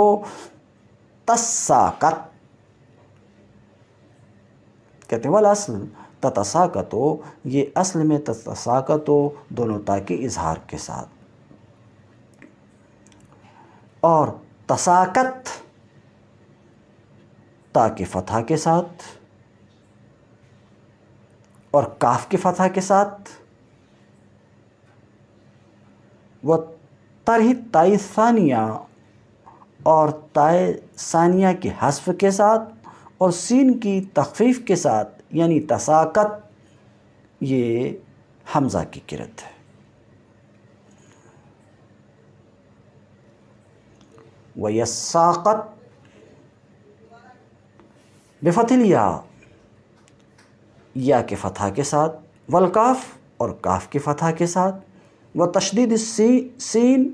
A: तस्साकत कहते हैं वाल असल ततसाकत हो ये असल में ततसाकत हो दोनों ता के इजहार के साथ और तसाकत ता के फतह के साथ और काफ की फतह के साथ व तरह ताय सानिया और तयसानिया सानिया के हसफ के साथ और सीन की तखफीफ के साथ यानी तसाकत ये हमज़ा की किरत है वयसाकत बेफतिलिया या के फतह के साथ वलकाफ़ और काफ़ के फतह के साथ व तशदीद सी सीन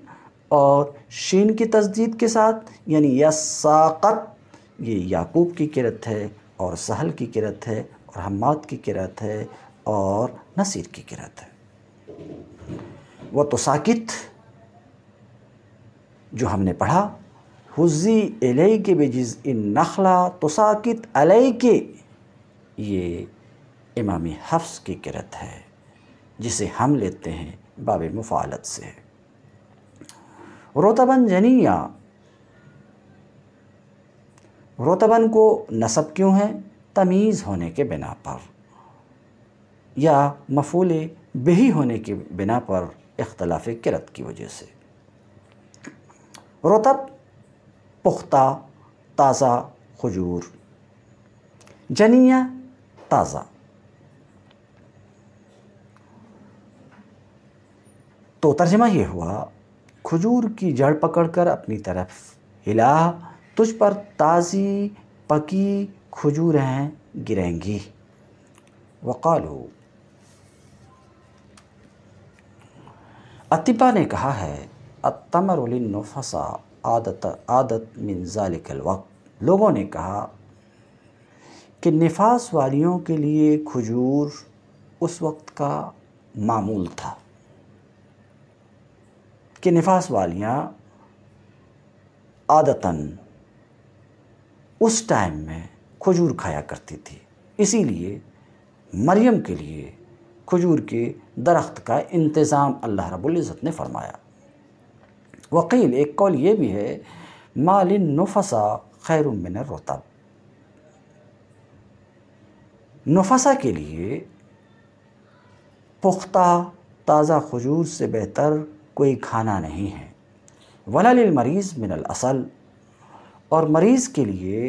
A: और शीन की तस्दीद के साथ यानी या साक़त ये याकूब की किरत है और सहल की किरत है और हमाद की किरत है और नसीर की किरत है वह तो साकित जो हमने पढ़ा हुजी एलई के बेजिज़ इन नखला तो साकित अलई के ये इमाम हफ्स की किरत है जिसे हम लेते हैं बाब मुफालत से रोतबन जनिया रोतबन को नसब क्यों है तमीज़ होने के बिना पर या मफूल बेही होने के बिना पर इख्तलाफ किरत की वजह से रोतब पुख्ता ताज़ा खजूर जनिया ताज़ा तो तर्जमा ये हुआ खजूर की जड़ पकड़कर अपनी तरफ हिला तुझ पर ताज़ी पकी खजूर हैं गिरेंगी वक़ालू अतिबा ने कहा है उलिनफसा आदत आदत मिनजालिकल वक्त लोगों ने कहा कि नफास वालियों के लिए खजूर उस वक्त का मामूल था कि निफास वालियाँ आदतन उस टाइम में खजूर खाया करती थी इसीलिए मरियम के लिए खजूर के दरख्त का इंतज़ाम अल्लाह रबुल्ज़त ने फरमाया वकील एक कौल ये भी है मालिन नफसा खैर मिन रोतब नफसा के लिए पुख्ता ताज़ा खजूर से बेहतर कोई खाना नहीं है वलाल मरीज़ मिनल असल और मरीज़ के लिए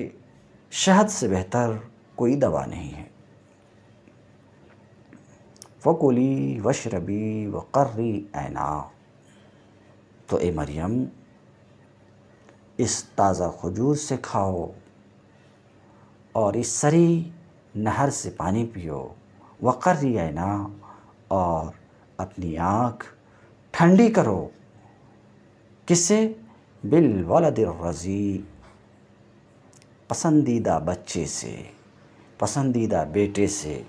A: शहद से बेहतर कोई दवा नहीं है फ़कुली वशरबी वक़र्री ऐना तो ए मरियम इस ताज़ा खजूर से खाओ और इस सरी नहर से पानी पियो वक़र्री ऐना और अपनी आँख ठंडी करो किसे बिल वलद रज़ी पसंदीदा बच्चे से पसंदीदा बेटे से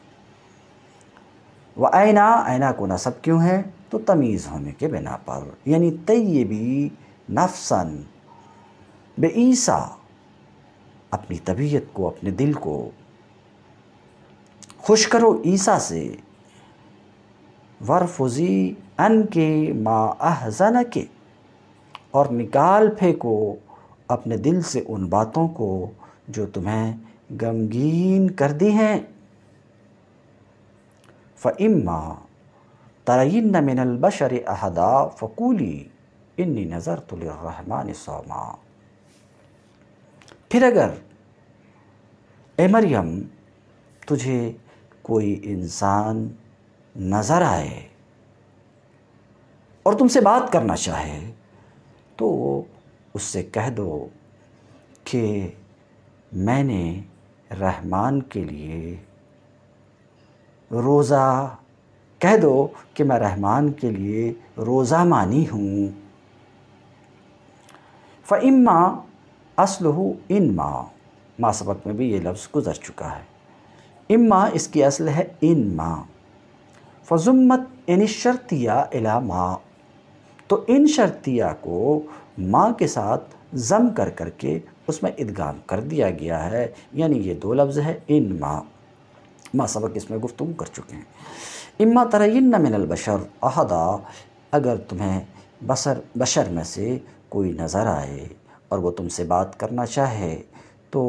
A: व आयना आयना को नसब क्यों है तो तमीज़ होने के बिना पर यानी तयबी नफसन बेईसा अपनी तबीयत को अपने दिल को खुश करो ईसा से वरफुजी अन के माँ अहजन के और निकाल फेंको अपने दिल से उन बातों को जो तुम्हें गमगीन कर दी हैं फ़इम्मा तरयन मिनल बशर अहदा फ़कूली इन्नी नज़र तुलरहमान सोमा फिर अगर ए मरियम तुझे कोई इंसान नज़र आए और तुमसे बात करना चाहे तो उससे कह दो कि मैंने रहमान के लिए रोज़ा कह दो कि मैं रहमान के लिए रोज़ा मानी हूँ फ़इम्मा असलहू इन माँ माँ सबक में भी ये लफ्ज़ गुज़र चुका है इम्मा इसकी असल है इन माँ फ़जुम्मत यानि शर्तिया इला माँ तो इन शर्तिया को माँ के साथ जम कर करके उसमें इदगाम कर दिया गया है यानी ये दो लफ्ज़ है इन माँ माँ सबक इसमें गुफ्तु कर चुके हैं इम्मा तरयन मिनल बशर अहदा अगर तुम्हें बसर बशर में से कोई नज़र आए और वो तुमसे बात करना चाहे तो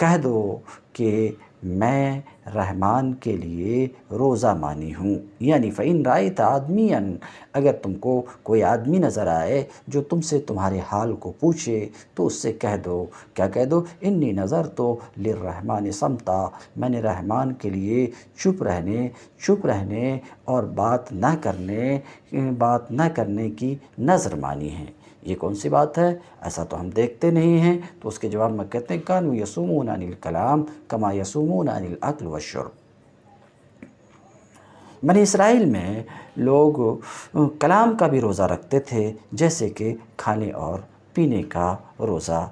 A: कह दो कि मैं रहमान के लिए रोज़ा मानी हूँ यानी फ़ैन रायत आदमीन अगर तुमको कोई आदमी नज़र आए जो तुमसे तुम्हारे हाल को पूछे तो उससे कह दो क्या कह दो इन्नी नज़र तो लरहमान समता मैंने रहमान के लिए चुप रहने चुप रहने और बात ना करने बात ना करने की नज़र मानी है ये कौन सी बात है ऐसा तो हम देखते नहीं हैं तो उसके जवाब में कहते हैं कानू यसुमून अनिल कलाम कमा यसुमून अनिल अकल व शुर इसराइल में लोग कलाम का भी रोज़ा रखते थे जैसे कि खाने और पीने का रोज़ा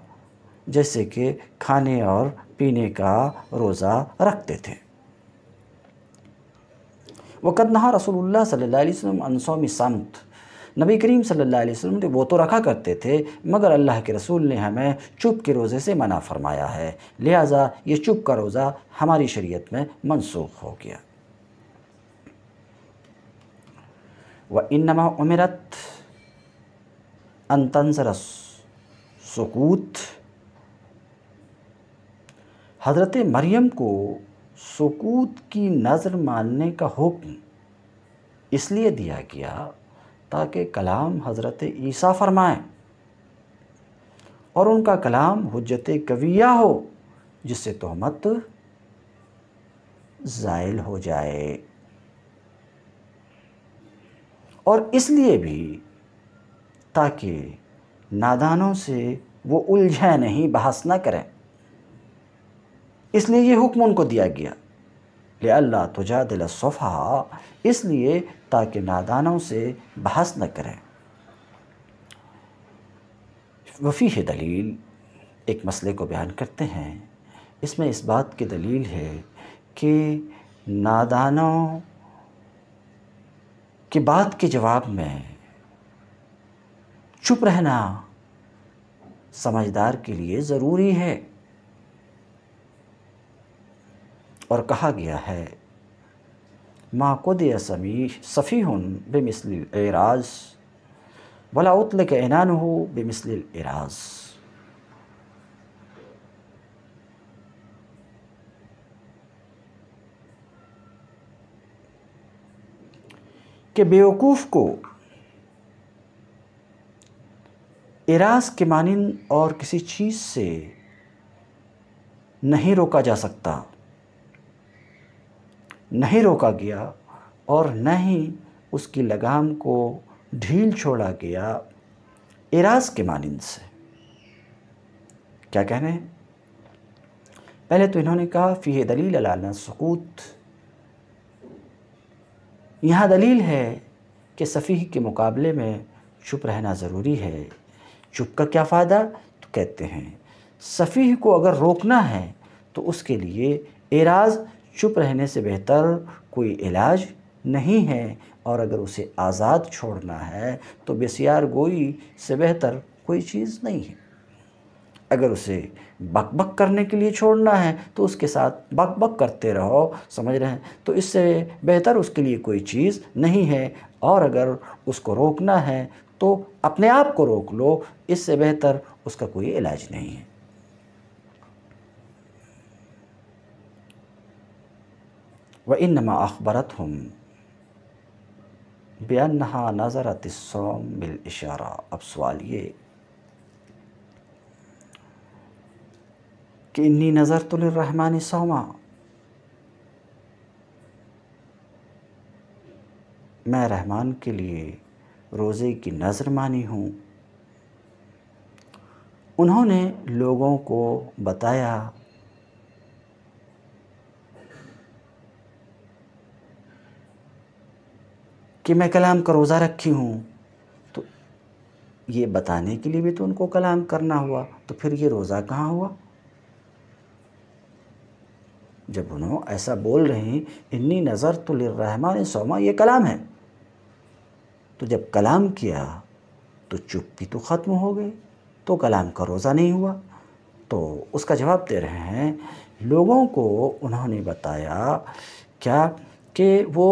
A: जैसे कि खाने और पीने का रोज़ा रखते थे वक़द नहा रसोल्ला सल्लल्लाहु अलैहि वसल्लम समत नबी करीम सल्लल्लाहु अलैहि वसल्लम ने वो तो रखा करते थे मगर अल्लाह के रसूल ने हमें चुप के रोज़े से मना फरमाया है लिहाजा ये चुप का रोज़ा हमारी शरीयत में मनसूख हो गया व इनमा उमरत अनतंसरस सकूत हज़रत मरियम को सकूत की नज़र मानने का हुक्म इसलिए दिया गया के कलाम हज़रत ईसा फरमाएं और उनका कलाम हजत कविया हो जिससे तहमत ज़ायल हो जाए और इसलिए भी ताकि नादानों से वो उलझा नहीं बहस ना करें इसलिए ये हुक्म उनको दिया गया अल्लाह तुजा दिल सफ़ा इसलिए ताकि नादानों से बहस न करें वफ़ी है दलील एक मसले को बयान करते हैं इसमें इस बात की दलील है कि नादानों के बात के जवाब में चुप रहना समझदार के लिए ज़रूरी है और कहा गया है माकुद समी सफ़ी बेमिसल एराज वला उतल के ऐनान हो बेमिसल एराज के बेवकूफ़ को एराज के मानंद और किसी चीज़ से नहीं रोका जा सकता नहीं रोका गया और न ही उसकी लगाम को ढील छोड़ा गया एराज के मानंद से क्या कह रहे हैं पहले तो इन्होंने कहा फ़ी दलील अलाना सकूत यहाँ दलील है कि सफ़ी के मुकाबले में चुप रहना ज़रूरी है चुप का क्या फ़ायदा तो कहते हैं सफ़ी को अगर रोकना है तो उसके लिए एराज चुप रहने से बेहतर कोई इलाज नहीं है और अगर उसे आज़ाद छोड़ना है तो बेसियार गोई से बेहतर कोई चीज़ नहीं है अगर उसे बक बक करने के लिए छोड़ना है तो उसके साथ बक बक करते रहो समझ रहे हैं तो इससे बेहतर उसके लिए कोई चीज़ नहीं है और अगर उसको रोकना है तो अपने आप को रोक लो इससे बेहतर उसका कोई इलाज नहीं है व इन नमा अखबरत हम नहा नज़रत सौम बिल इशारा अब सवाल ये कि इन्नी नज़र तो रहमान सोमा मैं रहमान के लिए रोज़े की नज़र मानी हूँ उन्होंने लोगों को बताया कि मैं कलाम का रोज़ा रखी हूँ तो ये बताने के लिए भी तो उनको कलाम करना हुआ तो फिर ये रोज़ा कहाँ हुआ जब उन्होंने ऐसा बोल रहे हैं इन्नी नज़र तो रहमान सोमा ये कलाम है तो जब कलाम किया तो चुप्पी तो ख़त्म हो गई तो कलाम का रोज़ा नहीं हुआ तो उसका जवाब दे रहे हैं लोगों को उन्होंने बताया क्या कि वो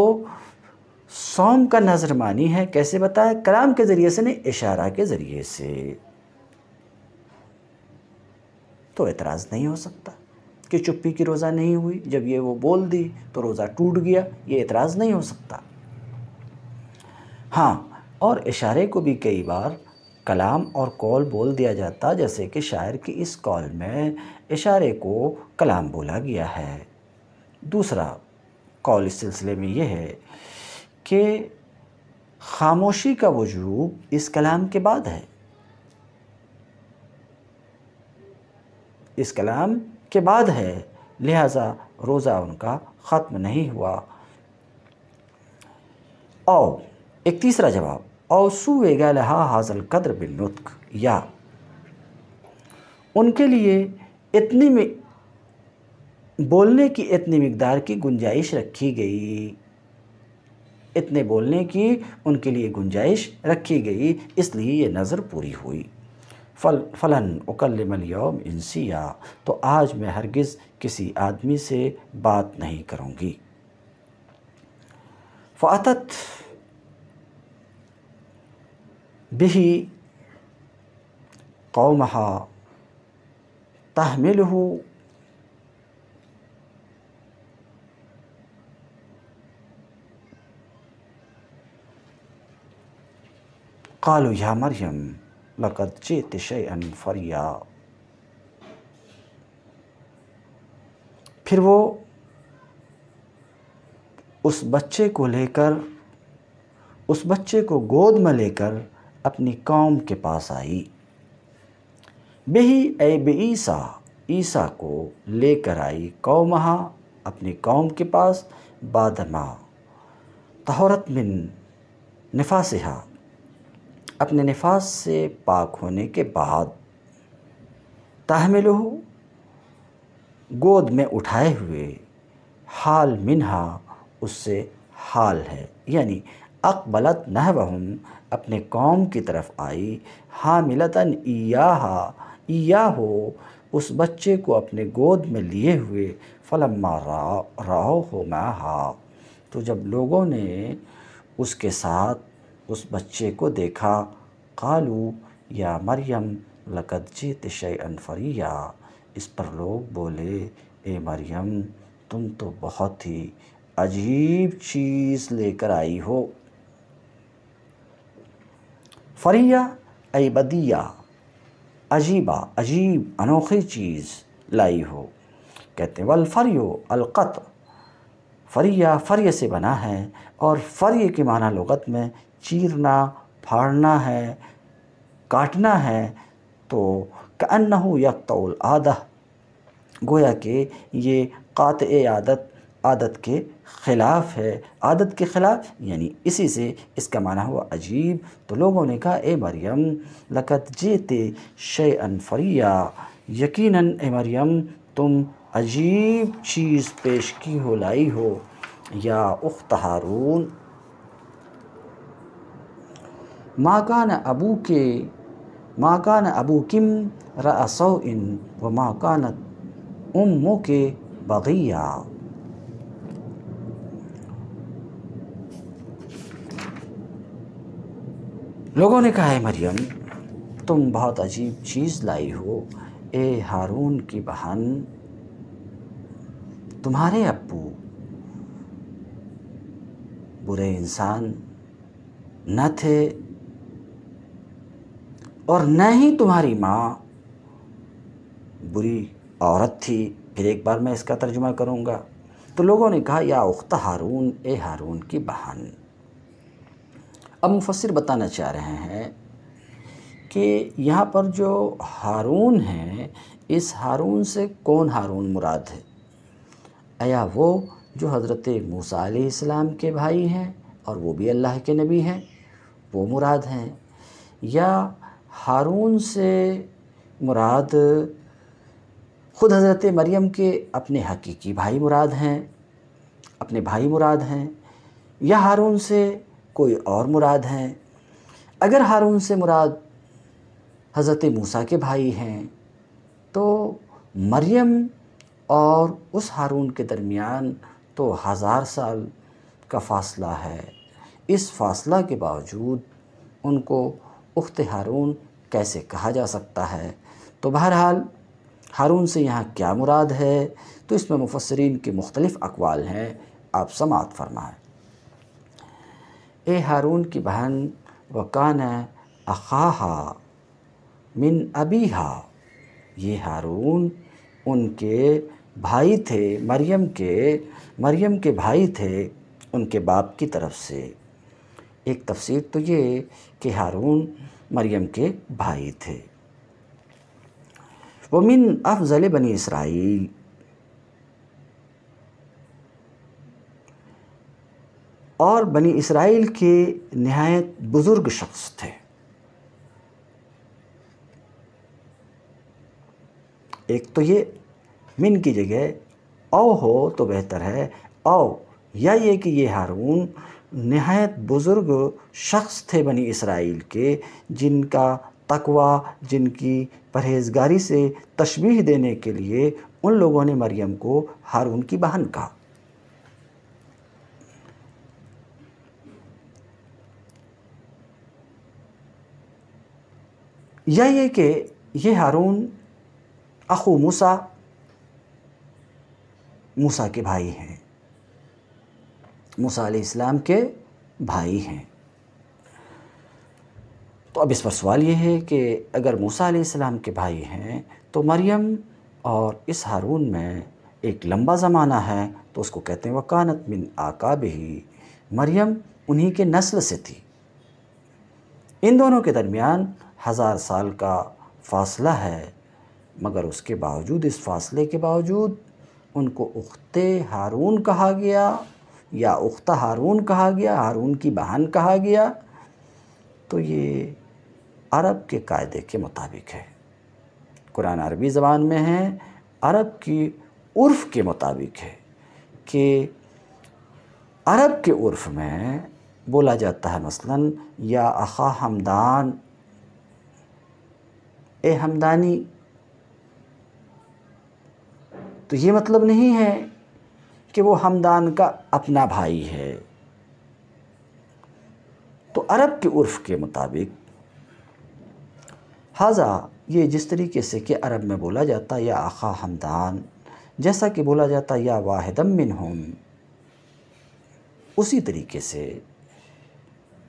A: सौम का नज़र मानी है कैसे बताया कलाम के ज़रिए से नहीं इशारा के ज़रिए से तो एतराज़ नहीं हो सकता कि चुप्पी की रोज़ा नहीं हुई जब ये वो बोल दी तो रोज़ा टूट गया ये एतराज़ नहीं हो सकता हाँ और इशारे को भी कई बार कलाम और कॉल बोल दिया जाता जैसे कि शायर की इस कॉल में इशारे को कलाम बोला गया है दूसरा कॉल इस सिलसिले में यह है कि खामोशी का वजूब इस कलाम के बाद है इस कलाम के बाद है लिहाजा रोज़ा उनका ख़त्म नहीं हुआ और एक तीसरा जवाब और वेगा लहा हाजल कदर बिलनुत्क या उनके लिए इतनी बोलने की इतनी मकदार की गुंजाइश रखी गई इतने बोलने की उनके लिए गुंजाइश रखी गई इसलिए ये नज़र पूरी हुई फल फलन योम इंसिया तो आज मैं हरगिज़ किसी आदमी से बात नहीं करूँगी फ़ातत बिही कौमहा तहमिल قالوا या मरियम لقد جئت شيئا फरिया फिर वो उस बच्चे को लेकर उस बच्चे को गोद में लेकर अपनी कौम के पास आई बेही बे ईसा ईसा को लेकर आई कौमहा अपनी कौम के पास बादमा तहरत मिन नफासहा अपने नफाज से पाक होने के बाद तहमिल गोद में उठाए हुए हाल मिनहा उससे हाल है यानी अकबलत नहवहम अपने कौम की तरफ आई हामिलतन ईयाहा ईया हो उस बच्चे को अपने गोद में लिए हुए फलम्मा राहो हो मैं हा तो जब लोगों ने उसके साथ उस बच्चे को देखा कालू या मरियम लकद जीत तशय अनफरिया इस पर लोग बोले ए मरियम तुम तो बहुत ही अजीब चीज़ लेकर आई हो फरिया ऐबदिया अजीबा अजीब अनोखी चीज़ लाई हो कहते वल फरियो अलकत फरिया फरिय से बना है और फरिय के माना लगत में चीरना फाड़ना है काटना है तो कन्नहू या तौल आदा गोया कि ये क़ात आदत आदत के ख़िलाफ़ है आदत के ख़िलाफ़ यानी इसी से इसका माना हुआ अजीब तो लोगों ने कहा ए मरियम लकत जेते शे अनफरिया यकीनन ए मरियम तुम अजीब चीज़ पेश की हो लाई हो या उख्त हारून माकान अबू के माकान अबू किम रसो इन व माकान उमो के बगैया लोगों ने कहा है मरियम तुम बहुत अजीब चीज़ लाई हो ए हारून की बहन तुम्हारे अबू बुरे इंसान न थे और न ही तुम्हारी माँ बुरी औरत थी फिर एक बार मैं इसका तर्जुमा करूँगा तो लोगों ने कहा या उख्त हारून ए हारून की बहन अब मुफसर बताना चाह रहे हैं कि यहाँ पर जो हारून है इस हारून से कौन हारून मुराद है अया वो जो हज़रत मूसा इस्लाम के भाई हैं और वो भी अल्लाह के नबी हैं वो मुराद हैं या हारून से मुराद ख़ुद हज़रत मरियम के अपने हकीकी भाई मुराद हैं अपने भाई मुराद हैं या हारून से कोई और मुराद हैं अगर हारून से मुराद हज़रत मूसा के भाई हैं तो मरियम और उस हारून के दरमियान तो हज़ार साल का फासला है इस फासला के बावजूद उनको पुख्त हारून कैसे कहा जा सकता है तो बहरहाल हारून से यहाँ क्या मुराद है तो इसमें मुफसरीन के मुख्तलिफ़ अकवाल हैं आप समात फरमाएँ ए हारून की बहन वकान अखाहा मिन अबीहा ये हारून उनके भाई थे मरियम के मरियम के भाई थे उनके बाप की तरफ से एक तफसीर तो ये कि हारून मरियम के भाई थे वमिन अफजल बनी इसराइल और बनी इसराइल के नहायत बुज़ुर्ग शख्स थे एक तो ये मिन की जगह औ हो तो बेहतर है औ या ये कि ये हारून नहायत बुज़ुर्ग शख्स थे बनी इसराइल के जिनका तकवा जिनकी परहेजगारी से तशबी देने के लिए उन लोगों ने मरियम को हारून की बहन कहा या ये कि ये हारून अखू मूसा मूसा के भाई हैं मूसा इस्लाम के भाई हैं तो अब इस पर सवाल ये है कि अगर मूसा इस्लाम के भाई हैं तो मरियम और इस हारून में एक लंबा ज़माना है तो उसको कहते हैं वकानत बिन आकाब ही मरियम उन्हीं के नस्ल से थी इन दोनों के दरमियान हज़ार साल का फासला है मगर उसके बावजूद इस फासले के बावजूद उनको उख्ते हारून कहा गया या उख्ता हारून कहा गया हारून की बहन कहा गया तो ये अरब के कायदे के मुताबिक है कुरान अरबी ज़बान में है अरब की उर्फ़ के मुताबिक है कि अरब के उर्फ़ में बोला जाता है मसलन या अखा हमदान ए हमदानी तो ये मतलब नहीं है कि वो हमदान का अपना भाई है तो अरब के उर्फ के मुताबिक हाजा ये जिस तरीके से कि अरब में बोला जाता या आखा हमदान जैसा कि बोला जाता या वाहिदम मिन हम उसी तरीके से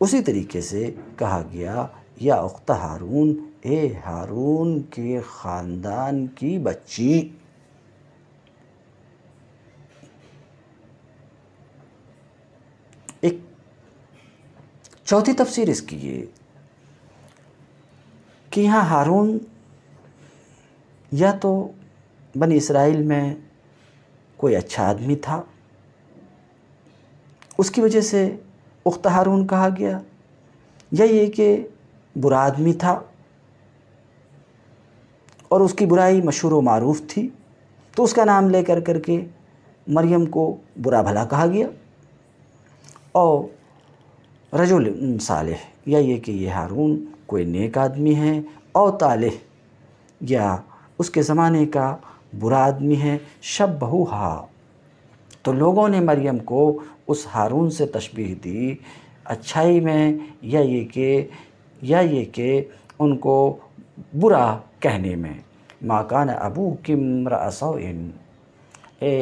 A: उसी तरीके से कहा गया या उख्ता हारून ए हारून के ख़ानदान की बच्ची चौथी तफसीर इसकी ये कि यहाँ हारून या तो बनी इसराइल में कोई अच्छा आदमी था उसकी वजह से उख्त हारून कहा गया या ये कि बुरा आदमी था और उसकी बुराई मशहूर व मरूफ़ थी तो उसका नाम लेकर करके मरियम को बुरा भला कहा गया और रजुल साल या ये कि ये हारून कोई नेक आदमी है और ताल या उसके ज़माने का बुरा आदमी है शब बहू हा तो लोगों ने मरियम को उस हारून से तशबीह दी अच्छाई में या ये कि या ये कि उनको बुरा कहने में माकान अबू किम रसोन ए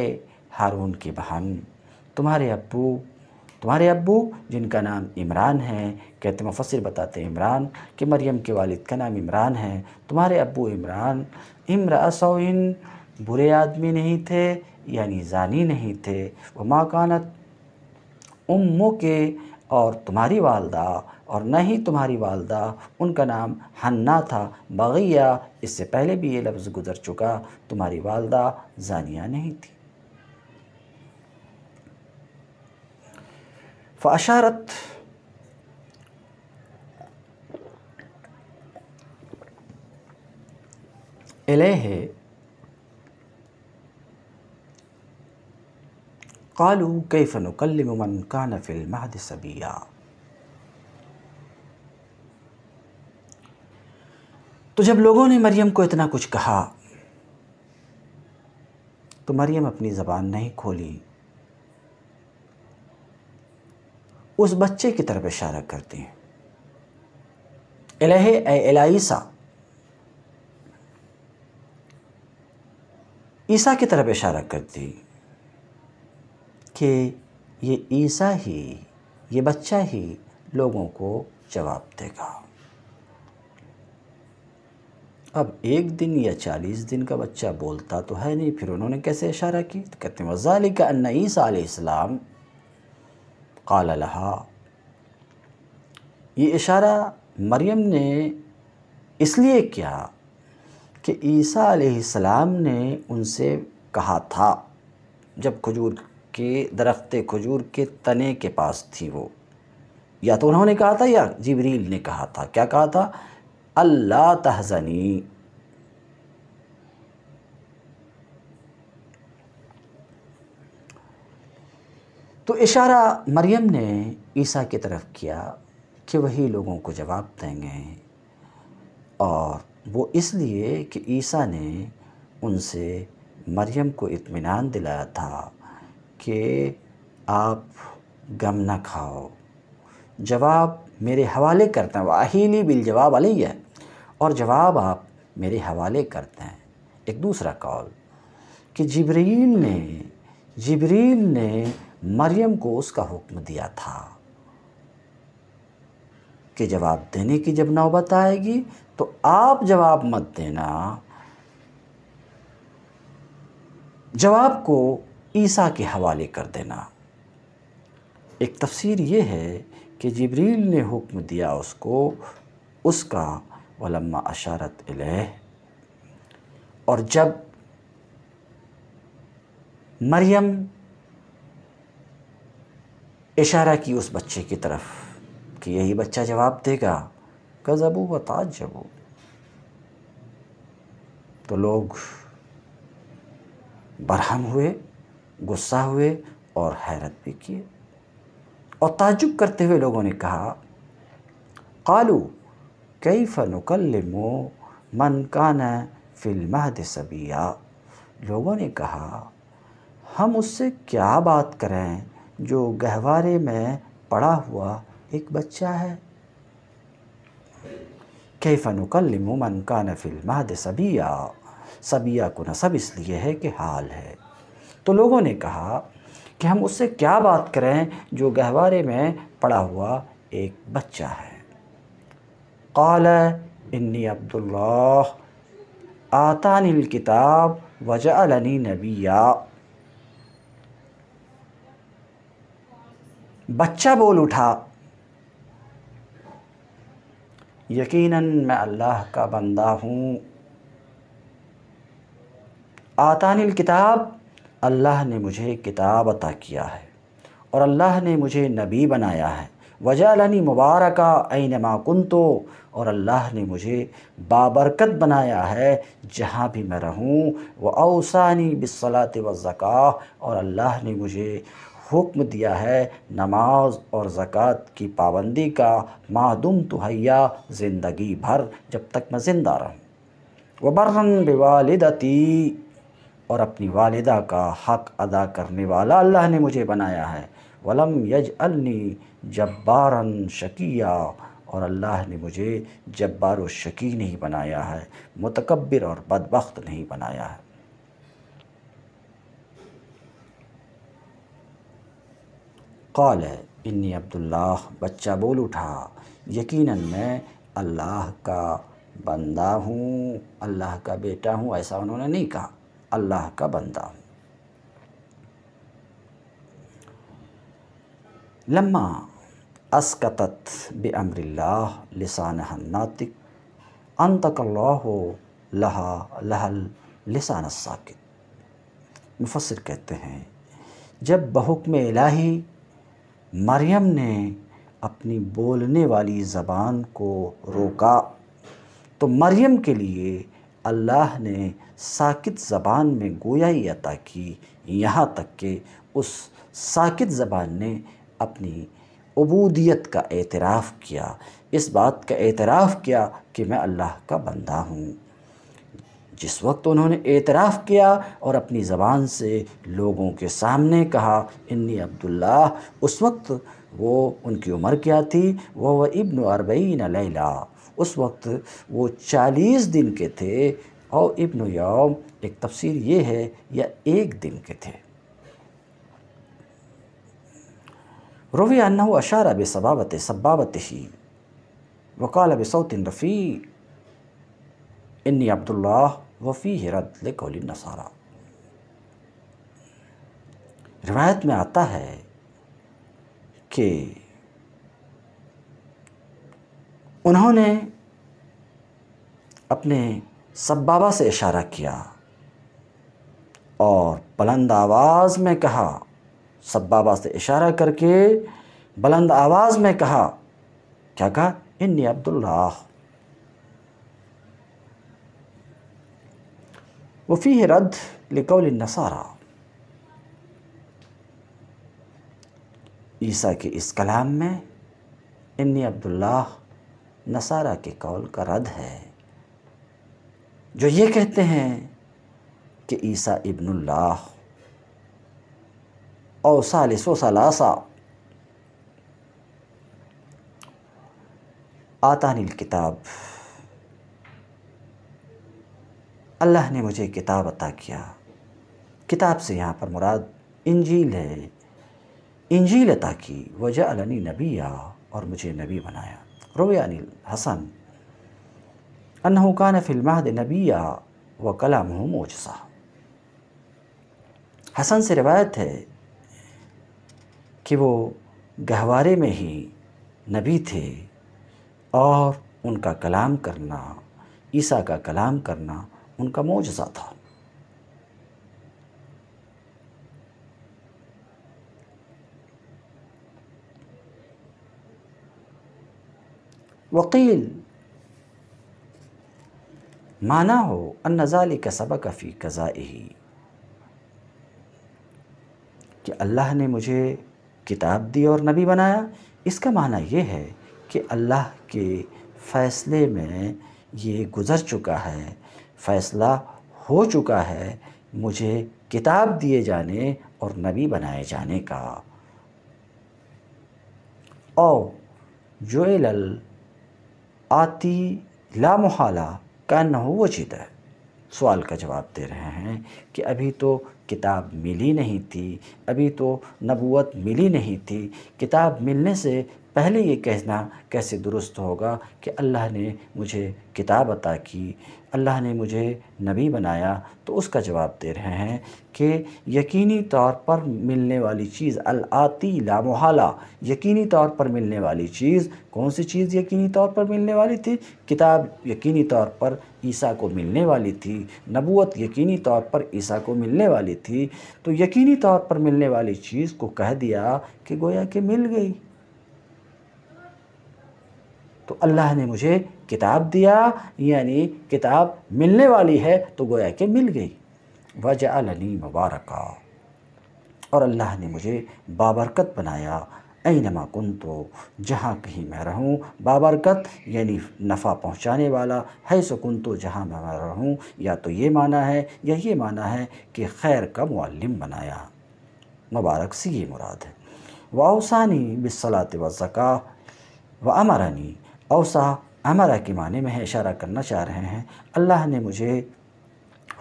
A: हारून की बहन तुम्हारे अबू तुम्हारे अबू जिनका नाम इमरान है कहते मुफसर बताते इमरान कि मरियम के वालिद का नाम इमरान है तुम्हारे अबू इमरान इमरा सोइन बुरे आदमी नहीं थे यानी जानी नहीं थे व माकानत उम्मो के और तुम्हारी वालदा और न ही तुम्हारी वालदा उनका नाम हन्ना था बगैया इससे पहले भी ये लफ्ज़ गुज़र चुका तुम्हारी वालदा जानिया नहीं थी फ़ाशारत इलेहे कालू कैफ नकलमन कान फिल महद सबिया तो जब लोगों ने मरियम को इतना कुछ कहा तो मरियम अपनी ज़बान नहीं खोली उस बच्चे की तरफ इशारा करती हैं इलह ईसा की तरफ इशारा करती कि ये ईसा ही ये बच्चा ही लोगों को जवाब देगा अब एक दिन या चालीस दिन का बच्चा बोलता तो है नहीं फिर उन्होंने कैसे इशारा की तो कहते हैं वजाली का अन्ना ईसा आलाम काल लहा ये इशारा मरियम ने इसलिए किया कि ईसा सलाम ने उनसे कहा था जब खजूर के दरख्त खजूर के तने के पास थी वो या तो उन्होंने कहा था या जिबरील ने कहा था क्या कहा था अल्लाह तहजनी तो इशारा मरियम ने ईसा की तरफ किया कि वही लोगों को जवाब देंगे और वो इसलिए कि ईसा ने उनसे मरियम को इत्मीनान दिलाया था कि आप गम ना खाओ जवाब मेरे हवाले करते हैं वाहिनी बिल जवाब अली है और जवाब आप मेरे हवाले करते हैं एक दूसरा कॉल कि जिब्रील ने जिब्रील ने मरियम को उसका हुक्म दिया था कि जवाब देने की जब नौबत आएगी तो आप जवाब मत देना जवाब को ईसा के हवाले कर देना एक तफसीर ये है कि जबरील ने हुक्म दिया उसको उसका वलम्मा अशारत अलह और जब मरियम इशारा की उस बच्चे की तरफ कि यही बच्चा जवाब देगा गज़बू व ताजबू तो लोग बरहम हुए गुस्सा हुए और हैरत भी किए और ताजुब करते हुए लोगों ने कहा कालू कई फ़नुकलमो मन कान फ़िल्महद सबिया लोगों ने कहा हम उससे क्या बात करें जो गहवारे में पड़ा हुआ एक बच्चा है कैफ़नुकलम मन का नफिल महद सबिया सबिया को नसब इसलिए है कि हाल है तो लोगों ने कहा कि हम उससे क्या बात करें जो गहवारे में पड़ा हुआ एक बच्चा है काल इन्नी अब्दुल्ला आतानिल किताब अलनी नबिया बच्चा बोल उठा यकीनन मैं अल्लाह का बंदा हूँ आतानिल किताब अल्लाह ने मुझे किताब अता किया है और अल्लाह ने मुझे नबी बनाया है वजालनी मुबारक आन माकुन तो और अल्लाह ने मुझे बाबरकत बनाया है जहाँ भी मैं रहूँ व अवसानी बसलात व और अल्लाह ने मुझे हुक्म दिया है नमाज और ज़क़़त की पाबंदी का मादुम तुहैया ज़िंदगी भर जब तक मैं ज़िंदा रहूँ वबर्रन बेवालदती और अपनी वालदा का हक अदा करने वाला अल्लाह ने मुझे बनाया है वलम यज अलनी जब्बारन शकिया और अल्लाह ने मुझे जब्बार शकी नहीं बनाया है मतकबर और बदबख्त नहीं बनाया है कौल इन्नी अब्दुल्लाह बच्चा बोल उठा यकीनन मैं अल्लाह का बंदा हूँ अल्लाह का बेटा हूँ ऐसा उन्होंने नहीं कहा अल्लाह का बंदा हूँ लम्मा असकतत बमरल्ला लसान नातिक अनतकल्ला लहा लहल लसान साकित मुफसर कहते हैं जब बहुक में इलाही मरियम ने अपनी बोलने वाली ज़बान को रोका तो मरियम के लिए अल्लाह ने साकित ज़बान में गोयाई अता की यहाँ तक कि उस साकित ज़बान ने अपनी अबूदियत का एतराफ़ किया इस बात का एतराफ़ किया कि मैं अल्लाह का बंदा हूँ जिस वक्त उन्होंने एतराफ़ किया और अपनी ज़बान से लोगों के सामने कहा इन्नी अब्दुल्ला उस वक्त वो उनकी उम्र क्या थी वह वह इब्न अरबईन लैला उस वक्त वो चालीस दिन के थे और इब्न यौम एक तफसीर ये है या एक दिन के थे रवि अन्ना अब सबावत सबाबत ही वकाल बसौतिन रफ़ी इन्नी अब्दुल्ला वफ़ी रद्द लकौली नसारा रिवायत में आता है कि उन्होंने अपने सब बाबा से इशारा किया और बुलंद आवाज़ में कहा सब बाबा से इशारा करके बुलंद आवाज़ में कहा क्या कहा इन्नी अब्दुल्ला वफ़ी रद्द लिकौल नसारा ईसा के इस कलाम में इन्नी अब्दुल्ला नसारा के कौल का रद्द है जो ये कहते हैं कि ईसा इब्नुल्लाह और सालिस सलासा आतानिल किताब अल्लाह ने मुझे किताब अता किया किताब से यहाँ पर मुराद इंजील है इंजील अता की वजह अलनी नबी आ और मुझे नबी बनाया अनिल हसन अनहुकान नबी नबिया व कलाम मोजसा हसन से रिवायत है कि वो गहवारे में ही नबी थे और उनका कलाम करना ईसा का कलाम करना उनका मोजा था वकील माना हो अनजाल का सबक फ़ी ही कि अल्लाह ने मुझे किताब दी और नबी बनाया इसका माना यह है कि अल्लाह के फ़ैसले में ये गुज़र चुका है फैसला हो चुका है मुझे किताब दिए जाने और नबी बनाए जाने का और जोएल आती लामोहला का नहो वजिद है सवाल का जवाब दे रहे हैं कि अभी तो किताब मिली नहीं थी अभी तो नबूत मिली नहीं थी किताब मिलने से पहले ये कहना कैसे दुरुस्त होगा कि अल्लाह ने मुझे किताब अता की अल्लाह ने मुझे नबी बनाया तो उसका जवाब दे रहे हैं कि यकीनी तौर पर मिलने वाली चीज़ अल आती यकीनी तौर पर मिलने वाली चीज़ कौन सी चीज़ यकीनी तौर पर मिलने वाली थी किताब यकीनी तौर पर ईसा को मिलने वाली थी नबूत यकीनी तौर पर ईसा को मिलने वाली थी तो यकीनी तौर पर मिलने वाली चीज़ को कह दिया कि गोया कि मिल गई तो अल्लाह ने मुझे किताब दिया यानी किताब मिलने वाली है तो गोया कि मिल गई वज अली मुबारक और अल्लाह ने मुझे बाबरकत बनाया नमा कुन तो जहाँ कहीं मैं रहूँ बाबरकत यानी नफ़ा पहुँचाने वाला है सुकुन तो जहाँ मैं रहूँ या तो ये माना है या ये माना है कि खैर का मालम बनाया मुबारक से ये मुराद है वाहसानी बिसलात व ज़क़ा व अमरानी अवसा हमारा के माने में है इशारा करना चाह रहे हैं अल्लाह ने मुझे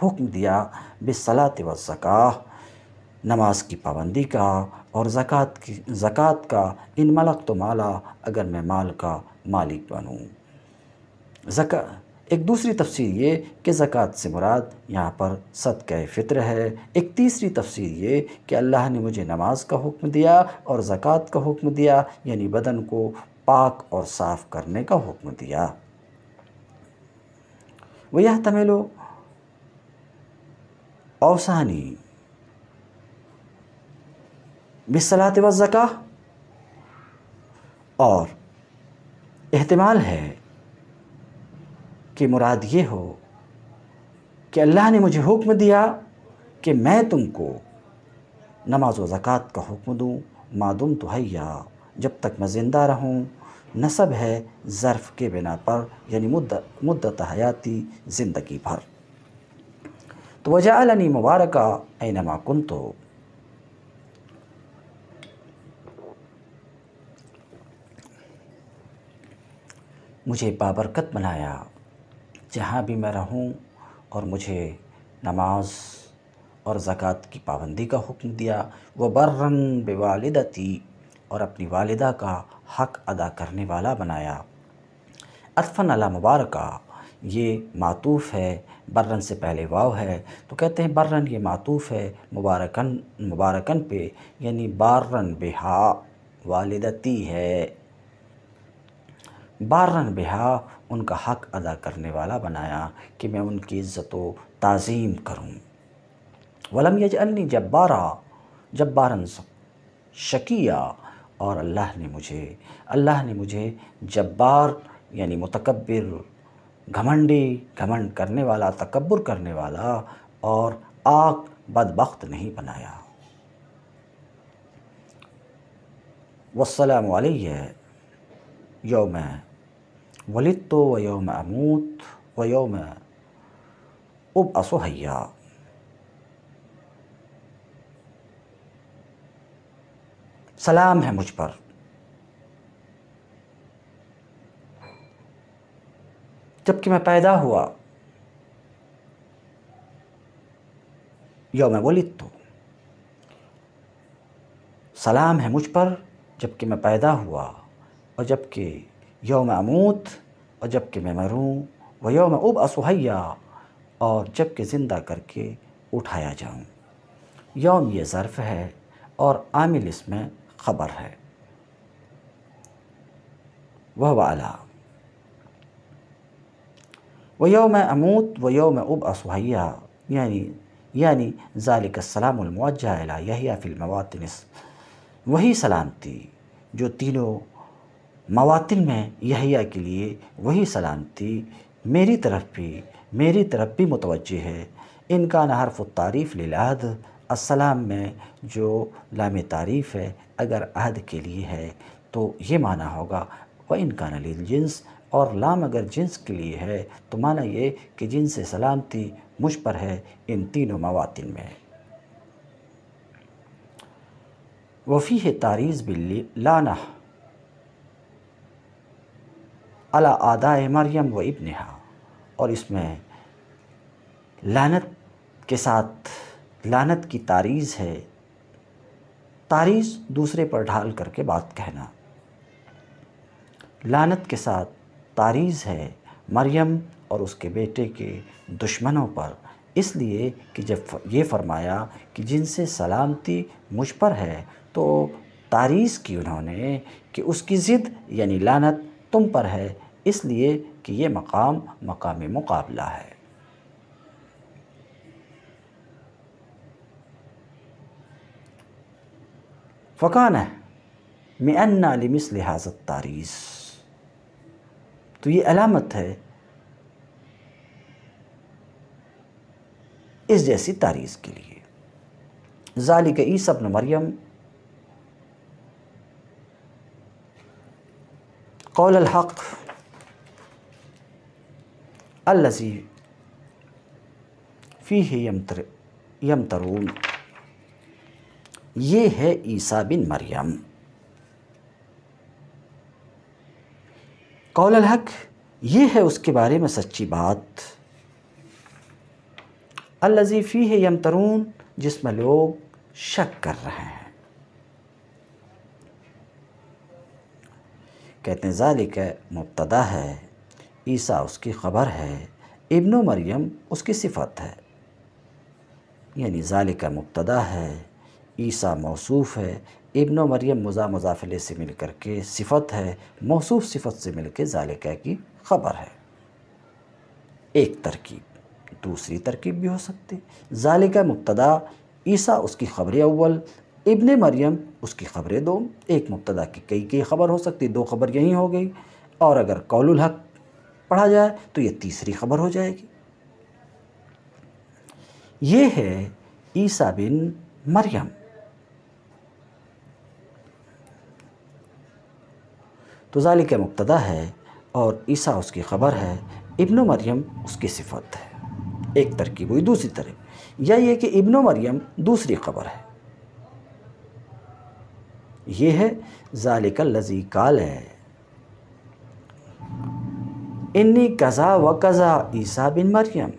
A: हुक्म दिया बिसलात व ज़क़ा नमाज की पाबंदी का और ज़क़़त की ज़क़़त का इन मलक तो माला अगर मैं माल का मालिक बनूँ ज़का एक दूसरी तफसीर ये कि ज़क़़त से मुराद यहाँ पर सदक़ फ़ितर है एक तीसरी तफसीर ये कि अल्लाह ने मुझे नमाज का हुक्म दिया और ज़क़़त का हुक्म दिया यानी बदन को पाक और साफ करने का हुक्म दिया वह तमिलो अवसानी बिसलात व ज़का और अहतमाल है कि मुराद ये हो कि अल्लाह ने मुझे हुक्म दिया कि मैं तुमको नमाज व का हुक्म दूँ मादुम तो हैया जब तक मैं ज़िंदा रहूँ नसब है ज़र्फ़ के बिना पर यानी मुद्द मुद्दत हयाती ज़िंदगी भर तो वजालनी मुबारक नमा कुन तो मुझे बाबरकत बनाया जहाँ भी मैं रहूँ और मुझे नमाज और ज़क़़त की पाबंदी का हुक्म दिया वह बर्रन बेवालदती और अपनी वालदा का हक अदा करने वाला बनाया अतफ़न अला मुबारक ये मातूफ़ है बर्रन से पहले वाव है तो कहते हैं बर्रन ये मातूफ़ है मुबारकन मुबारकन पे यानी बारन बेहा वालदती है बारन बेहा उनका हक अदा करने वाला बनाया कि मैं उनकी इज़्ज़त व तज़ीम करूँ वलम यज जब्बारा जब्बारन शकिया और अल्लाह ने मुझे अल्लाह ने मुझे जब्बार यानी मतकबर घमंडी घमंड करने वाला तकबर करने वाला और आग बदबख्त नहीं बनाया वसलम योम वलित तो व योम अमूत व योम उब असोहैया सलाम है मुझ पर जबकि मैं पैदा हुआ यौम वलिद तो सलाम है मुझ पर जबकि मैं पैदा हुआ और जबकि यौम अमूत और जबकि मैं मरूँ व यौम उब असुहैया और जबकि ज़िंदा करके उठाया जाऊँ यौम ये ज़र्फ़ है और आमिल इसमें खबर है वह वाला व योम अमूत व योम उब असुहैया यानी यानी ज़ालिक सलामजह यहिया फ़िल्मवातनस वही सलामती जो तीनों मवातिन में यहिया के लिए वही सलामती मेरी तरफ भी मेरी तरफ भी मुतवजह है इनका नहरफ़ तारीफ़ लिलाद असलाम में जो लाम तारीफ़ है अगर अहद के लिए है तो ये माना होगा व इनका नलील जिन्स और लाम अगर जिन्स के लिए है तो माना ये कि जिनसे सलामती मुझ पर है इन तीनों मवातिन में वफ़ी है तारीज़ बिल्ली लाना अला आदा मरियम व इबनहा और इसमें लानत के साथ लानत की तारीज़ है तारीज़ दूसरे पर ढाल करके बात कहना लानत के साथ तारीज़ है मरियम और उसके बेटे के दुश्मनों पर इसलिए कि जब ये फरमाया कि जिनसे सलामती मुझ पर है तो तारीज़ की उन्होंने कि उसकी ज़िद यानी लानत तुम पर है इसलिए कि ये मकाम मकामी मुकाबला है فقال مئنا لمثل هذا التاريس تو یہ علامت ہے اس جیسی تاریس کے لئے ذالک عیسی بن مریم قول الحق الذي فيه يمتر يمترون ये है ईसा बिन मरियम कौल हक ये है उसके बारे में सच्ची बात अल्लजीफ़ी है यम तरून जिसमें लोग शक कर रहे हैं कहते हैं ज़ालिक मुबतदा है ईसा उसकी ख़बर है इब्न मरियम उसकी सिफत है यानी ज़ालिक मुबतदा है ईसा मौसूफ़ है इब्न मरियम मजा मजाफिले से मिल कर के सिफत है मौसू सिफत से मिल के ज़ालिका की ख़बर है एक तरकीब दूसरी तरकीब भी हो सकती ज़ालिका मुबतदा ईसा उसकी ख़बर अव्वल इब्ने मरियम उसकी ख़बरें दो एक मुबतदा की कई कई ख़बर हो सकती दो खबर यहीं हो गई और अगर कौल हक पढ़ा जाए तो ये तीसरी खबर हो जाएगी ये है ईसा बिन मरियम तो ज़ालिक मुबतदा है और ईसा उसकी ख़बर है इब्न मरियम उसकी सिफत है एक तरकीब हुई दूसरी तरह या ये कि इब्न मरियम दूसरी खबर है ये है का लजी काल है इन्नी कज़ा व कज़ा ईसा बिन मरियम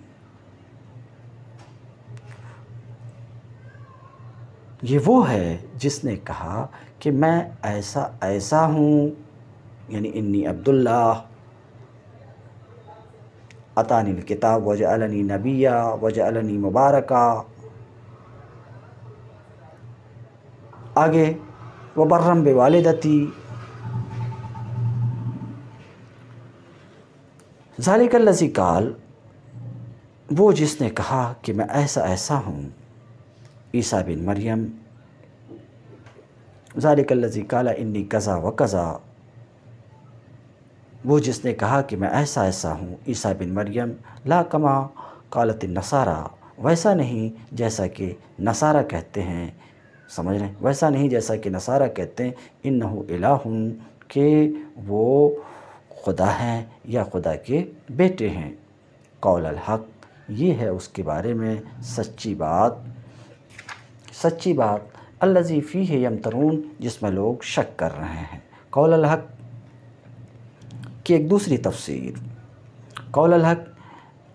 A: ये वो है जिसने कहा कि मैं ऐसा ऐसा हूँ यानी इन्नी अब्दुल्ला अतानिल किताब अलनी नबिया अलनी मुबारक आगे वबर्रम जालिकल जालिकल्लसी काल वो जिसने कहा कि मैं ऐसा ऐसा हूँ ईसा बिन मरियम जालिकल्लसी काला इन्नी कज़ा व कज़ा वो जिसने कहा कि मैं ऐसा ऐसा हूँ ईसा बिन मरियम ला कमा कालत नसारा वैसा नहीं जैसा कि नसारा कहते हैं समझ रहे वैसा नहीं जैसा कि नसारा कहते हैं इन हूँ के वो खुदा हैं या खुदा के बेटे हैं कौल हक ये है उसके बारे में सच्ची बात सच्ची बात अल्लाजी फ़ी है यम तरून जिसमें लोग शक कर रहे हैं कौल हक की एक दूसरी तफसीर कौल हक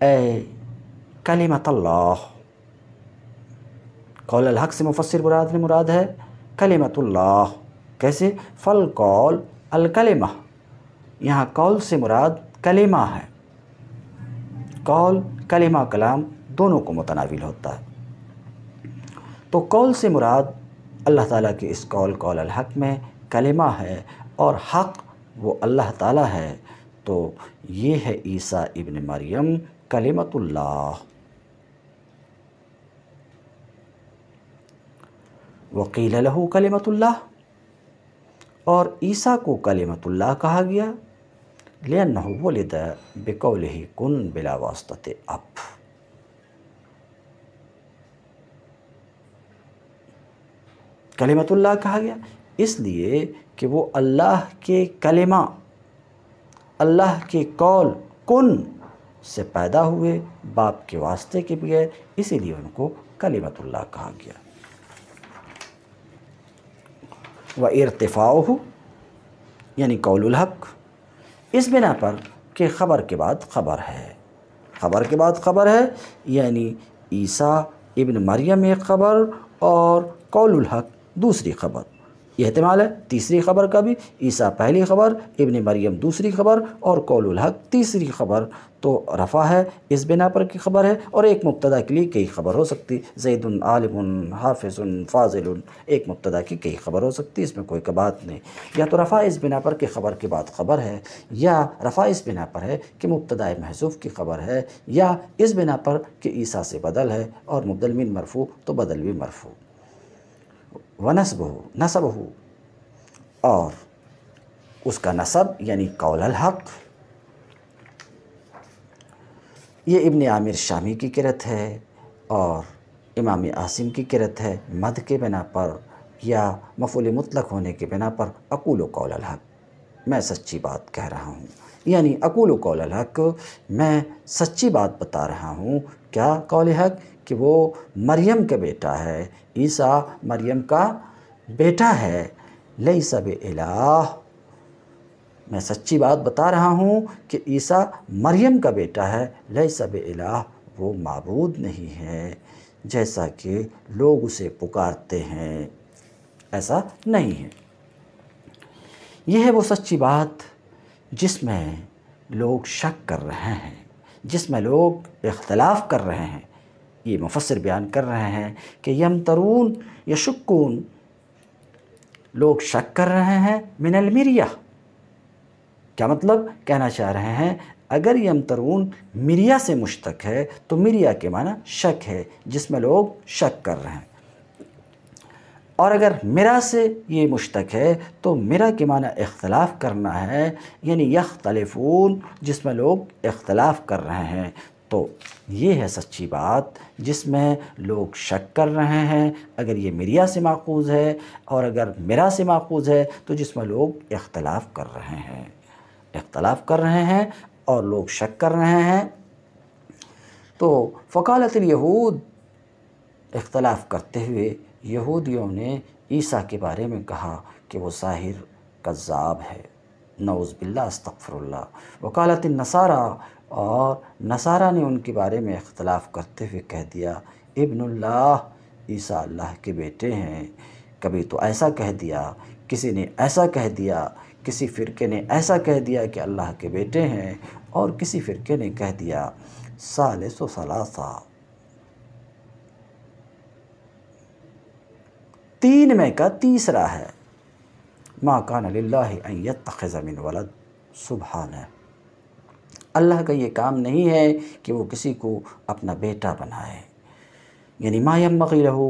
A: ए कलिमत कौल हक से मुफसर मुराद ने मुराद है कलिमतुल्लाह कैसे फ़ल कौल अलकलमा यहाँ कौल से मुराद कलिमा है कौल कलेमा कलाम दोनों को मुतनाविल होता है तो कौल से मुराद अल्लाह ताला के इस कौल कौल हक में कलिमा है और हक वो अल्लाह ताला है तो ये है ईसा इबन मरियम कलिमतुल्लाह वकील लहू कलिमतुल्लाह और ईसा को कलिमतुल्लाह कहा गया लियन वलिद बिकौल ही कुन बिला वास्तते अप कलिमतुल्लाह कहा गया इसलिए कि वो अल्लाह के कलिमा अल्लाह के कौल कुन से पैदा हुए बाप के वास्ते के बगैर इसीलिए उनको कलीमतुल्लाह कहा गया व इरतफ़ा यानी कौलहक इस बिना पर कि ख़बर के बाद ख़बर है ख़बर के बाद ख़बर है यानी ईसा इब्न मरियम एक ख़बर और कौलहक दूसरी ख़बर यह अहतमाल है तीसरी खबर का भी ईसा पहली खबर इबन मरियम दूसरी खबर और कौल हक तीसरी खबर तो रफ़ा है इस बिना पर की खबर है और एक मुबतदा के लिए कई खबर हो सकती जैदन आलिम हाफिज़ फाजिल एक मुबतदा की कई खबर हो सकती है इसमें कोई कबात नहीं या तो रफ़ा इस बिना पर की खबर के बाद खबर है या रफ़ा इस बिना पर है कि मुबतदा महसूफ़ की खबर है या इस बिना पर कि ईसा से बदल है और मुबदल मरफू तो बदल भी मरफू हो नसब हो और उसका नसब यानी कौलल हक़ ये इबन आमिर शामी की किरत है और इमाम आसिम की किरत है मद के बिना पर या मफोल मुतलक होने के बिना पर अकूल कौल हक मैं सच्ची बात कह रहा हूँ यानी अकूल कौल हक मैं सच्ची बात बता रहा हूँ क्या कौल हक कि वो मरियम का बेटा है ईसा मरियम का बेटा है लई सब इलाह मैं सच्ची बात बता रहा हूँ कि ईसा मरियम का बेटा है लई सब इलाह वो मबूद नहीं है जैसा कि लोग उसे पुकारते हैं ऐसा नहीं है यह है वो सच्ची बात जिसमें लोग शक कर रहे हैं जिसमें लोग इख्तलाफ कर रहे हैं ये मुफसर बयान कर रहे हैं कि यम तरून यशक्कून लोग शक कर रहे हैं मिनल मिरिया क्या मतलब कहना चाह रहे हैं अगर यम तरून मिरिया से मुश्तक है तो मिरिया के माना शक है जिसमें लोग शक कर रहे हैं और अगर मेरा से ये मुश्तक है तो मेरा के माना इख्तलाफ करना है यानी यख तलेफ़ून जिसमें लोग इख्तलाफ कर रहे हैं तो ये है सच्ची बात जिसमें लोग शक कर रहे हैं अगर ये मीरिया से माखूज़ है और अगर मेरा से माखूज़ है तो जिसमें लोग इख्तलाफ कर रहे हैं इख्तलाफ कर रहे हैं और लोग शक कर रहे हैं तो यहूद इख्तलाफ करते हुए यहूदियों ने ईसा के बारे में कहा कि वो साहिर कज़ाब है नौज़बिल्ला अस्तफ़रल्ला वकालत नसारा और नसारा ने उनके बारे में इख्तलाफ करते हुए कह दिया इब्नुल्लाह ईसा अल्लाह के बेटे हैं कभी तो ऐसा कह दिया किसी ने ऐसा कह दिया किसी फ़िरके ने ऐसा कह दिया कि अल्लाह के बेटे हैं और किसी फ़िरके ने कह दिया सालिस सलासा तीन में का तीसरा है माकान कान लाही तख़मिन वलद सुबहान है अल्लाह का ये काम नहीं है कि वो किसी को अपना बेटा बनाए यानी माया बगी रहो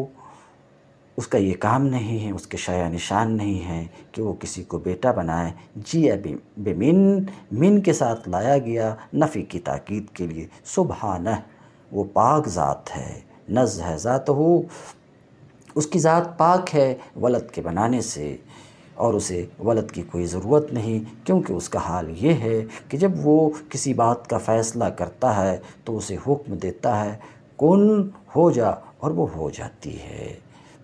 A: उसका ये काम नहीं है उसके शाया निशान नहीं है कि वो किसी को बेटा बनाए जी अब बेमिन मिन के साथ लाया गया नफ़ी की ताकीद के लिए सुबह न वो पाक ज़ात है नज है ज़ात हो उसकी ज़ात पाक है वलत के बनाने से और उसे वलद की कोई ज़रूरत नहीं क्योंकि उसका हाल ये है कि जब वो किसी बात का फ़ैसला करता है तो उसे हुक्म देता है कौन हो जा और वो हो जाती है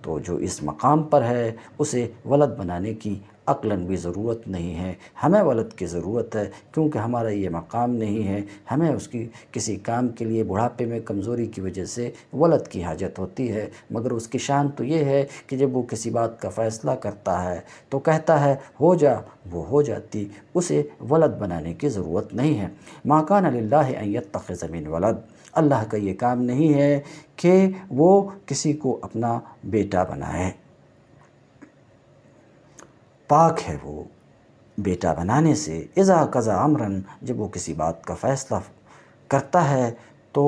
A: तो जो इस मकाम पर है उसे वलद बनाने की अक्लन भी ज़रूरत नहीं है हमें वलद की ज़रूरत है क्योंकि हमारा ये मकाम नहीं है हमें उसकी किसी काम के लिए बुढ़ापे में कमज़ोरी की वजह से वलद की हाजत होती है मगर उसकी शान तो ये है कि जब वो किसी बात का फ़ैसला करता है तो कहता है हो जा वो हो जाती उसे वलद बनाने की ज़रूरत नहीं है माकान अल्लात तख़ ज़मीन वलद अल्लाह का ये काम नहीं है कि वो किसी को अपना बेटा बनाए पाक है वो बेटा बनाने से इज़ा कज़ा अमरन जब वो किसी बात का फ़ैसला करता है तो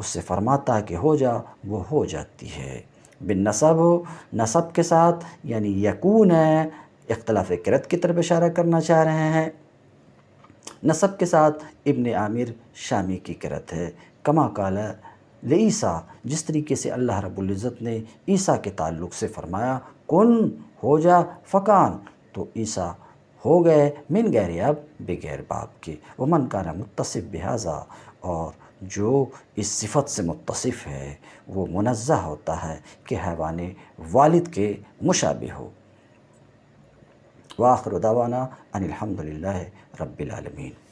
A: उससे फरमाता है कि हो जा वो हो जाती है बिन नसब नसब के साथ यानी यकून है इख्तलाफ करत की तरफ इशारा करना चाह रहे हैं नसब के साथ इबन आमिर शामी की करत है कमा काला ले ईसा जिस तरीके से अल्लाह रब्ज़त ने ईसा के ताल्लुक़ से फ़रमाया कन हो जा फ़कान तो ईसा हो गए मिन गैर अब बगैर बाप के मन का ना मुतसिफ़ बिहाजा और जो इस सिफत से मुतसिफ़ है वो मुनज़ा होता है कि हैवान वालिद के मुशाबे हो वाखर दवाना अनिलहमदिल्ला रबालमीन